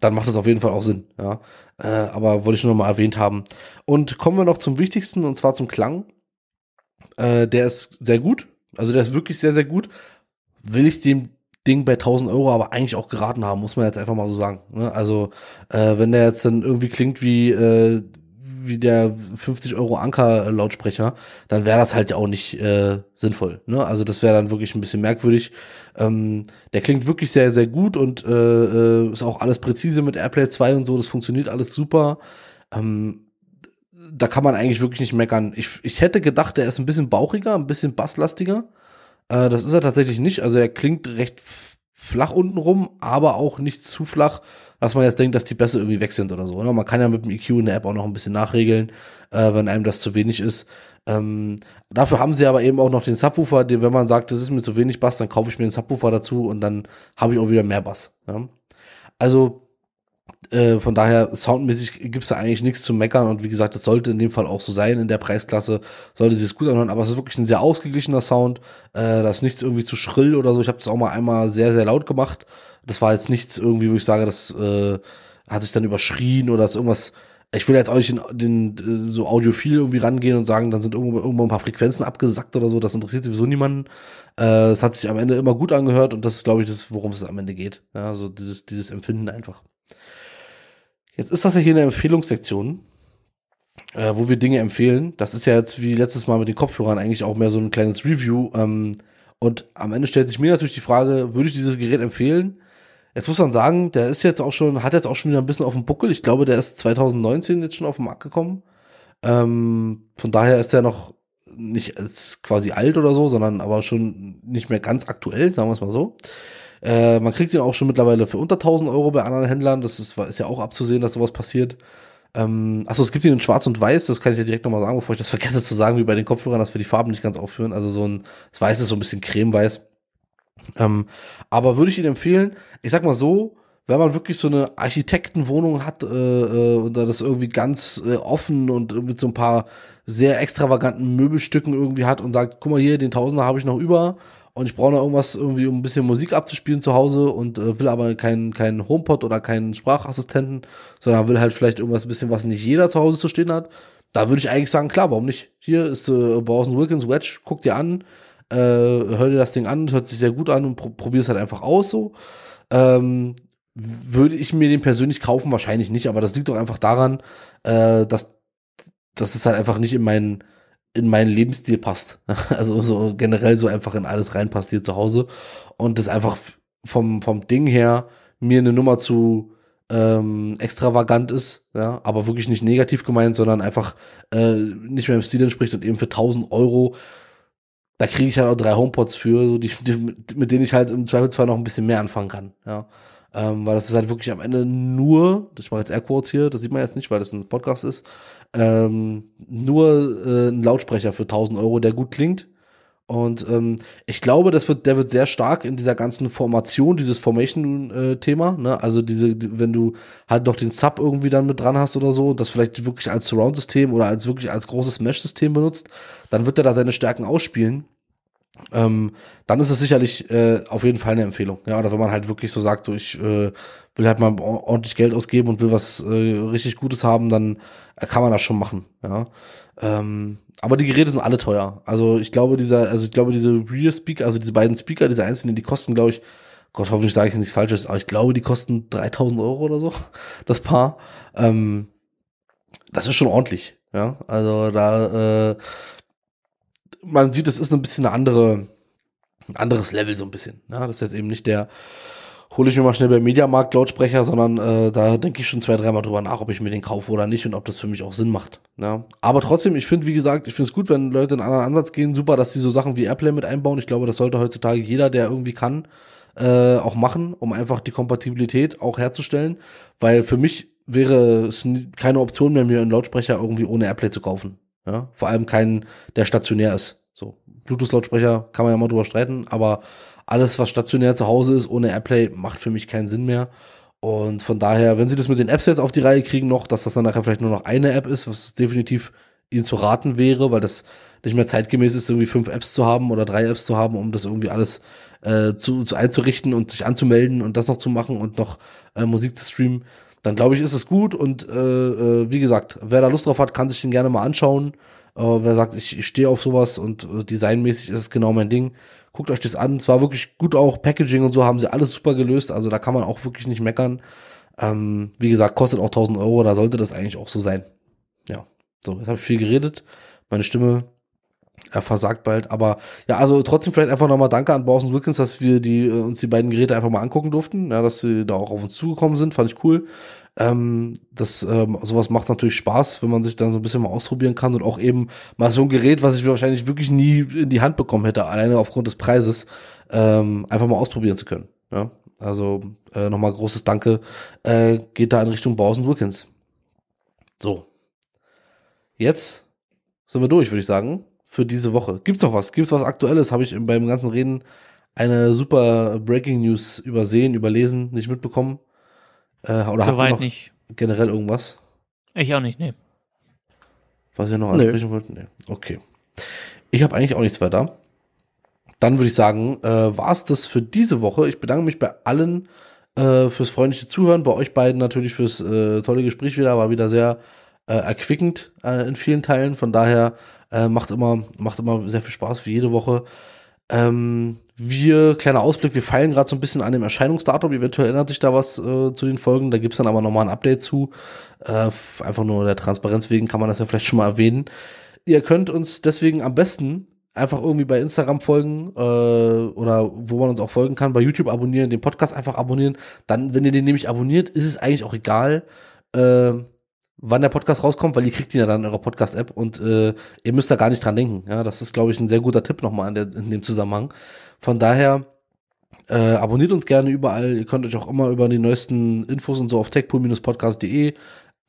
dann macht das auf jeden Fall auch Sinn. Ja? Äh, aber wollte ich nur noch mal erwähnt haben. Und kommen wir noch zum Wichtigsten, und zwar zum Klang. Äh, der ist sehr gut. Also der ist wirklich sehr, sehr gut. Will ich dem Ding bei 1000 Euro aber eigentlich auch geraten haben, muss man jetzt einfach mal so sagen. Ne? Also äh, wenn der jetzt dann irgendwie klingt wie, äh, wie der 50 Euro Anker-Lautsprecher, dann wäre das halt auch nicht äh, sinnvoll. Ne? Also das wäre dann wirklich ein bisschen merkwürdig. Ähm, der klingt wirklich sehr, sehr gut und äh, äh ist auch alles präzise mit AirPlay 2 und so, das funktioniert alles super. Ähm, da kann man eigentlich wirklich nicht meckern. Ich, ich hätte gedacht, der ist ein bisschen bauchiger, ein bisschen basslastiger. Äh, das ist er tatsächlich nicht. Also er klingt recht flach unten rum, aber auch nicht zu flach, dass man jetzt denkt, dass die Bässe irgendwie weg sind oder so. Ne? Man kann ja mit dem EQ in der App auch noch ein bisschen nachregeln, äh, wenn einem das zu wenig ist. Ähm, dafür haben sie aber eben auch noch den Subwoofer, den, wenn man sagt, das ist mir zu wenig Bass, dann kaufe ich mir einen Subwoofer dazu und dann habe ich auch wieder mehr Bass. Ja? Also äh, von daher, soundmäßig gibt's da eigentlich nichts zu meckern. Und wie gesagt, das sollte in dem Fall auch so sein. In der Preisklasse sollte sich es gut anhören. Aber es ist wirklich ein sehr ausgeglichener Sound. Äh, da ist nichts irgendwie zu schrill oder so. Ich habe das auch mal einmal sehr, sehr laut gemacht. Das war jetzt nichts irgendwie, wo ich sage, das äh, hat sich dann überschrien oder ist irgendwas ich will jetzt auch nicht in, den, äh, so audiophil irgendwie rangehen und sagen, dann sind irgendwo, irgendwo ein paar Frequenzen abgesackt oder so. Das interessiert sowieso niemanden. Äh, es äh, hat sich am Ende immer gut angehört und das ist, glaube ich, das, worum es am Ende geht. Ja, so dieses, dieses Empfinden einfach. Jetzt ist das ja hier eine Empfehlungssektion, äh, wo wir Dinge empfehlen. Das ist ja jetzt wie letztes Mal mit den Kopfhörern eigentlich auch mehr so ein kleines Review. Ähm, und am Ende stellt sich mir natürlich die Frage, würde ich dieses Gerät empfehlen? Jetzt muss man sagen, der ist jetzt auch schon, hat jetzt auch schon wieder ein bisschen auf dem Buckel. Ich glaube, der ist 2019 jetzt schon auf den Markt gekommen. Ähm, von daher ist er noch nicht als quasi alt oder so, sondern aber schon nicht mehr ganz aktuell, sagen wir es mal so. Äh, man kriegt ihn auch schon mittlerweile für unter 1000 Euro bei anderen Händlern. Das ist, ist ja auch abzusehen, dass sowas passiert. Ähm, achso, es gibt ihn in schwarz und weiß. Das kann ich ja direkt nochmal sagen, bevor ich das vergesse zu sagen, wie bei den Kopfhörern, dass wir die Farben nicht ganz aufführen. Also so ein, das Weiß ist so ein bisschen cremeweiß. Ähm, aber würde ich Ihnen empfehlen, ich sag mal so, wenn man wirklich so eine Architektenwohnung hat äh, äh und da das irgendwie ganz äh, offen und mit so ein paar sehr extravaganten Möbelstücken irgendwie hat und sagt, guck mal hier, den Tausender habe ich noch über und ich brauche noch irgendwas irgendwie, um ein bisschen Musik abzuspielen zu Hause und äh, will aber keinen keinen HomePod oder keinen Sprachassistenten, sondern will halt vielleicht irgendwas ein bisschen, was nicht jeder zu Hause zu stehen hat. Da würde ich eigentlich sagen, klar, warum nicht? Hier ist äh, Borsen Wilkins Wedge, guck dir an, äh, hör dir das Ding an, hört sich sehr gut an und pro probier es halt einfach aus so. Ähm, würde ich mir den persönlich kaufen? Wahrscheinlich nicht, aber das liegt doch einfach daran, äh, dass das ist halt einfach nicht in meinen in meinen Lebensstil passt. Also so generell so einfach in alles reinpasst hier zu Hause. Und das einfach vom, vom Ding her mir eine Nummer zu ähm, extravagant ist, ja, aber wirklich nicht negativ gemeint, sondern einfach äh, nicht mehr im Stil entspricht und eben für 1000 Euro, da kriege ich halt auch drei Homepots für, so die, die, mit denen ich halt im Zweifelsfall noch ein bisschen mehr anfangen kann, ja. Ähm, weil das ist halt wirklich am Ende nur, ich mache jetzt Airquotes hier, das sieht man jetzt nicht, weil das ein Podcast ist, ähm, nur äh, einen Lautsprecher für 1000 Euro, der gut klingt. Und ähm, ich glaube, das wird, der wird sehr stark in dieser ganzen Formation, dieses Formation-Thema, äh, ne? Also diese, wenn du halt noch den Sub irgendwie dann mit dran hast oder so, das vielleicht wirklich als Surround-System oder als wirklich als großes Mesh-System benutzt, dann wird er da seine Stärken ausspielen. Ähm, dann ist es sicherlich äh, auf jeden Fall eine Empfehlung. Ja, oder wenn man halt wirklich so sagt, so ich äh, will halt mal ordentlich Geld ausgeben und will was äh, richtig Gutes haben, dann äh, kann man das schon machen, ja. Ähm, aber die Geräte sind alle teuer. Also ich glaube, dieser, also ich glaube, diese Real Speaker, also diese beiden Speaker, diese einzelnen, die kosten, glaube ich, Gott, hoffentlich sage ich nichts Falsches, aber ich glaube, die kosten 3000 Euro oder so, das Paar. Ähm, das ist schon ordentlich, ja. Also da, äh, man sieht, es ist ein bisschen eine andere, ein anderes Level so ein bisschen. Ja, das ist jetzt eben nicht der hole ich mir mal schnell beim Mediamarkt Lautsprecher, sondern äh, da denke ich schon zwei, dreimal drüber nach, ob ich mir den kaufe oder nicht und ob das für mich auch Sinn macht. Ja. Ne? Aber trotzdem, ich finde, wie gesagt, ich finde es gut, wenn Leute einen anderen Ansatz gehen. Super, dass sie so Sachen wie Airplay mit einbauen. Ich glaube, das sollte heutzutage jeder, der irgendwie kann, äh, auch machen, um einfach die Kompatibilität auch herzustellen. Weil für mich wäre es keine Option mehr, mir einen Lautsprecher irgendwie ohne Airplay zu kaufen. Ja. Vor allem keinen, der stationär ist. So, Bluetooth-Lautsprecher kann man ja mal drüber streiten, aber alles, was stationär zu Hause ist, ohne AirPlay, macht für mich keinen Sinn mehr. Und von daher, wenn sie das mit den Apps jetzt auf die Reihe kriegen noch, dass das dann nachher vielleicht nur noch eine App ist, was definitiv ihnen zu raten wäre, weil das nicht mehr zeitgemäß ist, irgendwie fünf Apps zu haben oder drei Apps zu haben, um das irgendwie alles äh, zu, zu einzurichten und sich anzumelden und das noch zu machen und noch äh, Musik zu streamen, dann glaube ich, ist es gut. Und äh, äh wie gesagt, wer da Lust drauf hat, kann sich den gerne mal anschauen. Äh, wer sagt, ich, ich stehe auf sowas und äh, designmäßig ist es genau mein Ding, Guckt euch das an. Es war wirklich gut auch. Packaging und so haben sie alles super gelöst. Also da kann man auch wirklich nicht meckern. Ähm, wie gesagt, kostet auch 1000 Euro. Da sollte das eigentlich auch so sein. Ja. So, jetzt habe ich viel geredet. Meine Stimme er versagt bald, aber ja, also trotzdem vielleicht einfach nochmal Danke an Bowers Wilkins, dass wir die, äh, uns die beiden Geräte einfach mal angucken durften, ja, dass sie da auch auf uns zugekommen sind, fand ich cool. Ähm, das ähm, sowas macht natürlich Spaß, wenn man sich dann so ein bisschen mal ausprobieren kann und auch eben mal so ein Gerät, was ich wahrscheinlich wirklich nie in die Hand bekommen hätte, alleine aufgrund des Preises, ähm, einfach mal ausprobieren zu können. Ja? Also äh, nochmal großes Danke äh, geht da in Richtung Bowers Wilkins. So, jetzt sind wir durch, würde ich sagen, für diese Woche. Gibt's noch was? Gibt's was Aktuelles? Habe ich beim ganzen Reden eine super Breaking News übersehen, überlesen, nicht mitbekommen? Äh, oder Soweit habt ihr nicht. generell irgendwas? Ich auch nicht, nee. Was ihr noch ansprechen nee. wollt? Nee. Okay. Ich habe eigentlich auch nichts weiter. Dann würde ich sagen, äh, war es das für diese Woche. Ich bedanke mich bei allen äh, fürs freundliche Zuhören, bei euch beiden natürlich fürs äh, tolle Gespräch wieder, war wieder sehr äh, erquickend äh, in vielen Teilen. Von daher äh, macht, immer, macht immer sehr viel Spaß, für jede Woche. Ähm, wir, kleiner Ausblick, wir feilen gerade so ein bisschen an dem Erscheinungsdatum. Eventuell ändert sich da was äh, zu den Folgen. Da gibt's dann aber nochmal ein Update zu. Äh, einfach nur der Transparenz wegen kann man das ja vielleicht schon mal erwähnen. Ihr könnt uns deswegen am besten einfach irgendwie bei Instagram folgen äh, oder wo man uns auch folgen kann, bei YouTube abonnieren, den Podcast einfach abonnieren. Dann, wenn ihr den nämlich abonniert, ist es eigentlich auch egal, äh, wann der Podcast rauskommt, weil ihr kriegt ihn ja dann in eurer Podcast-App und äh, ihr müsst da gar nicht dran denken. Ja, das ist, glaube ich, ein sehr guter Tipp nochmal in, der, in dem Zusammenhang. Von daher äh, abonniert uns gerne überall. Ihr könnt euch auch immer über die neuesten Infos und so auf techpool-podcast.de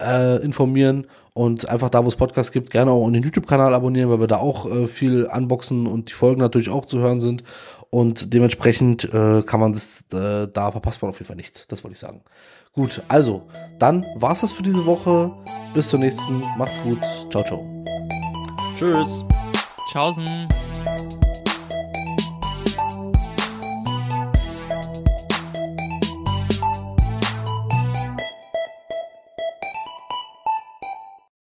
äh, informieren und einfach da, wo es Podcasts gibt, gerne auch den YouTube-Kanal abonnieren, weil wir da auch äh, viel unboxen und die Folgen natürlich auch zu hören sind. Und dementsprechend äh, kann man das, äh, da verpasst man auf jeden Fall nichts. Das wollte ich sagen. Gut, also, dann war's das für diese Woche. Bis zur nächsten. Macht's gut. Ciao, ciao. Tschüss. Tschaußen.